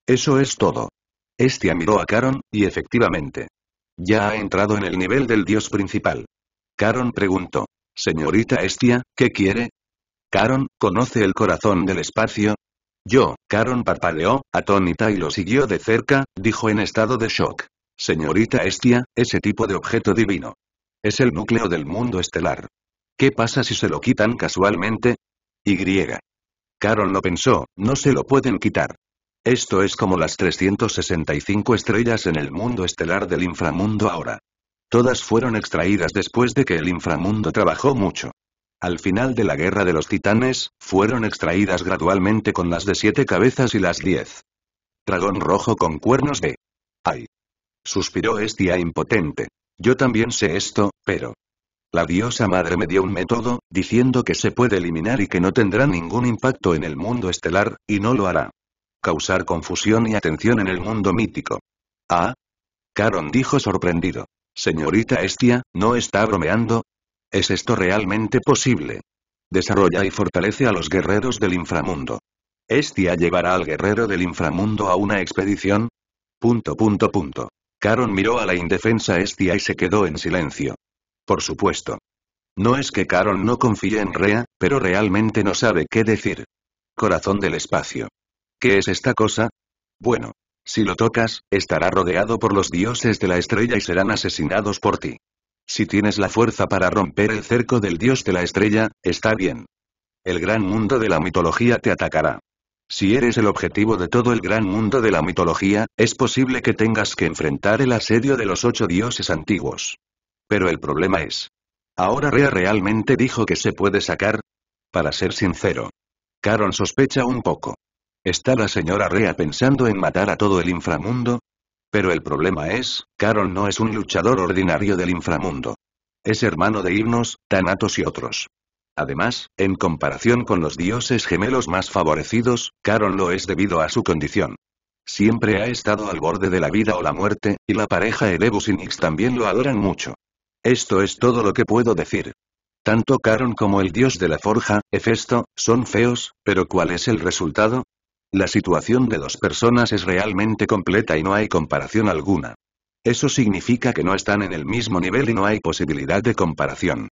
Eso es todo. Este miró a Caron, y efectivamente. Ya ha entrado en el nivel del dios principal. Caron preguntó. Señorita Estia, ¿qué quiere? Caron, ¿conoce el corazón del espacio? Yo, Caron parpadeó, atónita y lo siguió de cerca, dijo en estado de shock. Señorita Estia, ese tipo de objeto divino. Es el núcleo del mundo estelar. ¿Qué pasa si se lo quitan casualmente? Y. Caron lo pensó, no se lo pueden quitar. Esto es como las 365 estrellas en el mundo estelar del inframundo ahora. Todas fueron extraídas después de que el inframundo trabajó mucho. Al final de la Guerra de los Titanes, fueron extraídas gradualmente con las de siete cabezas y las diez. Dragón rojo con cuernos de... ¡Ay! Suspiró Estia impotente. Yo también sé esto, pero... La diosa madre me dio un método, diciendo que se puede eliminar y que no tendrá ningún impacto en el mundo estelar, y no lo hará. Causar confusión y atención en el mundo mítico. Ah. Caron dijo sorprendido. Señorita Estia, ¿no está bromeando? ¿Es esto realmente posible? Desarrolla y fortalece a los guerreros del inframundo. Estia llevará al guerrero del inframundo a una expedición. Punto punto punto. Caron miró a la indefensa Estia y se quedó en silencio. Por supuesto. No es que Caron no confíe en Rea, pero realmente no sabe qué decir. Corazón del espacio. ¿Qué es esta cosa? Bueno, si lo tocas, estará rodeado por los dioses de la estrella y serán asesinados por ti. Si tienes la fuerza para romper el cerco del dios de la estrella, está bien. El gran mundo de la mitología te atacará. Si eres el objetivo de todo el gran mundo de la mitología, es posible que tengas que enfrentar el asedio de los ocho dioses antiguos. Pero el problema es. ¿Ahora Rea realmente dijo que se puede sacar? Para ser sincero. Caron sospecha un poco. ¿Está la señora Rea pensando en matar a todo el inframundo? Pero el problema es, Caron no es un luchador ordinario del inframundo. Es hermano de Himnos, Tanatos y otros. Además, en comparación con los dioses gemelos más favorecidos, Caron lo es debido a su condición. Siempre ha estado al borde de la vida o la muerte, y la pareja Erebus y Nix también lo adoran mucho. Esto es todo lo que puedo decir. Tanto Caron como el dios de la forja, Hefesto, son feos, pero ¿cuál es el resultado? La situación de dos personas es realmente completa y no hay comparación alguna. Eso significa que no están en el mismo nivel y no hay posibilidad de comparación.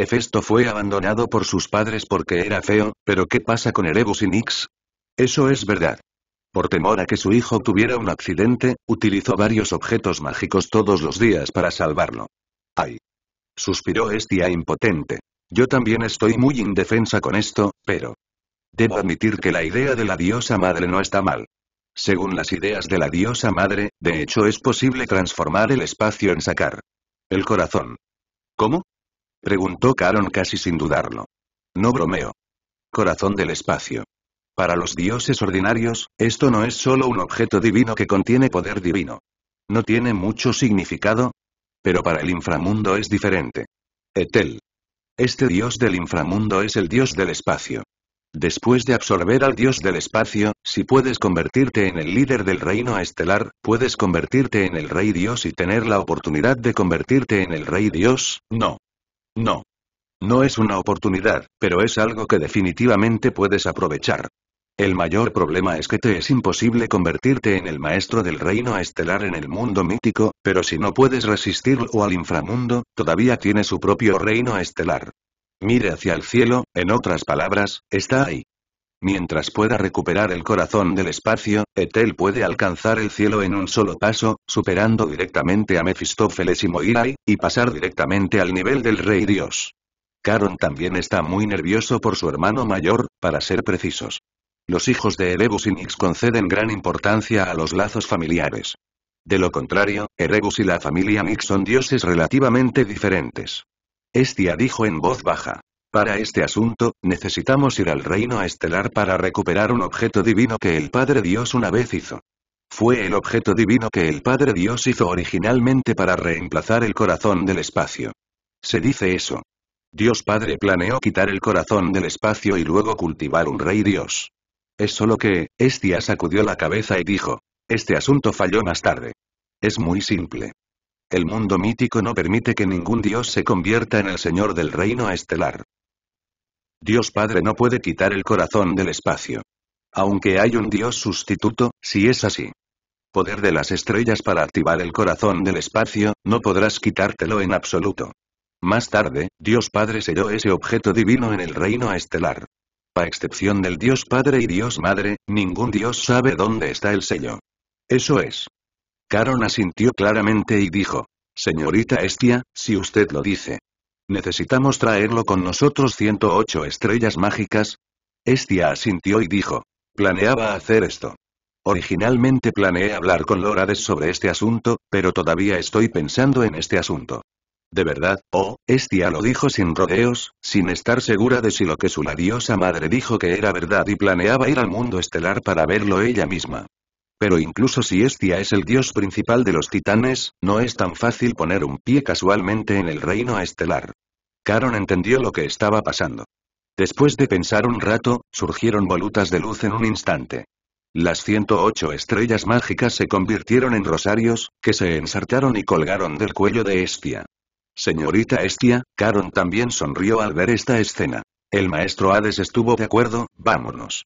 Hefesto fue abandonado por sus padres porque era feo, pero ¿qué pasa con Erebus y Nix? Eso es verdad. Por temor a que su hijo tuviera un accidente, utilizó varios objetos mágicos todos los días para salvarlo. ¡Ay! Suspiró Estia impotente. Yo también estoy muy indefensa con esto, pero... Debo admitir que la idea de la diosa madre no está mal. Según las ideas de la diosa madre, de hecho es posible transformar el espacio en sacar. El corazón. ¿Cómo? Preguntó Caron casi sin dudarlo. No bromeo. Corazón del espacio. Para los dioses ordinarios, esto no es solo un objeto divino que contiene poder divino. No tiene mucho significado. Pero para el inframundo es diferente. Etel. Este dios del inframundo es el dios del espacio. Después de absorber al dios del espacio, si puedes convertirte en el líder del reino estelar, puedes convertirte en el rey dios y tener la oportunidad de convertirte en el rey dios, no. No. No es una oportunidad, pero es algo que definitivamente puedes aprovechar. El mayor problema es que te es imposible convertirte en el maestro del reino estelar en el mundo mítico, pero si no puedes resistirlo al inframundo, todavía tiene su propio reino estelar mire hacia el cielo, en otras palabras, está ahí. Mientras pueda recuperar el corazón del espacio, Etel puede alcanzar el cielo en un solo paso, superando directamente a Mefistófeles y Moirai, y pasar directamente al nivel del Rey Dios. Caron también está muy nervioso por su hermano mayor, para ser precisos. Los hijos de Erebus y Nix conceden gran importancia a los lazos familiares. De lo contrario, Erebus y la familia Nix son dioses relativamente diferentes. Estia dijo en voz baja. Para este asunto, necesitamos ir al reino estelar para recuperar un objeto divino que el Padre Dios una vez hizo. Fue el objeto divino que el Padre Dios hizo originalmente para reemplazar el corazón del espacio. Se dice eso. Dios Padre planeó quitar el corazón del espacio y luego cultivar un rey Dios. Es solo que, Estia sacudió la cabeza y dijo, este asunto falló más tarde. Es muy simple el mundo mítico no permite que ningún dios se convierta en el señor del reino estelar. Dios Padre no puede quitar el corazón del espacio. Aunque hay un dios sustituto, si es así. Poder de las estrellas para activar el corazón del espacio, no podrás quitártelo en absoluto. Más tarde, Dios Padre selló ese objeto divino en el reino estelar. A excepción del Dios Padre y Dios Madre, ningún Dios sabe dónde está el sello. Eso es. Caron asintió claramente y dijo. Señorita Estia, si usted lo dice. Necesitamos traerlo con nosotros 108 estrellas mágicas. Estia asintió y dijo. Planeaba hacer esto. Originalmente planeé hablar con Lorades sobre este asunto, pero todavía estoy pensando en este asunto. De verdad, oh, Estia lo dijo sin rodeos, sin estar segura de si lo que su ladiosa madre dijo que era verdad y planeaba ir al mundo estelar para verlo ella misma. Pero incluso si Estia es el dios principal de los titanes, no es tan fácil poner un pie casualmente en el reino estelar. Caron entendió lo que estaba pasando. Después de pensar un rato, surgieron volutas de luz en un instante. Las 108 estrellas mágicas se convirtieron en rosarios, que se ensartaron y colgaron del cuello de Estia. Señorita Estia, Caron también sonrió al ver esta escena. El maestro Hades estuvo de acuerdo, vámonos.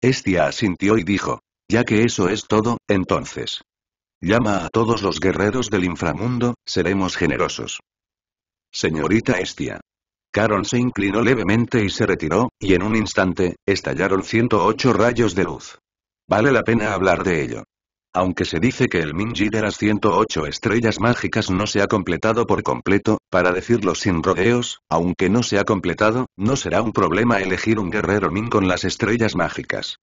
Estia asintió y dijo, ya que eso es todo, entonces. Llama a todos los guerreros del inframundo, seremos generosos. Señorita Estia. Caron se inclinó levemente y se retiró, y en un instante, estallaron 108 rayos de luz. Vale la pena hablar de ello. Aunque se dice que el Minji de las 108 estrellas mágicas no se ha completado por completo, para decirlo sin rodeos, aunque no se ha completado, no será un problema elegir un guerrero Min con las estrellas mágicas.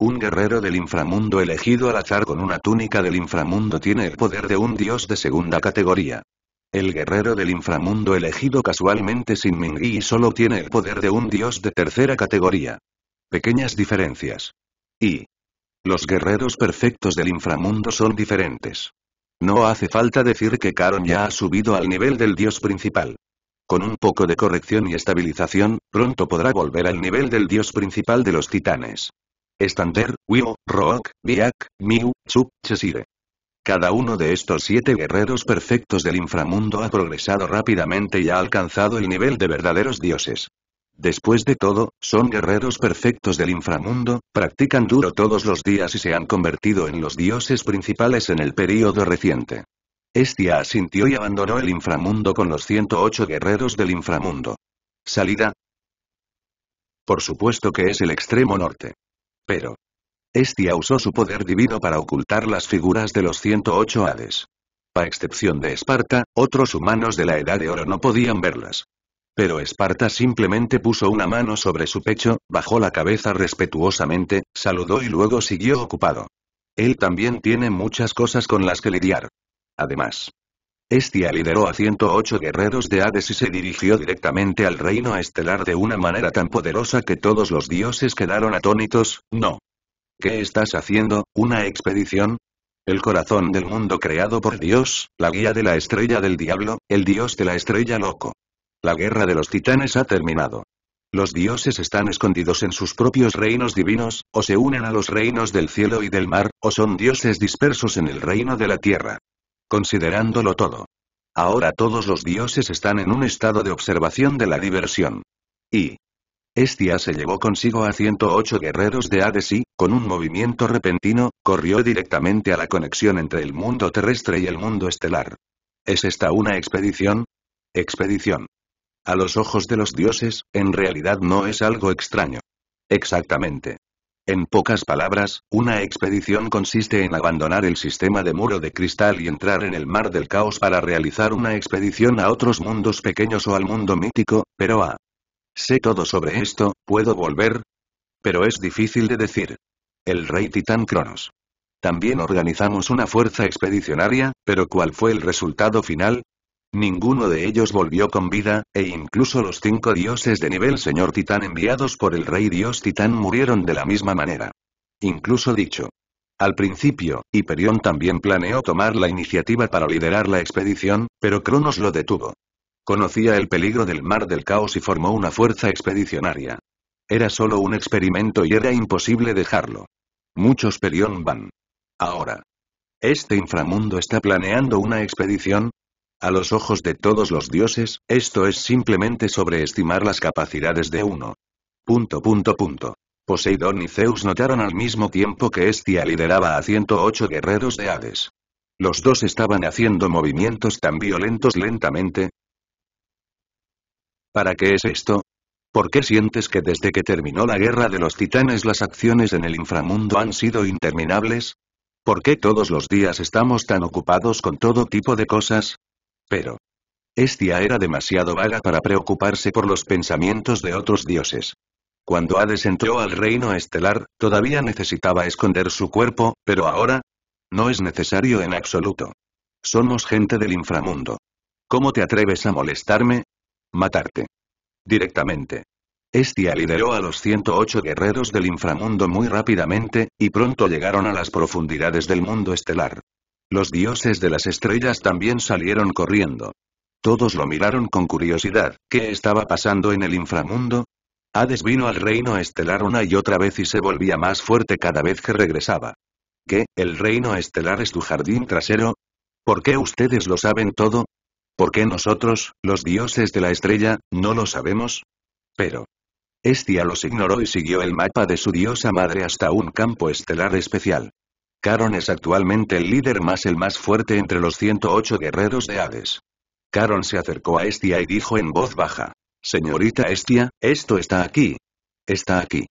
Un guerrero del inframundo elegido al azar con una túnica del inframundo tiene el poder de un dios de segunda categoría. El guerrero del inframundo elegido casualmente sin mingui solo tiene el poder de un dios de tercera categoría. Pequeñas diferencias. Y. Los guerreros perfectos del inframundo son diferentes. No hace falta decir que Karon ya ha subido al nivel del dios principal. Con un poco de corrección y estabilización, pronto podrá volver al nivel del dios principal de los titanes. Stander, Wio, Rook, Biak, Miu, Chup, Chesire. Cada uno de estos siete guerreros perfectos del inframundo ha progresado rápidamente y ha alcanzado el nivel de verdaderos dioses. Después de todo, son guerreros perfectos del inframundo, practican duro todos los días y se han convertido en los dioses principales en el período reciente. Estia asintió y abandonó el inframundo con los 108 guerreros del inframundo. Salida. Por supuesto que es el extremo norte. Pero. Estia usó su poder divino para ocultar las figuras de los 108 Hades. A excepción de Esparta, otros humanos de la Edad de Oro no podían verlas. Pero Esparta simplemente puso una mano sobre su pecho, bajó la cabeza respetuosamente, saludó y luego siguió ocupado. Él también tiene muchas cosas con las que lidiar. Además, Estia lideró a 108 guerreros de Hades y se dirigió directamente al reino estelar de una manera tan poderosa que todos los dioses quedaron atónitos, no. ¿Qué estás haciendo, una expedición? El corazón del mundo creado por Dios, la guía de la estrella del diablo, el dios de la estrella loco. La guerra de los titanes ha terminado. Los dioses están escondidos en sus propios reinos divinos, o se unen a los reinos del cielo y del mar, o son dioses dispersos en el reino de la tierra considerándolo todo. Ahora todos los dioses están en un estado de observación de la diversión. Y, Estia se llevó consigo a 108 guerreros de Hades y, con un movimiento repentino, corrió directamente a la conexión entre el mundo terrestre y el mundo estelar. ¿Es esta una expedición? Expedición. A los ojos de los dioses, en realidad no es algo extraño. Exactamente. En pocas palabras, una expedición consiste en abandonar el sistema de muro de cristal y entrar en el mar del caos para realizar una expedición a otros mundos pequeños o al mundo mítico, pero a... sé todo sobre esto, ¿puedo volver? Pero es difícil de decir. El rey titán Cronos. También organizamos una fuerza expedicionaria, pero ¿cuál fue el resultado final? Ninguno de ellos volvió con vida, e incluso los cinco dioses de nivel señor titán enviados por el rey dios titán murieron de la misma manera. Incluso dicho. Al principio, Hiperión también planeó tomar la iniciativa para liderar la expedición, pero Cronos lo detuvo. Conocía el peligro del mar del caos y formó una fuerza expedicionaria. Era solo un experimento y era imposible dejarlo. Muchos Perión van. Ahora. Este inframundo está planeando una expedición, a los ojos de todos los dioses, esto es simplemente sobreestimar las capacidades de uno. Punto punto punto. Poseidón y Zeus notaron al mismo tiempo que Estia lideraba a 108 guerreros de Hades. Los dos estaban haciendo movimientos tan violentos lentamente. ¿Para qué es esto? ¿Por qué sientes que desde que terminó la guerra de los titanes las acciones en el inframundo han sido interminables? ¿Por qué todos los días estamos tan ocupados con todo tipo de cosas? Pero. Estia era demasiado vaga para preocuparse por los pensamientos de otros dioses. Cuando Hades entró al reino estelar, todavía necesitaba esconder su cuerpo, pero ahora... No es necesario en absoluto. Somos gente del inframundo. ¿Cómo te atreves a molestarme? Matarte. Directamente. Estia lideró a los 108 guerreros del inframundo muy rápidamente, y pronto llegaron a las profundidades del mundo estelar. Los dioses de las estrellas también salieron corriendo. Todos lo miraron con curiosidad, ¿qué estaba pasando en el inframundo? Hades vino al reino estelar una y otra vez y se volvía más fuerte cada vez que regresaba. ¿Qué, el reino estelar es tu jardín trasero? ¿Por qué ustedes lo saben todo? ¿Por qué nosotros, los dioses de la estrella, no lo sabemos? Pero... Estia los ignoró y siguió el mapa de su diosa madre hasta un campo estelar especial. Caron es actualmente el líder más el más fuerte entre los 108 guerreros de Hades. Caron se acercó a Estia y dijo en voz baja. Señorita Estia, esto está aquí. Está aquí.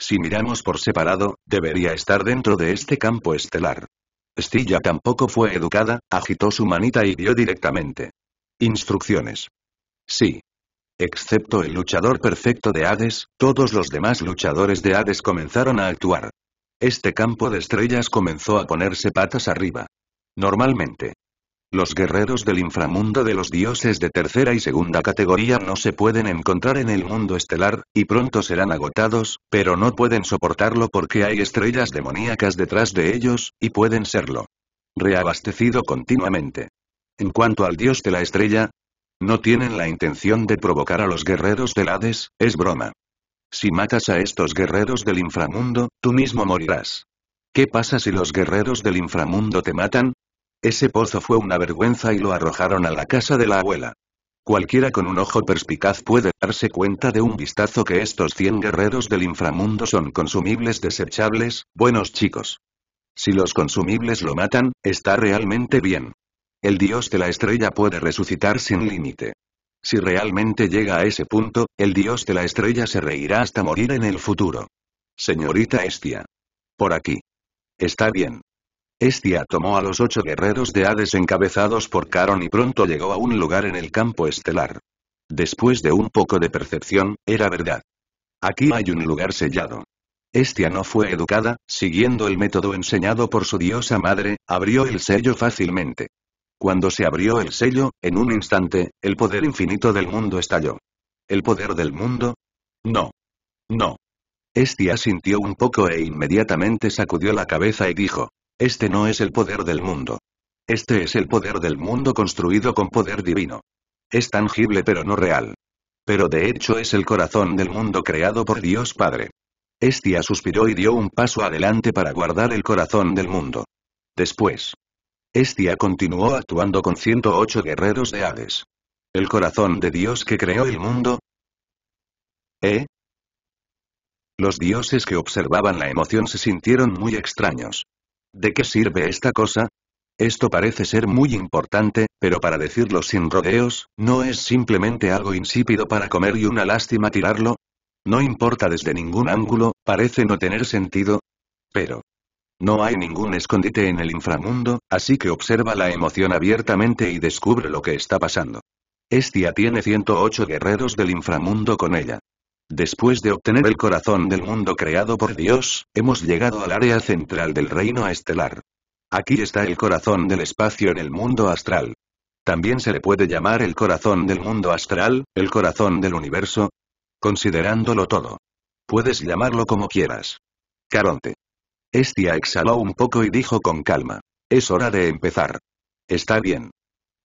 Si miramos por separado, debería estar dentro de este campo estelar. Estia tampoco fue educada, agitó su manita y vio directamente. Instrucciones. Sí. Excepto el luchador perfecto de Hades, todos los demás luchadores de Hades comenzaron a actuar. Este campo de estrellas comenzó a ponerse patas arriba. Normalmente. Los guerreros del inframundo de los dioses de tercera y segunda categoría no se pueden encontrar en el mundo estelar, y pronto serán agotados, pero no pueden soportarlo porque hay estrellas demoníacas detrás de ellos, y pueden serlo. Reabastecido continuamente. En cuanto al dios de la estrella, no tienen la intención de provocar a los guerreros del Hades, es broma. Si matas a estos guerreros del inframundo, tú mismo morirás. ¿Qué pasa si los guerreros del inframundo te matan? Ese pozo fue una vergüenza y lo arrojaron a la casa de la abuela. Cualquiera con un ojo perspicaz puede darse cuenta de un vistazo que estos 100 guerreros del inframundo son consumibles desechables, buenos chicos. Si los consumibles lo matan, está realmente bien. El dios de la estrella puede resucitar sin límite. Si realmente llega a ese punto, el dios de la estrella se reirá hasta morir en el futuro. Señorita Estia. Por aquí. Está bien. Estia tomó a los ocho guerreros de Hades encabezados por Caron y pronto llegó a un lugar en el campo estelar. Después de un poco de percepción, era verdad. Aquí hay un lugar sellado. Estia no fue educada, siguiendo el método enseñado por su diosa madre, abrió el sello fácilmente. Cuando se abrió el sello, en un instante, el poder infinito del mundo estalló. ¿El poder del mundo? No. No. Estia sintió un poco e inmediatamente sacudió la cabeza y dijo, este no es el poder del mundo. Este es el poder del mundo construido con poder divino. Es tangible pero no real. Pero de hecho es el corazón del mundo creado por Dios Padre. Estia suspiró y dio un paso adelante para guardar el corazón del mundo. Después, Estia continuó actuando con 108 guerreros de Hades. El corazón de Dios que creó el mundo. ¿Eh? Los dioses que observaban la emoción se sintieron muy extraños. ¿De qué sirve esta cosa? Esto parece ser muy importante, pero para decirlo sin rodeos, ¿no es simplemente algo insípido para comer y una lástima tirarlo? No importa desde ningún ángulo, parece no tener sentido. Pero, no hay ningún escondite en el inframundo, así que observa la emoción abiertamente y descubre lo que está pasando. Estia tiene 108 guerreros del inframundo con ella. Después de obtener el corazón del mundo creado por Dios, hemos llegado al área central del reino estelar. Aquí está el corazón del espacio en el mundo astral. También se le puede llamar el corazón del mundo astral, el corazón del universo. Considerándolo todo. Puedes llamarlo como quieras. Caronte. Estia exhaló un poco y dijo con calma. Es hora de empezar. Está bien.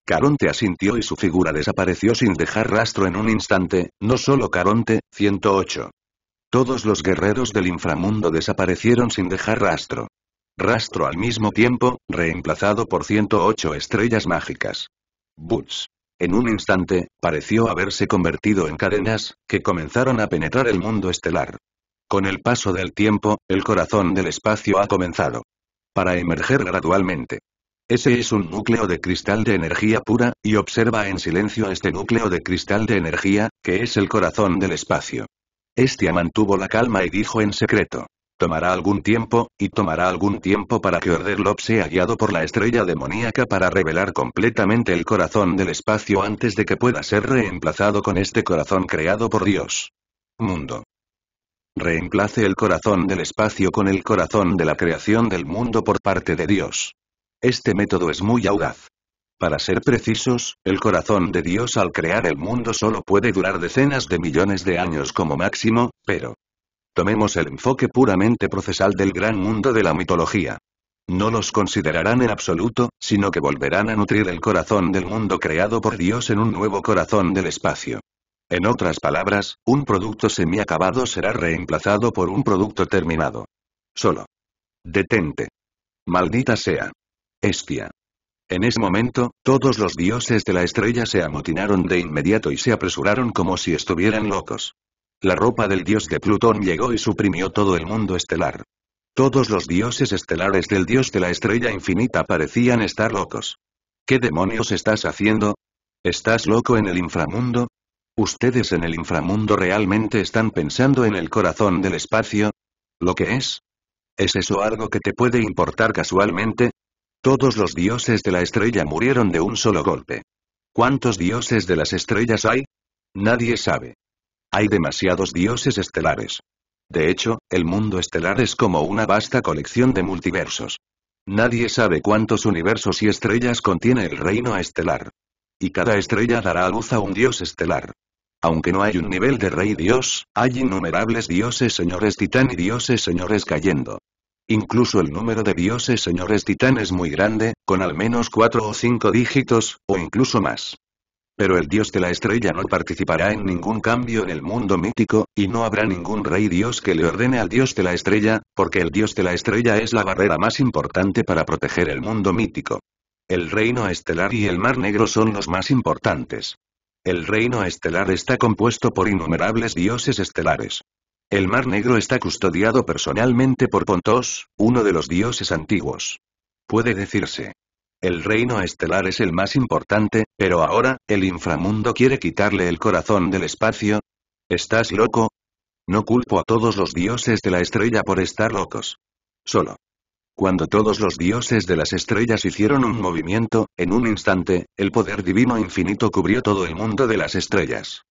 Caronte asintió y su figura desapareció sin dejar rastro en un instante, no solo Caronte, 108. Todos los guerreros del inframundo desaparecieron sin dejar rastro. Rastro al mismo tiempo, reemplazado por 108 estrellas mágicas. Boots. En un instante, pareció haberse convertido en cadenas, que comenzaron a penetrar el mundo estelar. Con el paso del tiempo, el corazón del espacio ha comenzado para emerger gradualmente. Ese es un núcleo de cristal de energía pura, y observa en silencio este núcleo de cristal de energía, que es el corazón del espacio. Estia mantuvo la calma y dijo en secreto. Tomará algún tiempo, y tomará algún tiempo para que Orderlop sea guiado por la estrella demoníaca para revelar completamente el corazón del espacio antes de que pueda ser reemplazado con este corazón creado por Dios. Mundo. Reemplace el corazón del espacio con el corazón de la creación del mundo por parte de Dios. Este método es muy audaz. Para ser precisos, el corazón de Dios al crear el mundo solo puede durar decenas de millones de años como máximo, pero... Tomemos el enfoque puramente procesal del gran mundo de la mitología. No los considerarán en absoluto, sino que volverán a nutrir el corazón del mundo creado por Dios en un nuevo corazón del espacio. En otras palabras, un producto semiacabado será reemplazado por un producto terminado. Solo. Detente. Maldita sea. Estia. En ese momento, todos los dioses de la estrella se amotinaron de inmediato y se apresuraron como si estuvieran locos. La ropa del dios de Plutón llegó y suprimió todo el mundo estelar. Todos los dioses estelares del dios de la estrella infinita parecían estar locos. ¿Qué demonios estás haciendo? ¿Estás loco en el inframundo? ¿Ustedes en el inframundo realmente están pensando en el corazón del espacio? ¿Lo que es? ¿Es eso algo que te puede importar casualmente? Todos los dioses de la estrella murieron de un solo golpe. ¿Cuántos dioses de las estrellas hay? Nadie sabe. Hay demasiados dioses estelares. De hecho, el mundo estelar es como una vasta colección de multiversos. Nadie sabe cuántos universos y estrellas contiene el reino estelar. Y cada estrella dará a luz a un dios estelar. Aunque no hay un nivel de rey dios, hay innumerables dioses señores titán y dioses señores cayendo. Incluso el número de dioses señores titán es muy grande, con al menos cuatro o cinco dígitos, o incluso más. Pero el dios de la estrella no participará en ningún cambio en el mundo mítico, y no habrá ningún rey dios que le ordene al dios de la estrella, porque el dios de la estrella es la barrera más importante para proteger el mundo mítico. El reino estelar y el mar negro son los más importantes. El reino estelar está compuesto por innumerables dioses estelares. El Mar Negro está custodiado personalmente por Pontos, uno de los dioses antiguos. Puede decirse. El reino estelar es el más importante, pero ahora, el inframundo quiere quitarle el corazón del espacio. ¿Estás loco? No culpo a todos los dioses de la estrella por estar locos. Solo. Cuando todos los dioses de las estrellas hicieron un movimiento, en un instante, el poder divino infinito cubrió todo el mundo de las estrellas.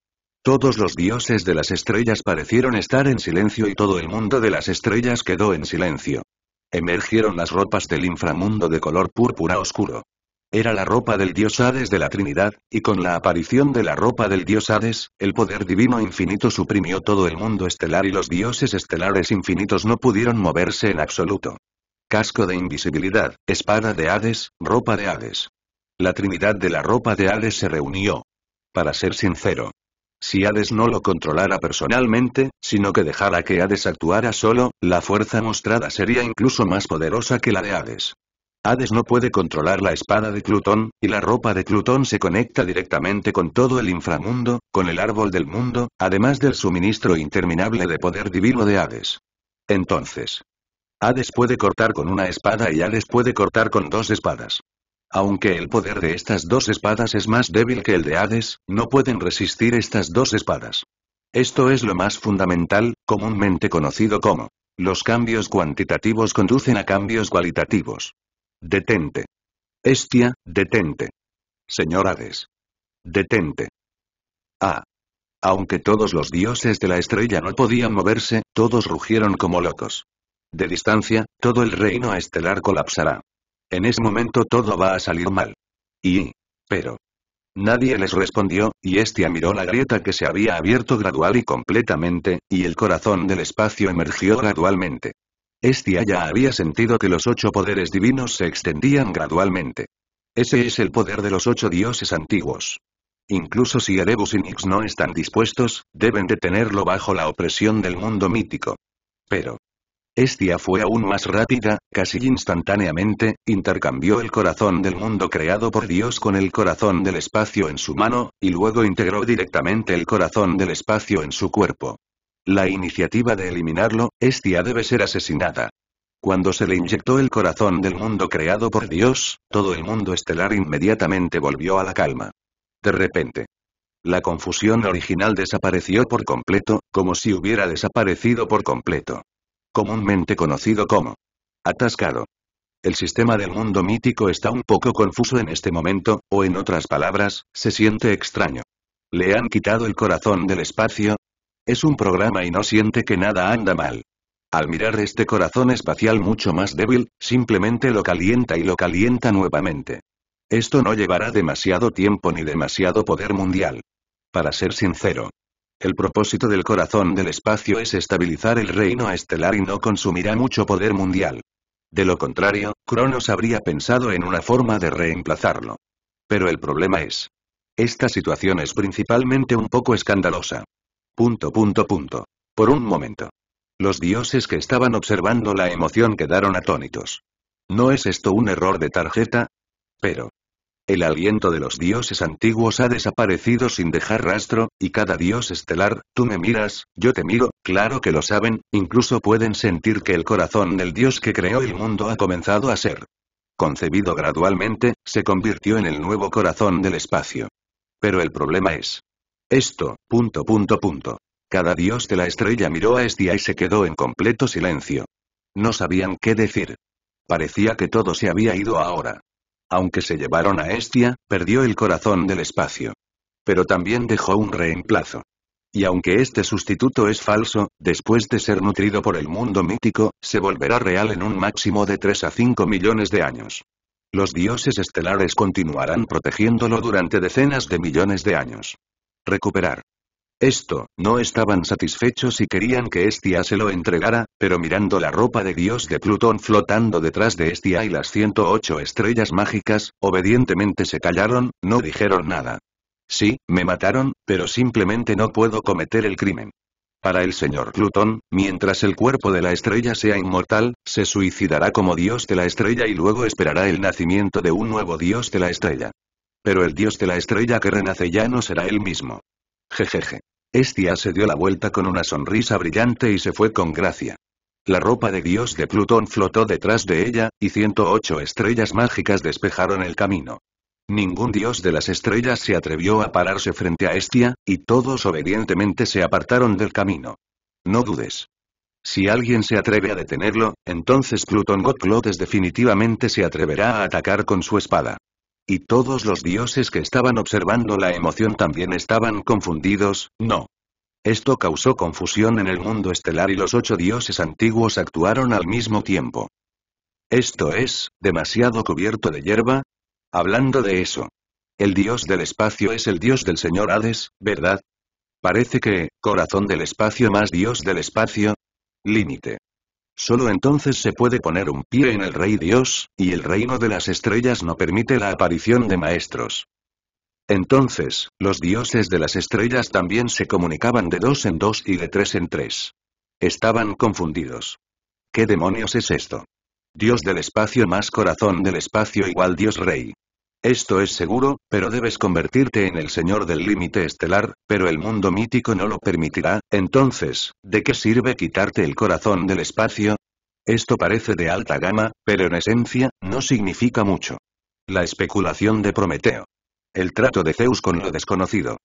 Todos los dioses de las estrellas parecieron estar en silencio y todo el mundo de las estrellas quedó en silencio. Emergieron las ropas del inframundo de color púrpura oscuro. Era la ropa del dios Hades de la Trinidad, y con la aparición de la ropa del dios Hades, el poder divino infinito suprimió todo el mundo estelar y los dioses estelares infinitos no pudieron moverse en absoluto. Casco de invisibilidad, espada de Hades, ropa de Hades. La trinidad de la ropa de Hades se reunió. Para ser sincero. Si Hades no lo controlara personalmente, sino que dejara que Hades actuara solo, la fuerza mostrada sería incluso más poderosa que la de Hades. Hades no puede controlar la espada de Plutón, y la ropa de Plutón se conecta directamente con todo el inframundo, con el árbol del mundo, además del suministro interminable de poder divino de Hades. Entonces, Hades puede cortar con una espada y Hades puede cortar con dos espadas. Aunque el poder de estas dos espadas es más débil que el de Hades, no pueden resistir estas dos espadas. Esto es lo más fundamental, comúnmente conocido como los cambios cuantitativos conducen a cambios cualitativos. Detente. Estia, detente. Señor Hades. Detente. Ah. Aunque todos los dioses de la estrella no podían moverse, todos rugieron como locos de distancia, todo el reino estelar colapsará. En ese momento todo va a salir mal. Y... pero... Nadie les respondió, y Estia miró la grieta que se había abierto gradual y completamente, y el corazón del espacio emergió gradualmente. Estia ya había sentido que los ocho poderes divinos se extendían gradualmente. Ese es el poder de los ocho dioses antiguos. Incluso si Erebus y Nix no están dispuestos, deben de tenerlo bajo la opresión del mundo mítico. Pero, Estia fue aún más rápida, casi instantáneamente, intercambió el corazón del mundo creado por Dios con el corazón del espacio en su mano, y luego integró directamente el corazón del espacio en su cuerpo. La iniciativa de eliminarlo, Estia debe ser asesinada. Cuando se le inyectó el corazón del mundo creado por Dios, todo el mundo estelar inmediatamente volvió a la calma. De repente. La confusión original desapareció por completo, como si hubiera desaparecido por completo comúnmente conocido como atascado. El sistema del mundo mítico está un poco confuso en este momento, o en otras palabras, se siente extraño. ¿Le han quitado el corazón del espacio? Es un programa y no siente que nada anda mal. Al mirar este corazón espacial mucho más débil, simplemente lo calienta y lo calienta nuevamente. Esto no llevará demasiado tiempo ni demasiado poder mundial. Para ser sincero, el propósito del corazón del espacio es estabilizar el reino estelar y no consumirá mucho poder mundial. De lo contrario, Cronos habría pensado en una forma de reemplazarlo. Pero el problema es. Esta situación es principalmente un poco escandalosa. Punto punto punto. Por un momento. Los dioses que estaban observando la emoción quedaron atónitos. ¿No es esto un error de tarjeta? Pero. El aliento de los dioses antiguos ha desaparecido sin dejar rastro, y cada dios estelar, tú me miras, yo te miro, claro que lo saben, incluso pueden sentir que el corazón del dios que creó el mundo ha comenzado a ser. Concebido gradualmente, se convirtió en el nuevo corazón del espacio. Pero el problema es. Esto, punto punto punto. Cada dios de la estrella miró a Estia y se quedó en completo silencio. No sabían qué decir. Parecía que todo se había ido ahora. Aunque se llevaron a Estia, perdió el corazón del espacio. Pero también dejó un reemplazo. Y aunque este sustituto es falso, después de ser nutrido por el mundo mítico, se volverá real en un máximo de 3 a 5 millones de años. Los dioses estelares continuarán protegiéndolo durante decenas de millones de años. Recuperar. Esto, no estaban satisfechos y querían que Estia se lo entregara, pero mirando la ropa de dios de Plutón flotando detrás de Estia y las 108 estrellas mágicas, obedientemente se callaron, no dijeron nada. Sí, me mataron, pero simplemente no puedo cometer el crimen. Para el señor Plutón, mientras el cuerpo de la estrella sea inmortal, se suicidará como dios de la estrella y luego esperará el nacimiento de un nuevo dios de la estrella. Pero el dios de la estrella que renace ya no será el mismo. Jejeje. Estia se dio la vuelta con una sonrisa brillante y se fue con gracia. La ropa de dios de Plutón flotó detrás de ella, y 108 estrellas mágicas despejaron el camino. Ningún dios de las estrellas se atrevió a pararse frente a Estia, y todos obedientemente se apartaron del camino. No dudes. Si alguien se atreve a detenerlo, entonces Plutón Godclotes definitivamente se atreverá a atacar con su espada. Y todos los dioses que estaban observando la emoción también estaban confundidos, no. Esto causó confusión en el mundo estelar y los ocho dioses antiguos actuaron al mismo tiempo. Esto es, demasiado cubierto de hierba. Hablando de eso. El dios del espacio es el dios del señor Hades, ¿verdad? Parece que, corazón del espacio más dios del espacio. Límite. Solo entonces se puede poner un pie en el Rey Dios, y el reino de las estrellas no permite la aparición de maestros. Entonces, los dioses de las estrellas también se comunicaban de dos en dos y de tres en tres. Estaban confundidos. ¿Qué demonios es esto? Dios del espacio más corazón del espacio igual Dios Rey. Esto es seguro, pero debes convertirte en el señor del límite estelar, pero el mundo mítico no lo permitirá, entonces, ¿de qué sirve quitarte el corazón del espacio? Esto parece de alta gama, pero en esencia, no significa mucho. La especulación de Prometeo. El trato de Zeus con lo desconocido.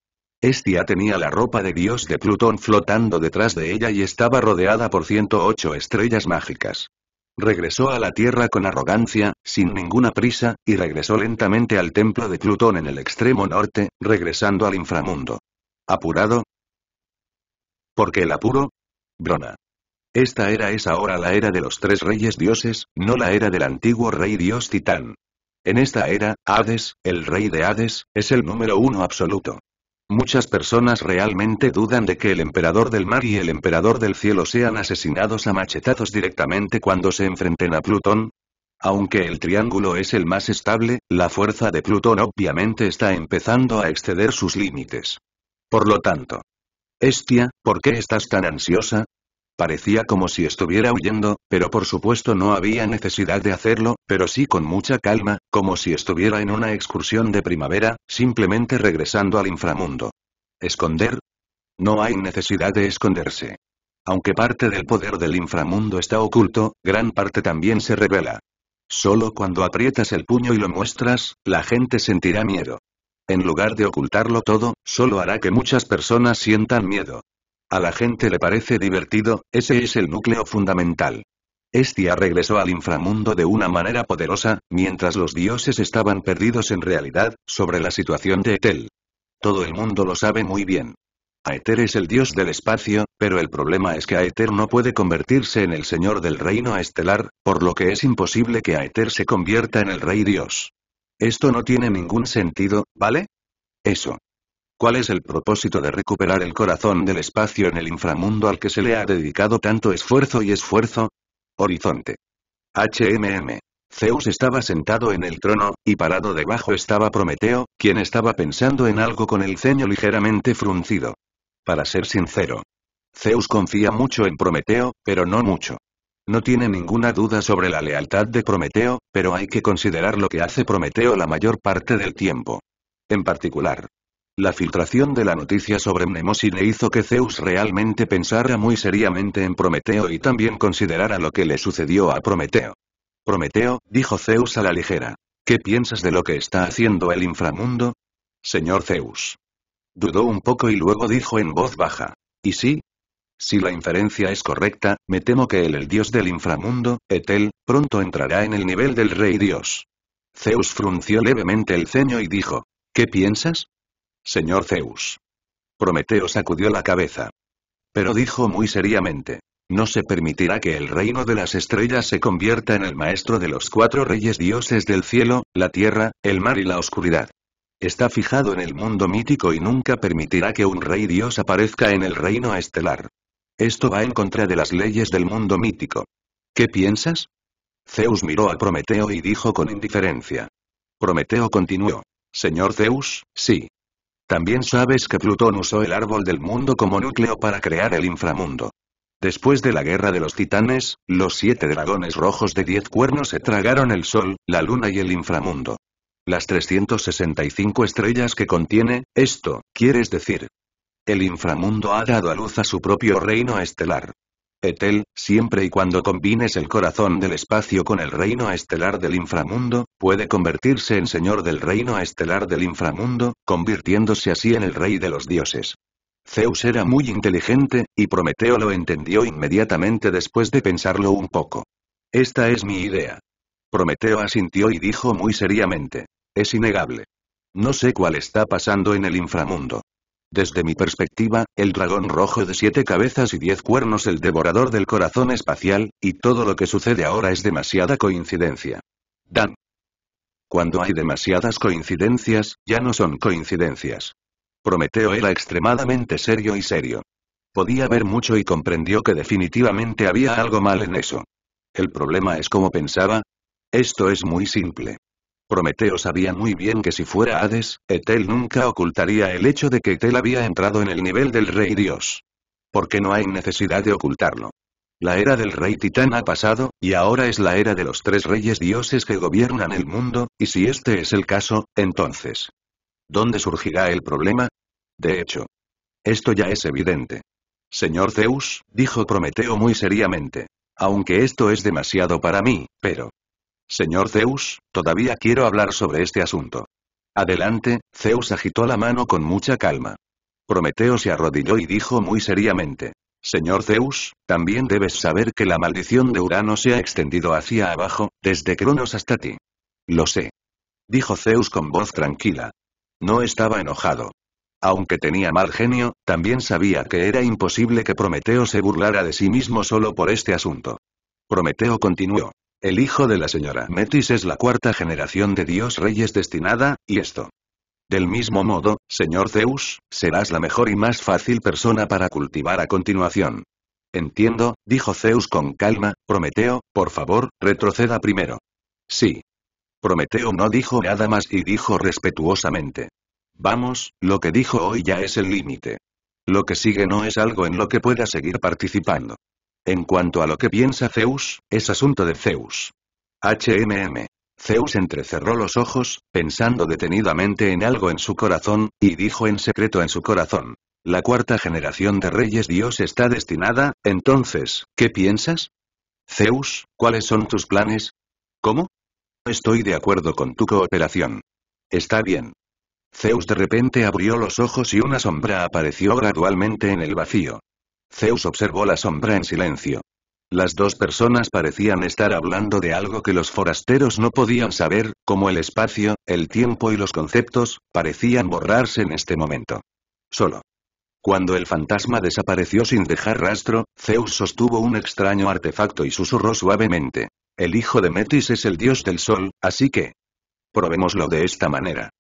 Estia tenía la ropa de dios de Plutón flotando detrás de ella y estaba rodeada por 108 estrellas mágicas. Regresó a la Tierra con arrogancia, sin ninguna prisa, y regresó lentamente al templo de Plutón en el extremo norte, regresando al inframundo. ¿Apurado? ¿Por qué el apuro? Brona. Esta era es ahora la era de los tres reyes dioses, no la era del antiguo rey dios titán. En esta era, Hades, el rey de Hades, es el número uno absoluto. Muchas personas realmente dudan de que el emperador del mar y el emperador del cielo sean asesinados a machetazos directamente cuando se enfrenten a Plutón. Aunque el triángulo es el más estable, la fuerza de Plutón obviamente está empezando a exceder sus límites. Por lo tanto, Estia, ¿por qué estás tan ansiosa? Parecía como si estuviera huyendo, pero por supuesto no había necesidad de hacerlo, pero sí con mucha calma, como si estuviera en una excursión de primavera, simplemente regresando al inframundo. ¿Esconder? No hay necesidad de esconderse. Aunque parte del poder del inframundo está oculto, gran parte también se revela. Solo cuando aprietas el puño y lo muestras, la gente sentirá miedo. En lugar de ocultarlo todo, solo hará que muchas personas sientan miedo. A la gente le parece divertido, ese es el núcleo fundamental. Estia regresó al inframundo de una manera poderosa, mientras los dioses estaban perdidos en realidad, sobre la situación de Etel. Todo el mundo lo sabe muy bien. Aether es el dios del espacio, pero el problema es que Aether no puede convertirse en el señor del reino estelar, por lo que es imposible que Aether se convierta en el rey dios. Esto no tiene ningún sentido, ¿vale? Eso. ¿Cuál es el propósito de recuperar el corazón del espacio en el inframundo al que se le ha dedicado tanto esfuerzo y esfuerzo? Horizonte. HMM. Zeus estaba sentado en el trono, y parado debajo estaba Prometeo, quien estaba pensando en algo con el ceño ligeramente fruncido. Para ser sincero. Zeus confía mucho en Prometeo, pero no mucho. No tiene ninguna duda sobre la lealtad de Prometeo, pero hay que considerar lo que hace Prometeo la mayor parte del tiempo. En particular, la filtración de la noticia sobre Mnemosine hizo que Zeus realmente pensara muy seriamente en Prometeo y también considerara lo que le sucedió a Prometeo. Prometeo, dijo Zeus a la ligera. ¿Qué piensas de lo que está haciendo el inframundo? Señor Zeus. Dudó un poco y luego dijo en voz baja. ¿Y sí? Si la inferencia es correcta, me temo que él, el dios del inframundo, Etel, pronto entrará en el nivel del rey dios. Zeus frunció levemente el ceño y dijo. ¿Qué piensas? Señor Zeus. Prometeo sacudió la cabeza. Pero dijo muy seriamente. No se permitirá que el reino de las estrellas se convierta en el maestro de los cuatro reyes dioses del cielo, la tierra, el mar y la oscuridad. Está fijado en el mundo mítico y nunca permitirá que un rey dios aparezca en el reino estelar. Esto va en contra de las leyes del mundo mítico. ¿Qué piensas? Zeus miró a Prometeo y dijo con indiferencia. Prometeo continuó. Señor Zeus, sí. También sabes que Plutón usó el árbol del mundo como núcleo para crear el inframundo. Después de la guerra de los titanes, los siete dragones rojos de diez cuernos se tragaron el sol, la luna y el inframundo. Las 365 estrellas que contiene, esto, quieres decir. El inframundo ha dado a luz a su propio reino estelar. Etel, siempre y cuando combines el corazón del espacio con el reino estelar del inframundo, puede convertirse en señor del reino estelar del inframundo, convirtiéndose así en el rey de los dioses. Zeus era muy inteligente, y Prometeo lo entendió inmediatamente después de pensarlo un poco. Esta es mi idea. Prometeo asintió y dijo muy seriamente. Es innegable. No sé cuál está pasando en el inframundo. Desde mi perspectiva, el dragón rojo de siete cabezas y diez cuernos el devorador del corazón espacial, y todo lo que sucede ahora es demasiada coincidencia. Dan. Cuando hay demasiadas coincidencias, ya no son coincidencias. Prometeo era extremadamente serio y serio. Podía ver mucho y comprendió que definitivamente había algo mal en eso. El problema es cómo pensaba. Esto es muy simple. Prometeo sabía muy bien que si fuera Hades, Etel nunca ocultaría el hecho de que Etel había entrado en el nivel del rey dios. Porque no hay necesidad de ocultarlo. La era del rey titán ha pasado, y ahora es la era de los tres reyes dioses que gobiernan el mundo, y si este es el caso, entonces... ¿Dónde surgirá el problema? De hecho. Esto ya es evidente. Señor Zeus, dijo Prometeo muy seriamente. Aunque esto es demasiado para mí, pero, Señor Zeus, todavía quiero hablar sobre este asunto. Adelante, Zeus agitó la mano con mucha calma. Prometeo se arrodilló y dijo muy seriamente. Señor Zeus, también debes saber que la maldición de Urano se ha extendido hacia abajo, desde Cronos hasta ti. Lo sé. Dijo Zeus con voz tranquila. No estaba enojado. Aunque tenía mal genio, también sabía que era imposible que Prometeo se burlara de sí mismo solo por este asunto. Prometeo continuó. El hijo de la señora Metis es la cuarta generación de dios reyes destinada, y esto. Del mismo modo, señor Zeus, serás la mejor y más fácil persona para cultivar a continuación. Entiendo, dijo Zeus con calma, Prometeo, por favor, retroceda primero. Sí. Prometeo no dijo nada más y dijo respetuosamente. Vamos, lo que dijo hoy ya es el límite. Lo que sigue no es algo en lo que pueda seguir participando. En cuanto a lo que piensa Zeus, es asunto de Zeus. HMM. Zeus entrecerró los ojos, pensando detenidamente en algo en su corazón, y dijo en secreto en su corazón. La cuarta generación de reyes Dios está destinada, entonces, ¿qué piensas? Zeus, ¿cuáles son tus planes? ¿Cómo? Estoy de acuerdo con tu cooperación. Está bien. Zeus de repente abrió los ojos y una sombra apareció gradualmente en el vacío. Zeus observó la sombra en silencio. Las dos personas parecían estar hablando de algo que los forasteros no podían saber, como el espacio, el tiempo y los conceptos, parecían borrarse en este momento. Solo. Cuando el fantasma desapareció sin dejar rastro, Zeus sostuvo un extraño artefacto y susurró suavemente. El hijo de Metis es el dios del sol, así que... Probémoslo de esta manera.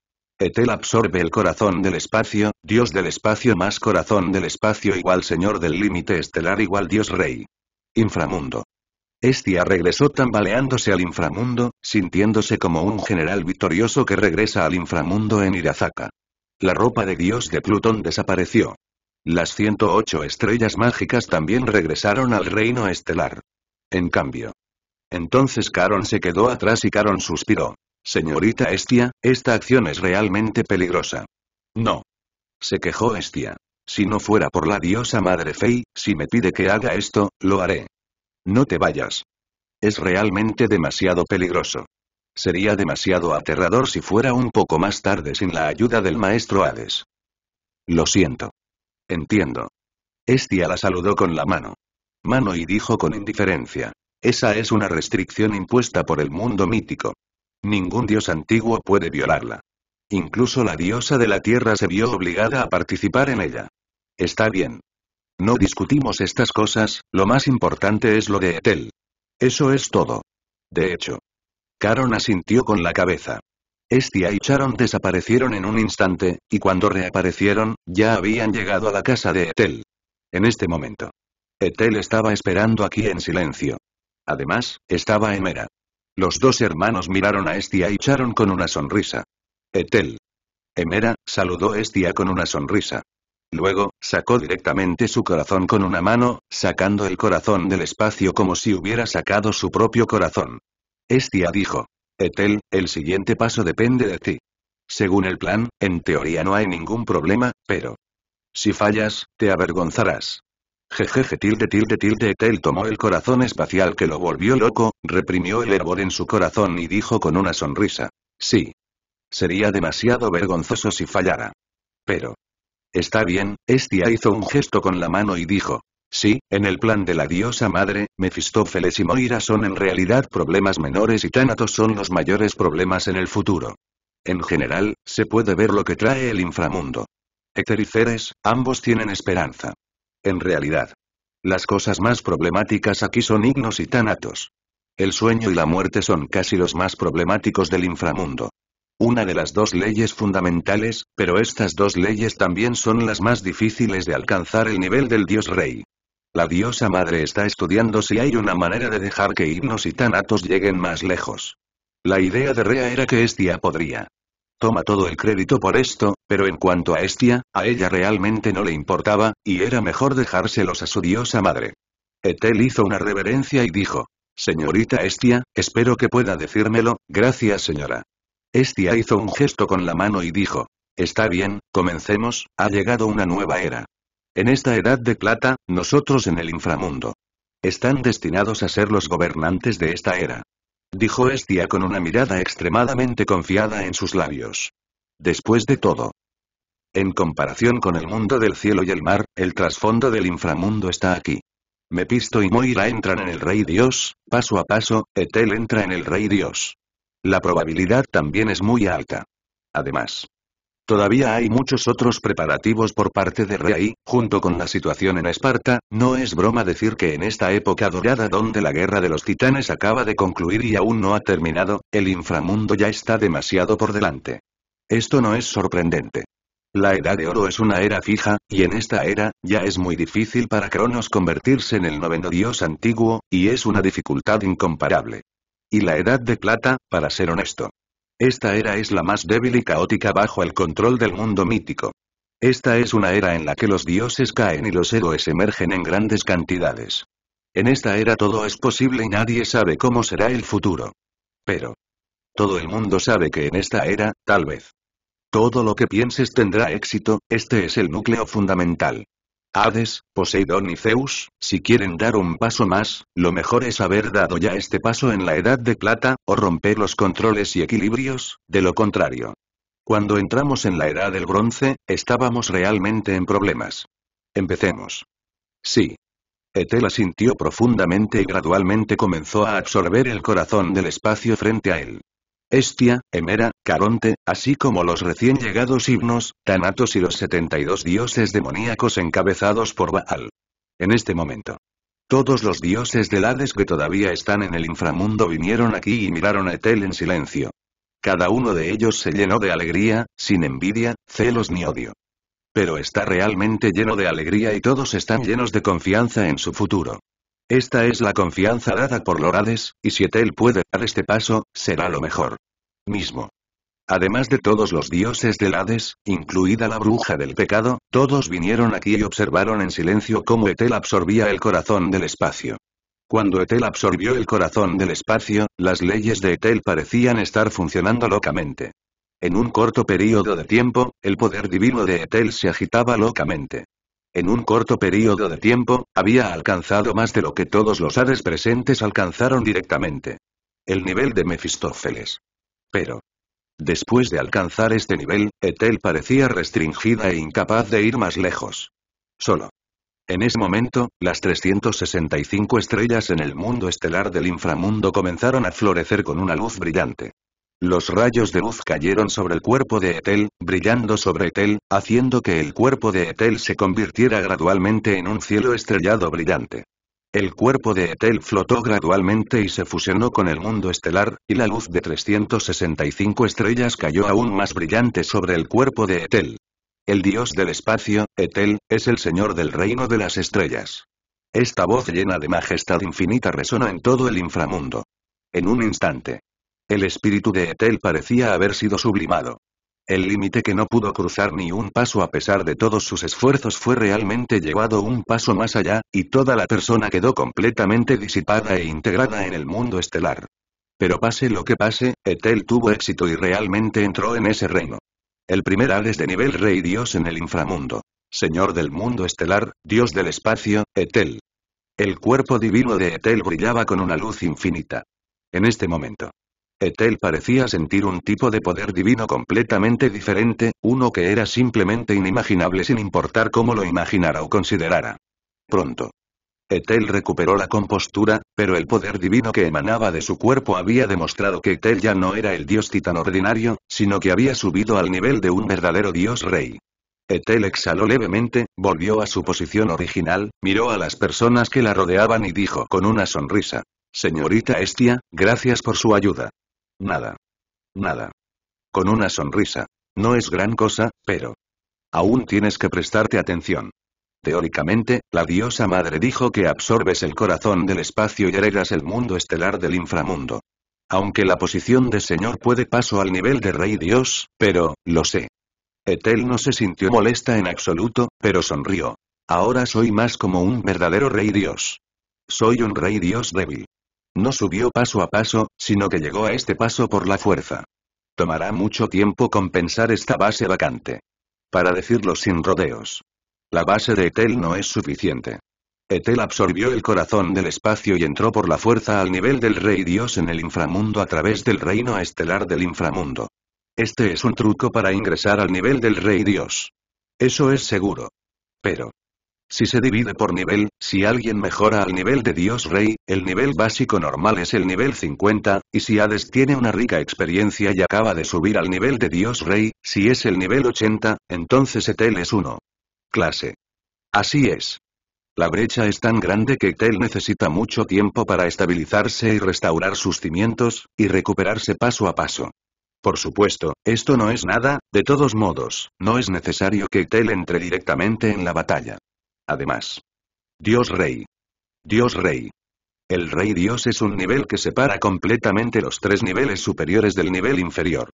Etel absorbe el corazón del espacio, dios del espacio más corazón del espacio igual señor del límite estelar igual dios rey. Inframundo. Estia regresó tambaleándose al inframundo, sintiéndose como un general victorioso que regresa al inframundo en Irazaka. La ropa de dios de Plutón desapareció. Las 108 estrellas mágicas también regresaron al reino estelar. En cambio. Entonces Caron se quedó atrás y Caron suspiró. Señorita Estia, esta acción es realmente peligrosa. No. Se quejó Estia. Si no fuera por la diosa Madre Fey, si me pide que haga esto, lo haré. No te vayas. Es realmente demasiado peligroso. Sería demasiado aterrador si fuera un poco más tarde sin la ayuda del maestro Hades. Lo siento. Entiendo. Estia la saludó con la mano. Mano y dijo con indiferencia. Esa es una restricción impuesta por el mundo mítico. Ningún dios antiguo puede violarla. Incluso la diosa de la tierra se vio obligada a participar en ella. Está bien. No discutimos estas cosas, lo más importante es lo de Etel. Eso es todo. De hecho. Caron asintió con la cabeza. Estia y Charon desaparecieron en un instante, y cuando reaparecieron, ya habían llegado a la casa de Etel. En este momento. Etel estaba esperando aquí en silencio. Además, estaba Emera. Los dos hermanos miraron a Estia y echaron con una sonrisa. Etel. Emera, saludó Estia con una sonrisa. Luego, sacó directamente su corazón con una mano, sacando el corazón del espacio como si hubiera sacado su propio corazón. Estia dijo. Etel, el siguiente paso depende de ti. Según el plan, en teoría no hay ningún problema, pero... Si fallas, te avergonzarás. Jejeje tilde tilde tilde Etel tomó el corazón espacial que lo volvió loco, reprimió el hervor en su corazón y dijo con una sonrisa. Sí. Sería demasiado vergonzoso si fallara. Pero. Está bien, Estia hizo un gesto con la mano y dijo. Sí, en el plan de la diosa madre, Mefistófeles y Moira son en realidad problemas menores y Tánatos son los mayores problemas en el futuro. En general, se puede ver lo que trae el inframundo. Ceres, ambos tienen esperanza. En realidad. Las cosas más problemáticas aquí son Ignos y Tanatos. El sueño y la muerte son casi los más problemáticos del inframundo. Una de las dos leyes fundamentales, pero estas dos leyes también son las más difíciles de alcanzar el nivel del dios rey. La diosa madre está estudiando si hay una manera de dejar que himnos y tanatos lleguen más lejos. La idea de Rea era que Estia podría toma todo el crédito por esto, pero en cuanto a Estia, a ella realmente no le importaba, y era mejor dejárselos a su diosa madre. Etel hizo una reverencia y dijo, Señorita Estia, espero que pueda decírmelo, gracias señora. Estia hizo un gesto con la mano y dijo, Está bien, comencemos, ha llegado una nueva era. En esta edad de plata, nosotros en el inframundo. Están destinados a ser los gobernantes de esta era dijo Estia con una mirada extremadamente confiada en sus labios. Después de todo. En comparación con el mundo del cielo y el mar, el trasfondo del inframundo está aquí. Mepisto y Moira entran en el Rey Dios, paso a paso, Etel entra en el Rey Dios. La probabilidad también es muy alta. Además, Todavía hay muchos otros preparativos por parte de Rey, junto con la situación en Esparta, no es broma decir que en esta época dorada donde la guerra de los titanes acaba de concluir y aún no ha terminado, el inframundo ya está demasiado por delante. Esto no es sorprendente. La Edad de Oro es una era fija, y en esta era, ya es muy difícil para Cronos convertirse en el noveno dios antiguo, y es una dificultad incomparable. Y la Edad de Plata, para ser honesto. Esta era es la más débil y caótica bajo el control del mundo mítico. Esta es una era en la que los dioses caen y los héroes emergen en grandes cantidades. En esta era todo es posible y nadie sabe cómo será el futuro. Pero. Todo el mundo sabe que en esta era, tal vez. Todo lo que pienses tendrá éxito, este es el núcleo fundamental. Hades, Poseidón y Zeus, si quieren dar un paso más, lo mejor es haber dado ya este paso en la edad de plata, o romper los controles y equilibrios, de lo contrario. Cuando entramos en la edad del bronce, estábamos realmente en problemas. Empecemos. Sí. Etela sintió profundamente y gradualmente comenzó a absorber el corazón del espacio frente a él. Estia, Hemera, Caronte, así como los recién llegados himnos, Tanatos y los 72 dioses demoníacos encabezados por Baal. En este momento. Todos los dioses del Hades que todavía están en el inframundo vinieron aquí y miraron a Etel en silencio. Cada uno de ellos se llenó de alegría, sin envidia, celos ni odio. Pero está realmente lleno de alegría y todos están llenos de confianza en su futuro. Esta es la confianza dada por Lorales, y si Etel puede dar este paso, será lo mejor. Mismo. Además de todos los dioses del Hades, incluida la bruja del pecado, todos vinieron aquí y observaron en silencio cómo Etel absorbía el corazón del espacio. Cuando Etel absorbió el corazón del espacio, las leyes de Etel parecían estar funcionando locamente. En un corto periodo de tiempo, el poder divino de Etel se agitaba locamente. En un corto periodo de tiempo, había alcanzado más de lo que todos los Hades presentes alcanzaron directamente. El nivel de Mefistófeles. Pero, Después de alcanzar este nivel, Etel parecía restringida e incapaz de ir más lejos. Solo. En ese momento, las 365 estrellas en el mundo estelar del inframundo comenzaron a florecer con una luz brillante. Los rayos de luz cayeron sobre el cuerpo de Etel, brillando sobre Etel, haciendo que el cuerpo de Etel se convirtiera gradualmente en un cielo estrellado brillante. El cuerpo de Etel flotó gradualmente y se fusionó con el mundo estelar, y la luz de 365 estrellas cayó aún más brillante sobre el cuerpo de Etel. El dios del espacio, Etel, es el señor del reino de las estrellas. Esta voz llena de majestad infinita resonó en todo el inframundo. En un instante, el espíritu de Etel parecía haber sido sublimado. El límite que no pudo cruzar ni un paso a pesar de todos sus esfuerzos fue realmente llevado un paso más allá, y toda la persona quedó completamente disipada e integrada en el mundo estelar. Pero pase lo que pase, Etel tuvo éxito y realmente entró en ese reino. El primer Hades de nivel rey dios en el inframundo. Señor del mundo estelar, dios del espacio, Etel. El cuerpo divino de Etel brillaba con una luz infinita. En este momento, Etel parecía sentir un tipo de poder divino completamente diferente, uno que era simplemente inimaginable sin importar cómo lo imaginara o considerara. Pronto. Etel recuperó la compostura, pero el poder divino que emanaba de su cuerpo había demostrado que Etel ya no era el dios titán ordinario, sino que había subido al nivel de un verdadero dios rey. Etel exhaló levemente, volvió a su posición original, miró a las personas que la rodeaban y dijo con una sonrisa. Señorita Estia, gracias por su ayuda. Nada. Nada. Con una sonrisa. No es gran cosa, pero... Aún tienes que prestarte atención. Teóricamente, la diosa madre dijo que absorbes el corazón del espacio y heredas el mundo estelar del inframundo. Aunque la posición de señor puede paso al nivel de rey dios, pero, lo sé. Etel no se sintió molesta en absoluto, pero sonrió. Ahora soy más como un verdadero rey dios. Soy un rey dios débil. No subió paso a paso, sino que llegó a este paso por la fuerza. Tomará mucho tiempo compensar esta base vacante. Para decirlo sin rodeos. La base de Etel no es suficiente. Etel absorbió el corazón del espacio y entró por la fuerza al nivel del Rey Dios en el inframundo a través del reino estelar del inframundo. Este es un truco para ingresar al nivel del Rey Dios. Eso es seguro. Pero, si se divide por nivel, si alguien mejora al nivel de Dios Rey, el nivel básico normal es el nivel 50, y si Hades tiene una rica experiencia y acaba de subir al nivel de Dios Rey, si es el nivel 80, entonces Etel es 1. Clase. Así es. La brecha es tan grande que Etel necesita mucho tiempo para estabilizarse y restaurar sus cimientos, y recuperarse paso a paso. Por supuesto, esto no es nada, de todos modos, no es necesario que Tel entre directamente en la batalla. Además. Dios Rey. Dios Rey. El Rey Dios es un nivel que separa completamente los tres niveles superiores del nivel inferior.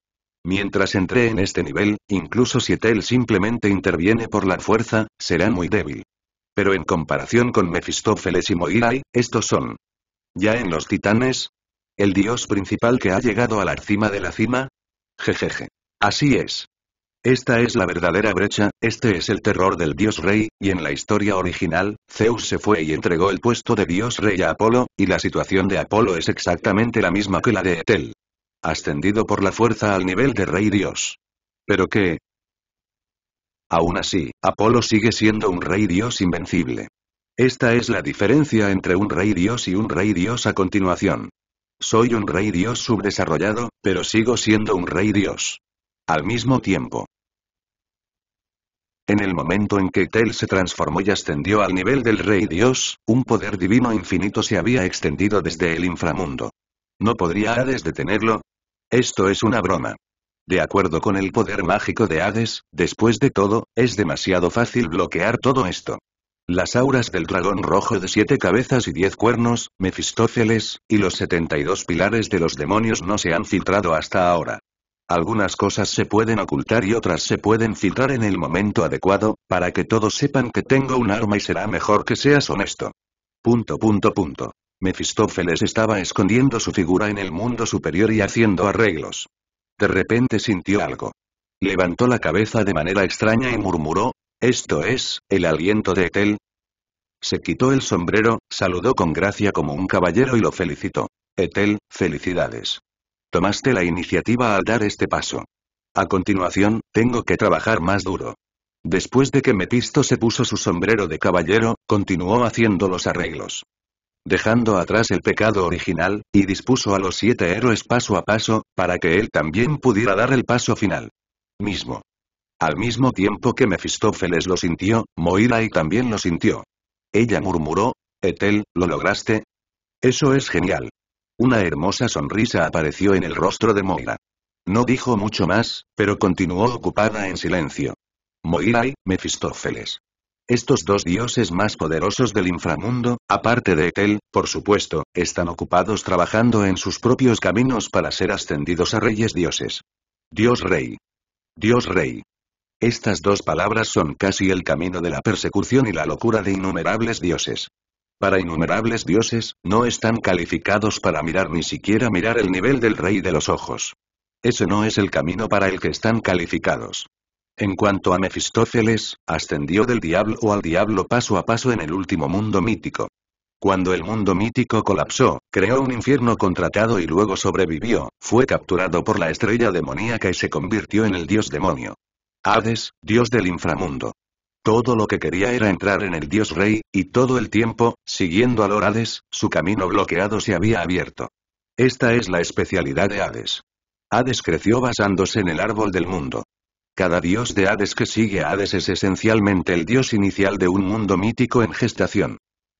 Mientras entré en este nivel, incluso si él simplemente interviene por la fuerza, será muy débil. Pero en comparación con Mefistófeles y Moirai, estos son. Ya en los titanes. El dios principal que ha llegado a la cima de la cima. Jejeje. Así es. Esta es la verdadera brecha, este es el terror del dios rey, y en la historia original, Zeus se fue y entregó el puesto de dios rey a Apolo, y la situación de Apolo es exactamente la misma que la de Etel. Ascendido por la fuerza al nivel de rey dios. ¿Pero qué? Aún así, Apolo sigue siendo un rey dios invencible. Esta es la diferencia entre un rey dios y un rey dios a continuación. Soy un rey dios subdesarrollado, pero sigo siendo un rey dios. Al mismo tiempo, en el momento en que Tel se transformó y ascendió al nivel del Rey Dios, un poder divino infinito se había extendido desde el inframundo. ¿No podría Hades detenerlo? Esto es una broma. De acuerdo con el poder mágico de Hades, después de todo, es demasiado fácil bloquear todo esto. Las auras del dragón rojo de siete cabezas y diez cuernos, Mefistófeles, y los 72 pilares de los demonios no se han filtrado hasta ahora. Algunas cosas se pueden ocultar y otras se pueden filtrar en el momento adecuado, para que todos sepan que tengo un arma y será mejor que seas honesto. Punto punto punto. Mefistófeles estaba escondiendo su figura en el mundo superior y haciendo arreglos. De repente sintió algo. Levantó la cabeza de manera extraña y murmuró, ¿esto es, el aliento de Etel? Se quitó el sombrero, saludó con gracia como un caballero y lo felicitó. Etel, felicidades. Tomaste la iniciativa al dar este paso. A continuación, tengo que trabajar más duro. Después de que Mephisto se puso su sombrero de caballero, continuó haciendo los arreglos. Dejando atrás el pecado original, y dispuso a los siete héroes paso a paso, para que él también pudiera dar el paso final. Mismo. Al mismo tiempo que Mefistófeles lo sintió, Moirai también lo sintió. Ella murmuró, Etel, ¿lo lograste? Eso es genial. Una hermosa sonrisa apareció en el rostro de Moira. No dijo mucho más, pero continuó ocupada en silencio. Moira y Mefistófeles. Estos dos dioses más poderosos del inframundo, aparte de Etel, por supuesto, están ocupados trabajando en sus propios caminos para ser ascendidos a reyes dioses. Dios rey. Dios rey. Estas dos palabras son casi el camino de la persecución y la locura de innumerables dioses. Para innumerables dioses, no están calificados para mirar ni siquiera mirar el nivel del rey de los ojos. Ese no es el camino para el que están calificados. En cuanto a Mefistófeles, ascendió del diablo o al diablo paso a paso en el último mundo mítico. Cuando el mundo mítico colapsó, creó un infierno contratado y luego sobrevivió, fue capturado por la estrella demoníaca y se convirtió en el dios demonio. Hades, dios del inframundo. Todo lo que quería era entrar en el dios rey, y todo el tiempo, siguiendo a Hades, su camino bloqueado se había abierto. Esta es la especialidad de Hades. Hades creció basándose en el árbol del mundo. Cada dios de Hades que sigue a Hades es esencialmente el dios inicial de un mundo mítico en gestación.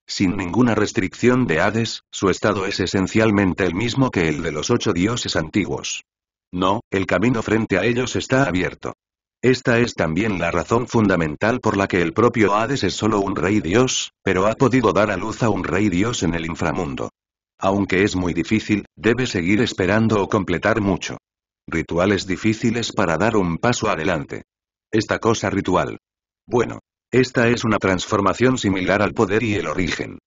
Sin ninguna restricción de Hades, su estado es esencialmente el mismo que el de los ocho dioses antiguos. No, el camino frente a ellos está abierto. Esta es también la razón fundamental por la que el propio Hades es solo un rey dios, pero ha podido dar a luz a un rey dios en el inframundo. Aunque es muy difícil, debe seguir esperando o completar mucho. Rituales difíciles para dar un paso adelante. Esta cosa ritual. Bueno. Esta es una transformación similar al poder y el origen.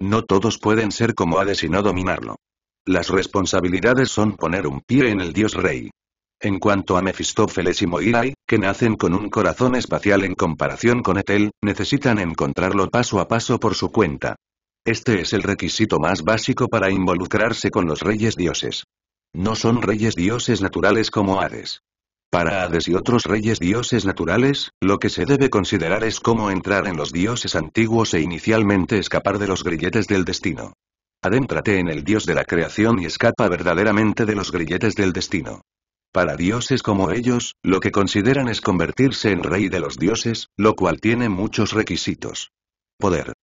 No todos pueden ser como Hades y no dominarlo. Las responsabilidades son poner un pie en el dios rey. En cuanto a Mefistófeles y Moirai, que nacen con un corazón espacial en comparación con Etel, necesitan encontrarlo paso a paso por su cuenta. Este es el requisito más básico para involucrarse con los reyes dioses. No son reyes dioses naturales como Hades. Para Hades y otros reyes dioses naturales, lo que se debe considerar es cómo entrar en los dioses antiguos e inicialmente escapar de los grilletes del destino. Adéntrate en el dios de la creación y escapa verdaderamente de los grilletes del destino. Para dioses como ellos, lo que consideran es convertirse en rey de los dioses, lo cual tiene muchos requisitos. Poder.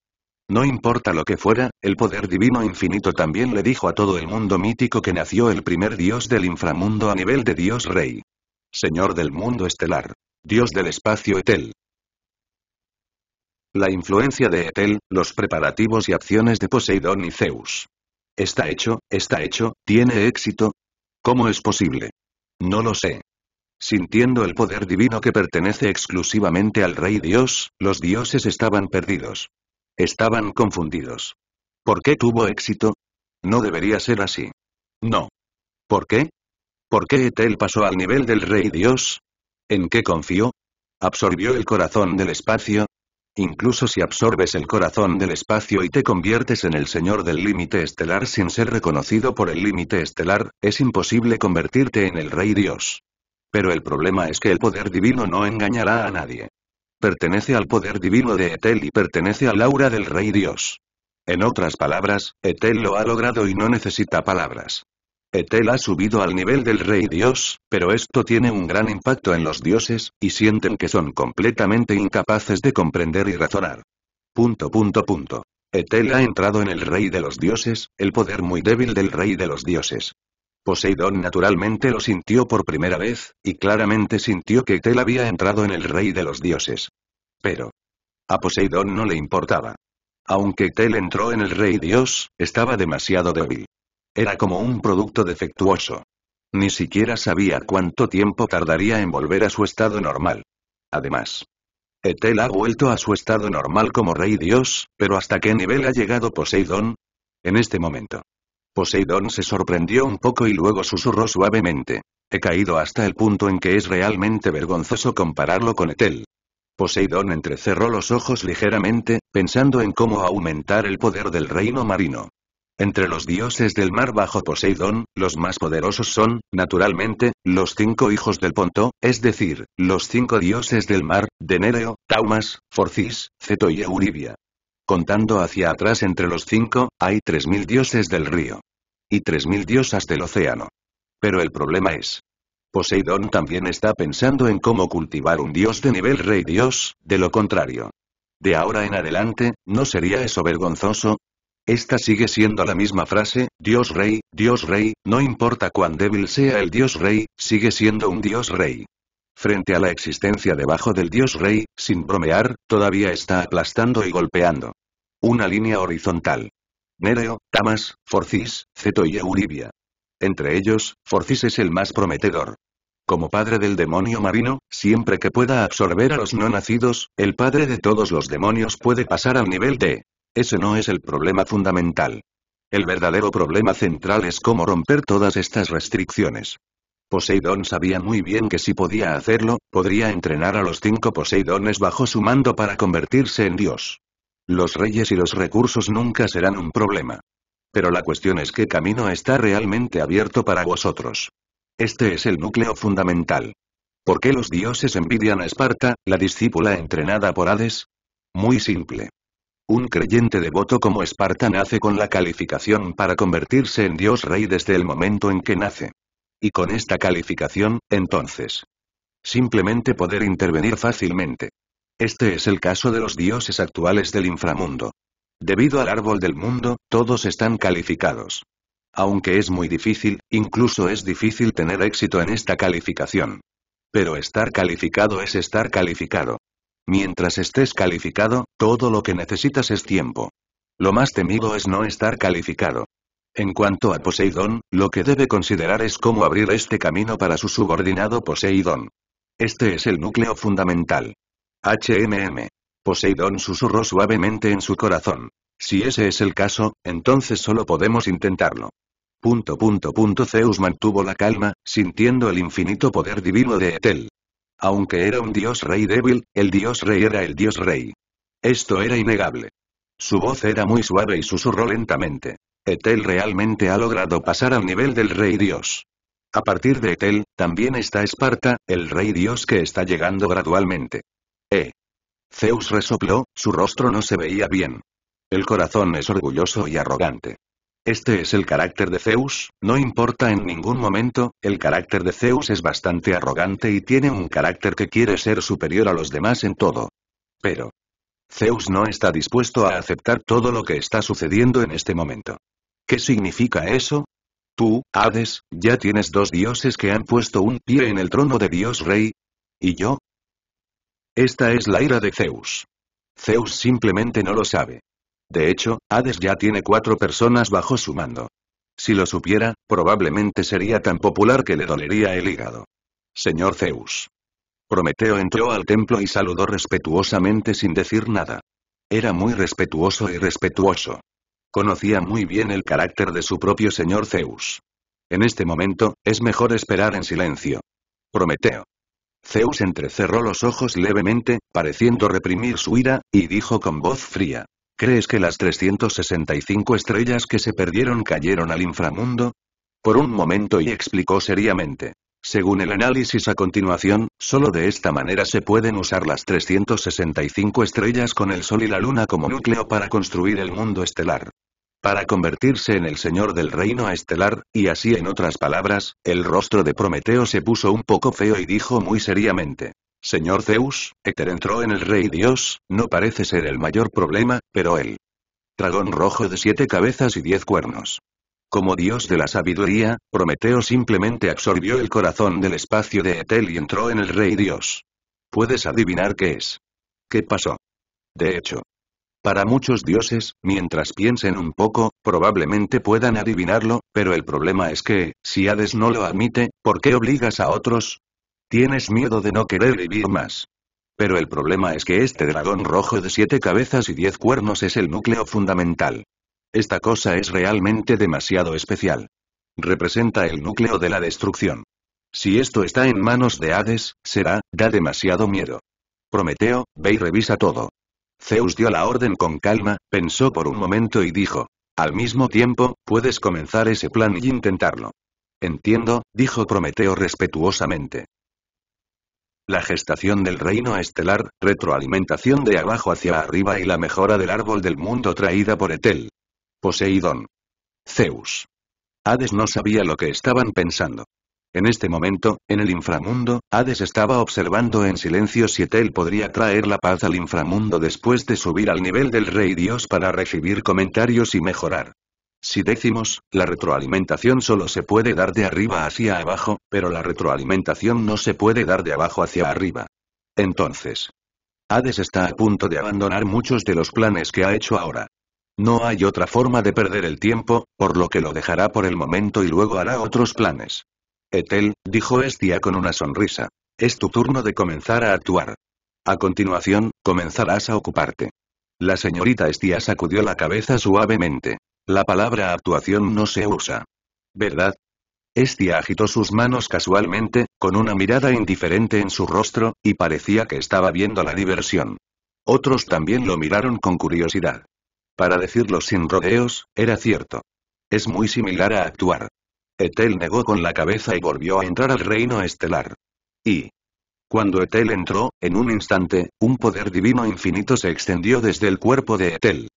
No importa lo que fuera, el poder divino infinito también le dijo a todo el mundo mítico que nació el primer dios del inframundo a nivel de dios rey. Señor del mundo estelar. Dios del espacio etel. La influencia de Etel, los preparativos y acciones de Poseidón y Zeus. Está hecho, está hecho, tiene éxito. ¿Cómo es posible? No lo sé. Sintiendo el poder divino que pertenece exclusivamente al Rey Dios, los dioses estaban perdidos. Estaban confundidos. ¿Por qué tuvo éxito? No debería ser así. No. ¿Por qué? ¿Por qué Etel pasó al nivel del Rey Dios? ¿En qué confió? ¿Absorbió el corazón del espacio? Incluso si absorbes el corazón del espacio y te conviertes en el señor del límite estelar sin ser reconocido por el límite estelar, es imposible convertirte en el rey dios. Pero el problema es que el poder divino no engañará a nadie. Pertenece al poder divino de Etel y pertenece al aura del rey dios. En otras palabras, Etel lo ha logrado y no necesita palabras. Etel ha subido al nivel del rey dios, pero esto tiene un gran impacto en los dioses, y sienten que son completamente incapaces de comprender y razonar. Punto punto punto. Etel ha entrado en el rey de los dioses, el poder muy débil del rey de los dioses. Poseidón naturalmente lo sintió por primera vez, y claramente sintió que Etel había entrado en el rey de los dioses. Pero... A Poseidón no le importaba. Aunque Etel entró en el rey dios, estaba demasiado débil. Era como un producto defectuoso. Ni siquiera sabía cuánto tiempo tardaría en volver a su estado normal. Además, Etel ha vuelto a su estado normal como rey dios, pero ¿hasta qué nivel ha llegado Poseidón? En este momento. Poseidón se sorprendió un poco y luego susurró suavemente. He caído hasta el punto en que es realmente vergonzoso compararlo con Etel. Poseidón entrecerró los ojos ligeramente, pensando en cómo aumentar el poder del reino marino. Entre los dioses del mar bajo Poseidón, los más poderosos son, naturalmente, los cinco hijos del Ponto, es decir, los cinco dioses del mar, Denéreo, Taumas, Forcis, Ceto y Euribia. Contando hacia atrás entre los cinco, hay tres mil dioses del río. Y tres mil diosas del océano. Pero el problema es, Poseidón también está pensando en cómo cultivar un dios de nivel rey dios, de lo contrario. De ahora en adelante, ¿no sería eso vergonzoso? Esta sigue siendo la misma frase, Dios Rey, Dios Rey, no importa cuán débil sea el Dios Rey, sigue siendo un Dios Rey. Frente a la existencia debajo del Dios Rey, sin bromear, todavía está aplastando y golpeando. Una línea horizontal. Nereo, Tamas, Forcis, Zeto y Euribia. Entre ellos, Forcis es el más prometedor. Como padre del demonio marino, siempre que pueda absorber a los no nacidos, el padre de todos los demonios puede pasar al nivel de ese no es el problema fundamental. El verdadero problema central es cómo romper todas estas restricciones. Poseidón sabía muy bien que si podía hacerlo, podría entrenar a los cinco Poseidones bajo su mando para convertirse en dios. Los reyes y los recursos nunca serán un problema. Pero la cuestión es qué camino está realmente abierto para vosotros. Este es el núcleo fundamental. ¿Por qué los dioses envidian a Esparta, la discípula entrenada por Hades? Muy simple. Un creyente devoto como Esparta nace con la calificación para convertirse en Dios Rey desde el momento en que nace. Y con esta calificación, entonces. Simplemente poder intervenir fácilmente. Este es el caso de los dioses actuales del inframundo. Debido al árbol del mundo, todos están calificados. Aunque es muy difícil, incluso es difícil tener éxito en esta calificación. Pero estar calificado es estar calificado. Mientras estés calificado, todo lo que necesitas es tiempo. Lo más temido es no estar calificado. En cuanto a Poseidón, lo que debe considerar es cómo abrir este camino para su subordinado Poseidón. Este es el núcleo fundamental. HMM. Poseidón susurró suavemente en su corazón. Si ese es el caso, entonces solo podemos intentarlo. Punto punto punto Zeus mantuvo la calma, sintiendo el infinito poder divino de Etel. Aunque era un dios rey débil, el dios rey era el dios rey. Esto era innegable. Su voz era muy suave y susurró lentamente. Etel realmente ha logrado pasar al nivel del rey dios. A partir de Etel, también está Esparta, el rey dios que está llegando gradualmente. Eh. Zeus resopló, su rostro no se veía bien. El corazón es orgulloso y arrogante. Este es el carácter de Zeus, no importa en ningún momento, el carácter de Zeus es bastante arrogante y tiene un carácter que quiere ser superior a los demás en todo. Pero, Zeus no está dispuesto a aceptar todo lo que está sucediendo en este momento. ¿Qué significa eso? Tú, Hades, ya tienes dos dioses que han puesto un pie en el trono de Dios Rey. ¿Y yo? Esta es la ira de Zeus. Zeus simplemente no lo sabe. De hecho, Hades ya tiene cuatro personas bajo su mando. Si lo supiera, probablemente sería tan popular que le dolería el hígado. Señor Zeus. Prometeo entró al templo y saludó respetuosamente sin decir nada. Era muy respetuoso y respetuoso. Conocía muy bien el carácter de su propio señor Zeus. En este momento, es mejor esperar en silencio. Prometeo. Zeus entrecerró los ojos levemente, pareciendo reprimir su ira, y dijo con voz fría. ¿Crees que las 365 estrellas que se perdieron cayeron al inframundo? Por un momento y explicó seriamente. Según el análisis a continuación, solo de esta manera se pueden usar las 365 estrellas con el Sol y la Luna como núcleo para construir el mundo estelar. Para convertirse en el señor del reino estelar, y así en otras palabras, el rostro de Prometeo se puso un poco feo y dijo muy seriamente, Señor Zeus, Éter entró en el Rey Dios, no parece ser el mayor problema, pero él. Dragón rojo de siete cabezas y diez cuernos. Como dios de la sabiduría, Prometeo simplemente absorbió el corazón del espacio de Etel y entró en el Rey Dios. Puedes adivinar qué es. ¿Qué pasó? De hecho, para muchos dioses, mientras piensen un poco, probablemente puedan adivinarlo, pero el problema es que, si Hades no lo admite, ¿por qué obligas a otros? Tienes miedo de no querer vivir más. Pero el problema es que este dragón rojo de siete cabezas y diez cuernos es el núcleo fundamental. Esta cosa es realmente demasiado especial. Representa el núcleo de la destrucción. Si esto está en manos de Hades, será, da demasiado miedo. Prometeo, ve y revisa todo. Zeus dio la orden con calma, pensó por un momento y dijo. Al mismo tiempo, puedes comenzar ese plan y intentarlo. Entiendo, dijo Prometeo respetuosamente. La gestación del reino estelar, retroalimentación de abajo hacia arriba y la mejora del árbol del mundo traída por Etel. Poseidón. Zeus. Hades no sabía lo que estaban pensando. En este momento, en el inframundo, Hades estaba observando en silencio si Etel podría traer la paz al inframundo después de subir al nivel del rey dios para recibir comentarios y mejorar. Si decimos, la retroalimentación solo se puede dar de arriba hacia abajo, pero la retroalimentación no se puede dar de abajo hacia arriba. Entonces, Hades está a punto de abandonar muchos de los planes que ha hecho ahora. No hay otra forma de perder el tiempo, por lo que lo dejará por el momento y luego hará otros planes. Etel, dijo Estia con una sonrisa. Es tu turno de comenzar a actuar. A continuación, comenzarás a ocuparte. La señorita Estia sacudió la cabeza suavemente. La palabra actuación no se usa. ¿Verdad? Estia agitó sus manos casualmente, con una mirada indiferente en su rostro, y parecía que estaba viendo la diversión. Otros también lo miraron con curiosidad. Para decirlo sin rodeos, era cierto. Es muy similar a actuar. Etel negó con la cabeza y volvió a entrar al reino estelar. Y... Cuando Etel entró, en un instante, un poder divino infinito se extendió desde el cuerpo de Etel.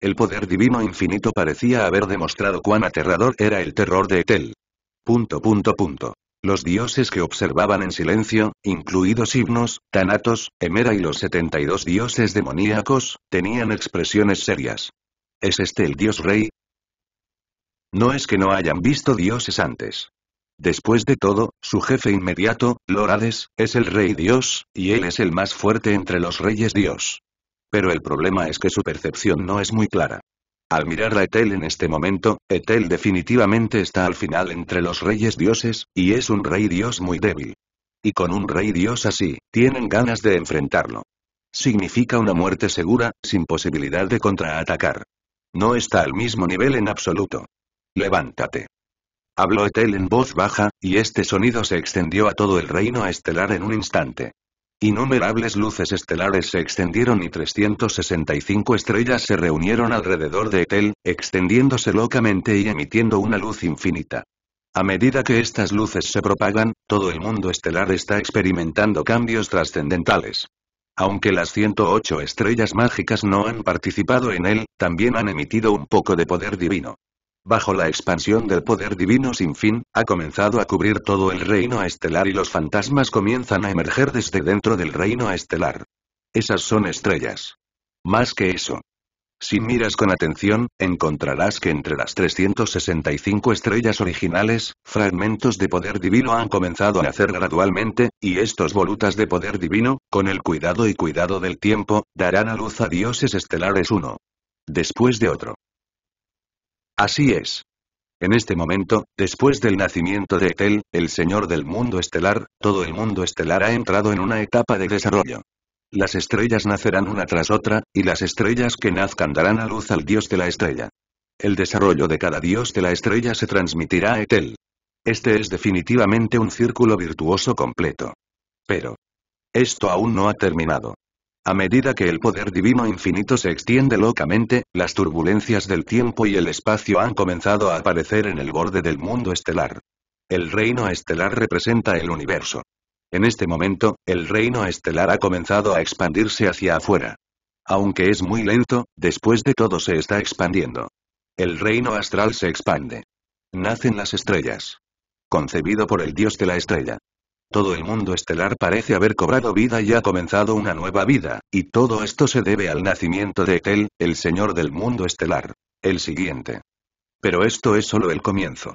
El poder divino infinito parecía haber demostrado cuán aterrador era el terror de Etel. punto punto. Los dioses que observaban en silencio, incluidos Himnos, Thanatos, Hemera y los 72 dioses demoníacos, tenían expresiones serias. ¿Es este el dios rey? No es que no hayan visto dioses antes. Después de todo, su jefe inmediato, Lorades, es el rey dios, y él es el más fuerte entre los reyes dios. Pero el problema es que su percepción no es muy clara. Al mirar a Etel en este momento, Etel definitivamente está al final entre los reyes dioses, y es un rey dios muy débil. Y con un rey dios así, tienen ganas de enfrentarlo. Significa una muerte segura, sin posibilidad de contraatacar. No está al mismo nivel en absoluto. Levántate. Habló Etel en voz baja, y este sonido se extendió a todo el reino estelar en un instante. Innumerables luces estelares se extendieron y 365 estrellas se reunieron alrededor de Etel, extendiéndose locamente y emitiendo una luz infinita. A medida que estas luces se propagan, todo el mundo estelar está experimentando cambios trascendentales. Aunque las 108 estrellas mágicas no han participado en él, también han emitido un poco de poder divino bajo la expansión del poder divino sin fin, ha comenzado a cubrir todo el reino estelar y los fantasmas comienzan a emerger desde dentro del reino estelar. Esas son estrellas. Más que eso. Si miras con atención, encontrarás que entre las 365 estrellas originales, fragmentos de poder divino han comenzado a nacer gradualmente, y estos volutas de poder divino, con el cuidado y cuidado del tiempo, darán a luz a dioses estelares uno. Después de otro. Así es. En este momento, después del nacimiento de Etel, el señor del mundo estelar, todo el mundo estelar ha entrado en una etapa de desarrollo. Las estrellas nacerán una tras otra, y las estrellas que nazcan darán a luz al dios de la estrella. El desarrollo de cada dios de la estrella se transmitirá a Etel. Este es definitivamente un círculo virtuoso completo. Pero. Esto aún no ha terminado. A medida que el poder divino infinito se extiende locamente, las turbulencias del tiempo y el espacio han comenzado a aparecer en el borde del mundo estelar. El reino estelar representa el universo. En este momento, el reino estelar ha comenzado a expandirse hacia afuera. Aunque es muy lento, después de todo se está expandiendo. El reino astral se expande. Nacen las estrellas. Concebido por el dios de la estrella. Todo el mundo estelar parece haber cobrado vida y ha comenzado una nueva vida, y todo esto se debe al nacimiento de Etel, el señor del mundo estelar. El siguiente. Pero esto es solo el comienzo.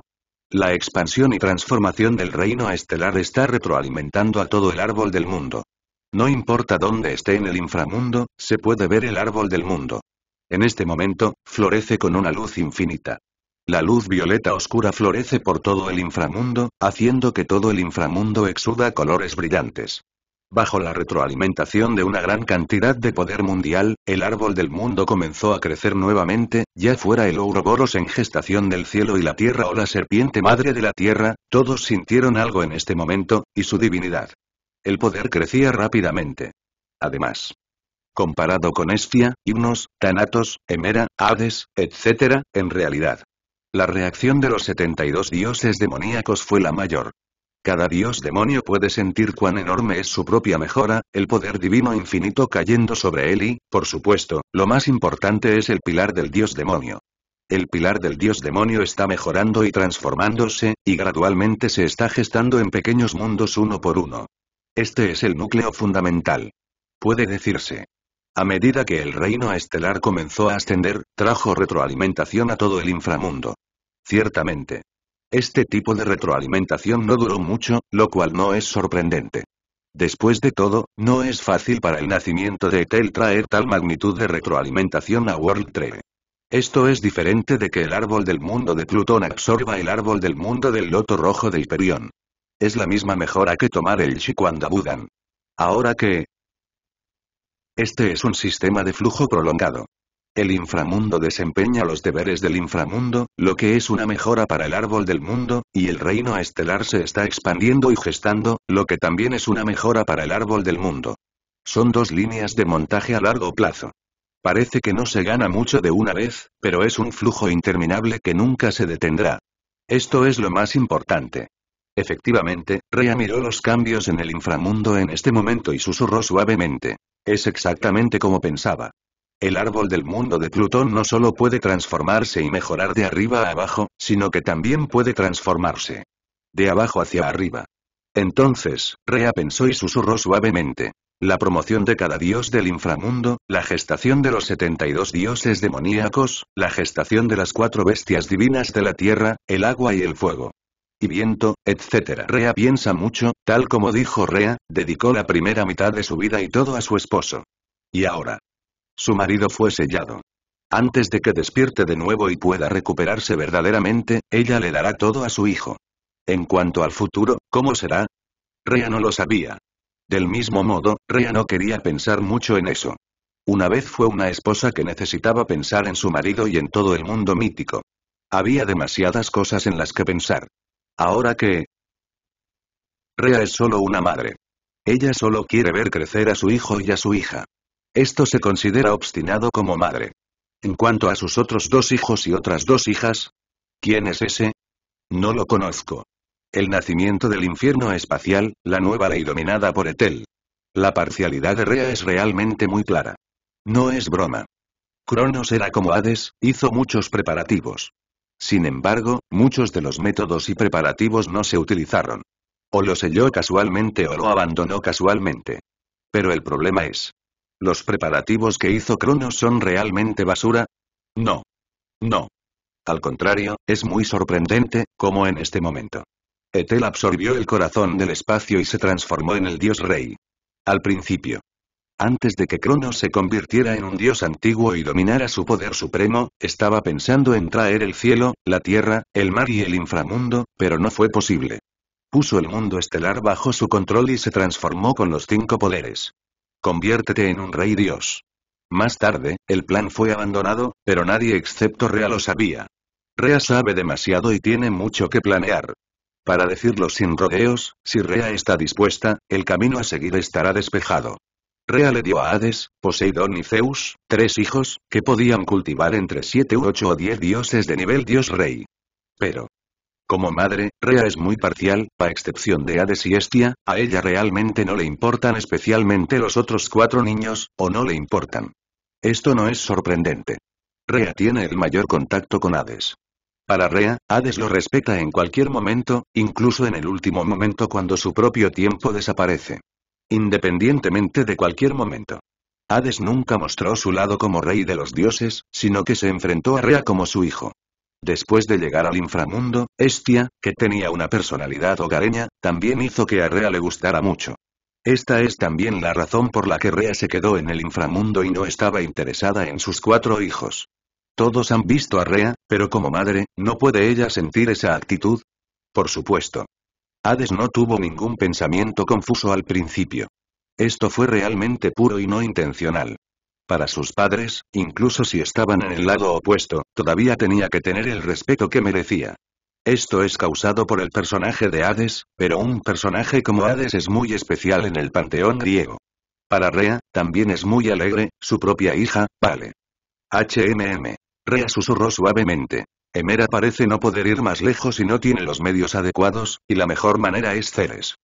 La expansión y transformación del reino estelar está retroalimentando a todo el árbol del mundo. No importa dónde esté en el inframundo, se puede ver el árbol del mundo. En este momento, florece con una luz infinita. La luz violeta oscura florece por todo el inframundo, haciendo que todo el inframundo exuda colores brillantes. Bajo la retroalimentación de una gran cantidad de poder mundial, el árbol del mundo comenzó a crecer nuevamente, ya fuera el ouroboros en gestación del cielo y la tierra o la serpiente madre de la tierra, todos sintieron algo en este momento, y su divinidad. El poder crecía rápidamente. Además, comparado con Estia, Himnos, Tanatos, Hemera, Hades, etc., en realidad, la reacción de los 72 dioses demoníacos fue la mayor. Cada dios demonio puede sentir cuán enorme es su propia mejora, el poder divino infinito cayendo sobre él y, por supuesto, lo más importante es el pilar del dios demonio. El pilar del dios demonio está mejorando y transformándose, y gradualmente se está gestando en pequeños mundos uno por uno. Este es el núcleo fundamental. Puede decirse. A medida que el reino estelar comenzó a ascender, trajo retroalimentación a todo el inframundo. Ciertamente. Este tipo de retroalimentación no duró mucho, lo cual no es sorprendente. Después de todo, no es fácil para el nacimiento de Etel traer tal magnitud de retroalimentación a World Tree. Esto es diferente de que el árbol del mundo de Plutón absorba el árbol del mundo del loto rojo de Hiperión. Es la misma mejora que tomar el Shiwanda Budan. Ahora que... Este es un sistema de flujo prolongado. El inframundo desempeña los deberes del inframundo, lo que es una mejora para el árbol del mundo, y el reino estelar se está expandiendo y gestando, lo que también es una mejora para el árbol del mundo. Son dos líneas de montaje a largo plazo. Parece que no se gana mucho de una vez, pero es un flujo interminable que nunca se detendrá. Esto es lo más importante. Efectivamente, Rea miró los cambios en el inframundo en este momento y susurró suavemente. Es exactamente como pensaba. El árbol del mundo de Plutón no solo puede transformarse y mejorar de arriba a abajo, sino que también puede transformarse. De abajo hacia arriba. Entonces, Rea pensó y susurró suavemente. La promoción de cada dios del inframundo, la gestación de los 72 dioses demoníacos, la gestación de las cuatro bestias divinas de la tierra, el agua y el fuego. Y viento, etc. Rea piensa mucho, tal como dijo Rea, dedicó la primera mitad de su vida y todo a su esposo. Y ahora, su marido fue sellado. Antes de que despierte de nuevo y pueda recuperarse verdaderamente, ella le dará todo a su hijo. En cuanto al futuro, ¿cómo será? Rea no lo sabía. Del mismo modo, Rea no quería pensar mucho en eso. Una vez fue una esposa que necesitaba pensar en su marido y en todo el mundo mítico. Había demasiadas cosas en las que pensar. Ahora que... Rea es solo una madre. Ella solo quiere ver crecer a su hijo y a su hija. Esto se considera obstinado como madre. En cuanto a sus otros dos hijos y otras dos hijas, ¿quién es ese? No lo conozco. El nacimiento del infierno espacial, la nueva ley dominada por Etel. La parcialidad de Rea es realmente muy clara. No es broma. Cronos era como Hades, hizo muchos preparativos. Sin embargo, muchos de los métodos y preparativos no se utilizaron. O lo selló casualmente o lo abandonó casualmente. Pero el problema es, ¿Los preparativos que hizo Cronos son realmente basura? No. No. Al contrario, es muy sorprendente, como en este momento. Etel absorbió el corazón del espacio y se transformó en el dios rey. Al principio. Antes de que Cronos se convirtiera en un dios antiguo y dominara su poder supremo, estaba pensando en traer el cielo, la tierra, el mar y el inframundo, pero no fue posible. Puso el mundo estelar bajo su control y se transformó con los cinco poderes. Conviértete en un rey dios. Más tarde, el plan fue abandonado, pero nadie excepto Rea lo sabía. Rea sabe demasiado y tiene mucho que planear. Para decirlo sin rodeos, si Rea está dispuesta, el camino a seguir estará despejado. Rea le dio a Hades, Poseidón y Zeus, tres hijos, que podían cultivar entre siete u ocho o diez dioses de nivel dios rey. Pero, como madre, Rea es muy parcial, a excepción de Hades y Estia, a ella realmente no le importan especialmente los otros cuatro niños, o no le importan. Esto no es sorprendente. Rea tiene el mayor contacto con Hades. Para Rea, Hades lo respeta en cualquier momento, incluso en el último momento cuando su propio tiempo desaparece. Independientemente de cualquier momento. Hades nunca mostró su lado como rey de los dioses, sino que se enfrentó a Rea como su hijo. Después de llegar al inframundo, Estia, que tenía una personalidad hogareña, también hizo que a Rea le gustara mucho. Esta es también la razón por la que Rea se quedó en el inframundo y no estaba interesada en sus cuatro hijos. Todos han visto a Rea, pero como madre, ¿no puede ella sentir esa actitud? Por supuesto. Hades no tuvo ningún pensamiento confuso al principio. Esto fue realmente puro y no intencional. Para sus padres, incluso si estaban en el lado opuesto, todavía tenía que tener el respeto que merecía. Esto es causado por el personaje de Hades, pero un personaje como Hades es muy especial en el panteón griego. Para Rea, también es muy alegre, su propia hija, Vale. HMM. Rea susurró suavemente. Emera parece no poder ir más lejos y no tiene los medios adecuados, y la mejor manera es Ceres.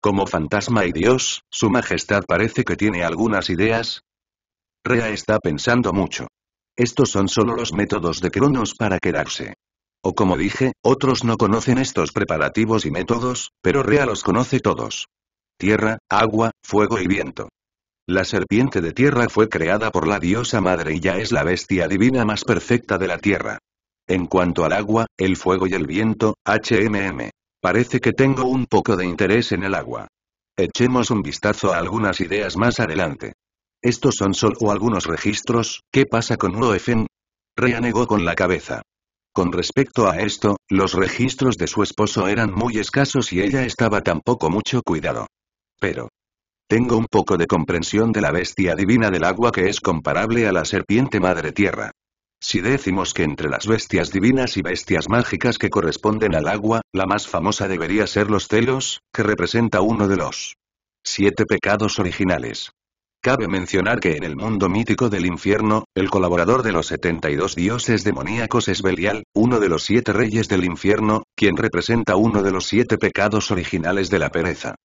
Como fantasma y dios, su majestad parece que tiene algunas ideas, Rea está pensando mucho. Estos son solo los métodos de Cronos para quedarse. O como dije, otros no conocen estos preparativos y métodos, pero Rea los conoce todos. Tierra, agua, fuego y viento. La serpiente de tierra fue creada por la diosa madre y ya es la bestia divina más perfecta de la tierra. En cuanto al agua, el fuego y el viento, HMM. Parece que tengo un poco de interés en el agua. Echemos un vistazo a algunas ideas más adelante. Estos son solo algunos registros, ¿qué pasa con Uroefen? Rea negó con la cabeza. Con respecto a esto, los registros de su esposo eran muy escasos y ella estaba tampoco mucho cuidado. Pero. Tengo un poco de comprensión de la bestia divina del agua que es comparable a la serpiente madre tierra. Si decimos que entre las bestias divinas y bestias mágicas que corresponden al agua, la más famosa debería ser los celos, que representa uno de los siete pecados originales. Cabe mencionar que en el mundo mítico del infierno, el colaborador de los 72 dioses demoníacos es Belial, uno de los siete reyes del infierno, quien representa uno de los siete pecados originales de la pereza.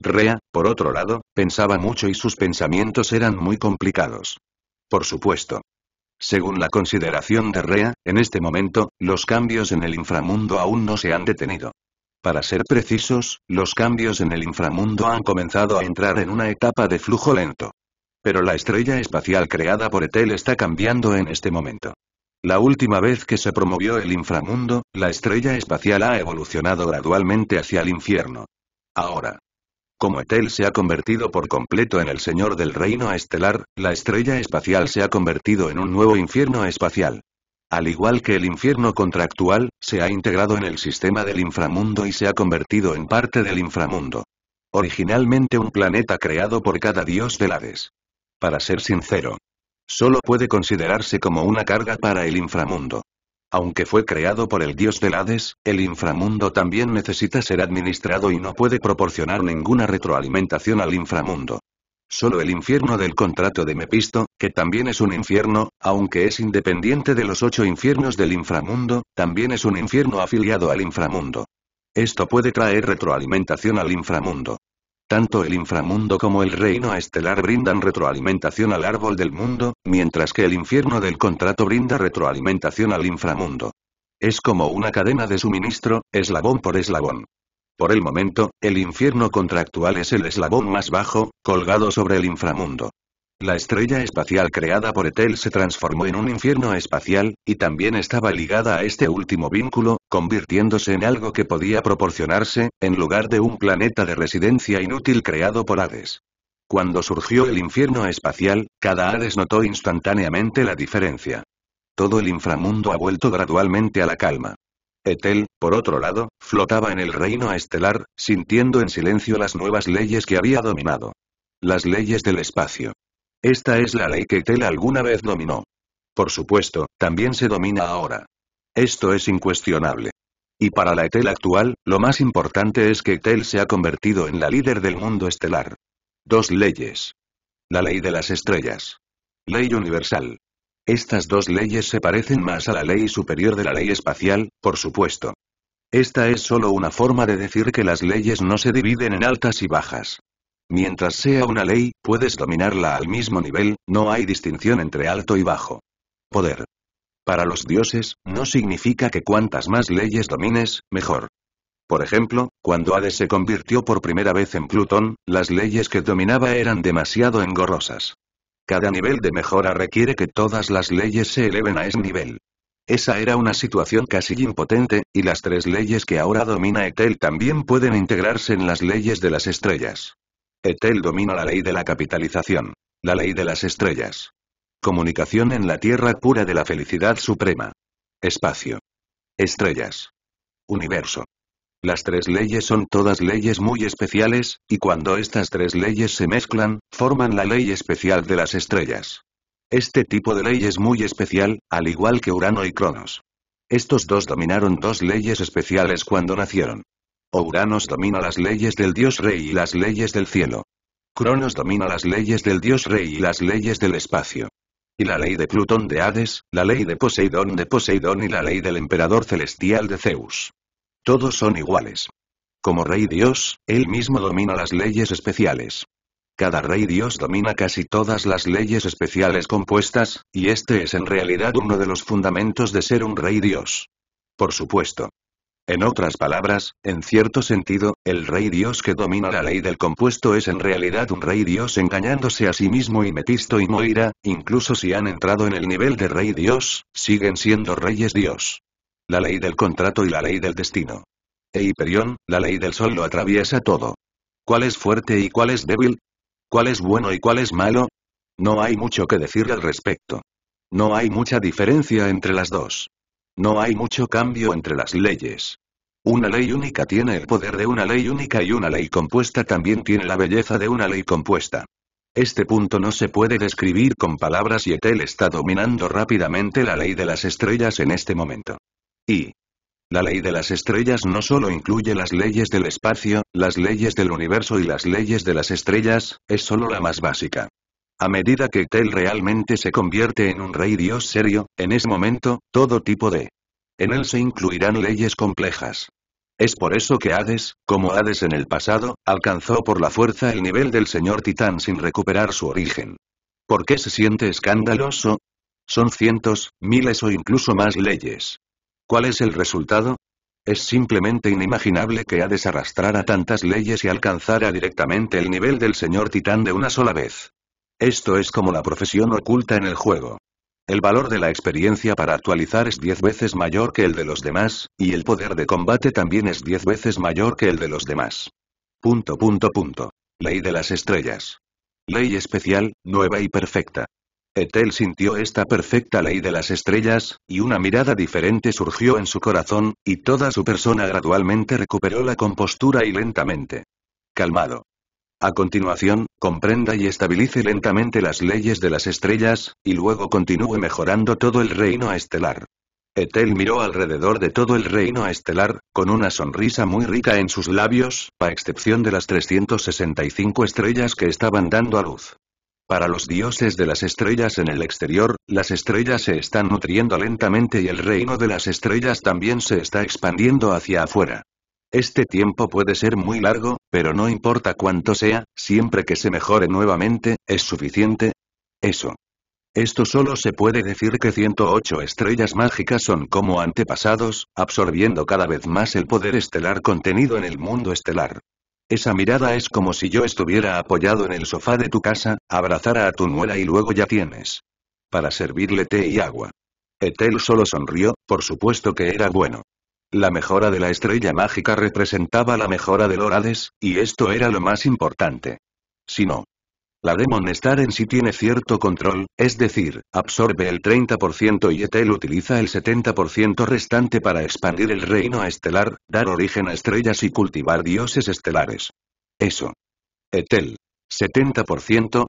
Rea, por otro lado, pensaba mucho y sus pensamientos eran muy complicados. Por supuesto. Según la consideración de Rea, en este momento, los cambios en el inframundo aún no se han detenido. Para ser precisos, los cambios en el inframundo han comenzado a entrar en una etapa de flujo lento. Pero la estrella espacial creada por Etel está cambiando en este momento. La última vez que se promovió el inframundo, la estrella espacial ha evolucionado gradualmente hacia el infierno. Ahora. Como Etel se ha convertido por completo en el señor del reino estelar, la estrella espacial se ha convertido en un nuevo infierno espacial. Al igual que el infierno contractual, se ha integrado en el sistema del inframundo y se ha convertido en parte del inframundo. Originalmente un planeta creado por cada dios la vez para ser sincero. Solo puede considerarse como una carga para el inframundo. Aunque fue creado por el dios del Hades, el inframundo también necesita ser administrado y no puede proporcionar ninguna retroalimentación al inframundo. Solo el infierno del contrato de Mepisto, que también es un infierno, aunque es independiente de los ocho infiernos del inframundo, también es un infierno afiliado al inframundo. Esto puede traer retroalimentación al inframundo. Tanto el inframundo como el reino estelar brindan retroalimentación al árbol del mundo, mientras que el infierno del contrato brinda retroalimentación al inframundo. Es como una cadena de suministro, eslabón por eslabón. Por el momento, el infierno contractual es el eslabón más bajo, colgado sobre el inframundo. La estrella espacial creada por Etel se transformó en un infierno espacial, y también estaba ligada a este último vínculo, convirtiéndose en algo que podía proporcionarse, en lugar de un planeta de residencia inútil creado por Hades. Cuando surgió el infierno espacial, cada Hades notó instantáneamente la diferencia. Todo el inframundo ha vuelto gradualmente a la calma. Etel, por otro lado, flotaba en el reino estelar, sintiendo en silencio las nuevas leyes que había dominado. Las leyes del espacio. Esta es la ley que Etel alguna vez dominó. Por supuesto, también se domina ahora. Esto es incuestionable. Y para la ETEL actual, lo más importante es que ETEL se ha convertido en la líder del mundo estelar. Dos leyes. La ley de las estrellas. Ley universal. Estas dos leyes se parecen más a la ley superior de la ley espacial, por supuesto. Esta es solo una forma de decir que las leyes no se dividen en altas y bajas. Mientras sea una ley, puedes dominarla al mismo nivel, no hay distinción entre alto y bajo. Poder. Para los dioses, no significa que cuantas más leyes domines, mejor. Por ejemplo, cuando Hades se convirtió por primera vez en Plutón, las leyes que dominaba eran demasiado engorrosas. Cada nivel de mejora requiere que todas las leyes se eleven a ese nivel. Esa era una situación casi impotente, y las tres leyes que ahora domina Etel también pueden integrarse en las leyes de las estrellas. Etel domina la ley de la capitalización, la ley de las estrellas, Comunicación en la tierra pura de la felicidad suprema. Espacio. Estrellas. Universo. Las tres leyes son todas leyes muy especiales, y cuando estas tres leyes se mezclan, forman la ley especial de las estrellas. Este tipo de ley es muy especial, al igual que Urano y Cronos. Estos dos dominaron dos leyes especiales cuando nacieron. Urano domina las leyes del dios rey y las leyes del cielo. Cronos domina las leyes del dios rey y las leyes del espacio. Y la ley de Plutón de Hades, la ley de Poseidón de Poseidón y la ley del emperador celestial de Zeus. Todos son iguales. Como rey dios, él mismo domina las leyes especiales. Cada rey dios domina casi todas las leyes especiales compuestas, y este es en realidad uno de los fundamentos de ser un rey dios. Por supuesto, en otras palabras, en cierto sentido, el rey dios que domina la ley del compuesto es en realidad un rey dios engañándose a sí mismo y Metisto y Moira, incluso si han entrado en el nivel de rey dios, siguen siendo reyes dios. La ley del contrato y la ley del destino. E Hiperión, la ley del sol lo atraviesa todo. ¿Cuál es fuerte y cuál es débil? ¿Cuál es bueno y cuál es malo? No hay mucho que decir al respecto. No hay mucha diferencia entre las dos. No hay mucho cambio entre las leyes. Una ley única tiene el poder de una ley única y una ley compuesta también tiene la belleza de una ley compuesta. Este punto no se puede describir con palabras y Etel está dominando rápidamente la ley de las estrellas en este momento. Y, la ley de las estrellas no solo incluye las leyes del espacio, las leyes del universo y las leyes de las estrellas, es solo la más básica. A medida que Tel realmente se convierte en un rey dios serio, en ese momento, todo tipo de en él se incluirán leyes complejas. Es por eso que Hades, como Hades en el pasado, alcanzó por la fuerza el nivel del señor titán sin recuperar su origen. ¿Por qué se siente escandaloso? Son cientos, miles o incluso más leyes. ¿Cuál es el resultado? Es simplemente inimaginable que Hades arrastrara tantas leyes y alcanzara directamente el nivel del señor titán de una sola vez. Esto es como la profesión oculta en el juego. El valor de la experiencia para actualizar es 10 veces mayor que el de los demás, y el poder de combate también es 10 veces mayor que el de los demás. Punto punto punto. Ley de las estrellas. Ley especial, nueva y perfecta. Etel sintió esta perfecta ley de las estrellas, y una mirada diferente surgió en su corazón, y toda su persona gradualmente recuperó la compostura y lentamente. Calmado. A continuación, comprenda y estabilice lentamente las leyes de las estrellas, y luego continúe mejorando todo el reino estelar. Etel miró alrededor de todo el reino estelar, con una sonrisa muy rica en sus labios, a excepción de las 365 estrellas que estaban dando a luz. Para los dioses de las estrellas en el exterior, las estrellas se están nutriendo lentamente y el reino de las estrellas también se está expandiendo hacia afuera. Este tiempo puede ser muy largo, pero no importa cuánto sea, siempre que se mejore nuevamente, es suficiente. Eso. Esto solo se puede decir que 108 estrellas mágicas son como antepasados, absorbiendo cada vez más el poder estelar contenido en el mundo estelar. Esa mirada es como si yo estuviera apoyado en el sofá de tu casa, abrazara a tu nuera y luego ya tienes. Para servirle té y agua. Etel solo sonrió, por supuesto que era bueno. La mejora de la estrella mágica representaba la mejora del Lorades, y esto era lo más importante. Si no, la Demon en sí tiene cierto control, es decir, absorbe el 30% y Etel utiliza el 70% restante para expandir el reino estelar, dar origen a estrellas y cultivar dioses estelares. Eso. Etel. 70%.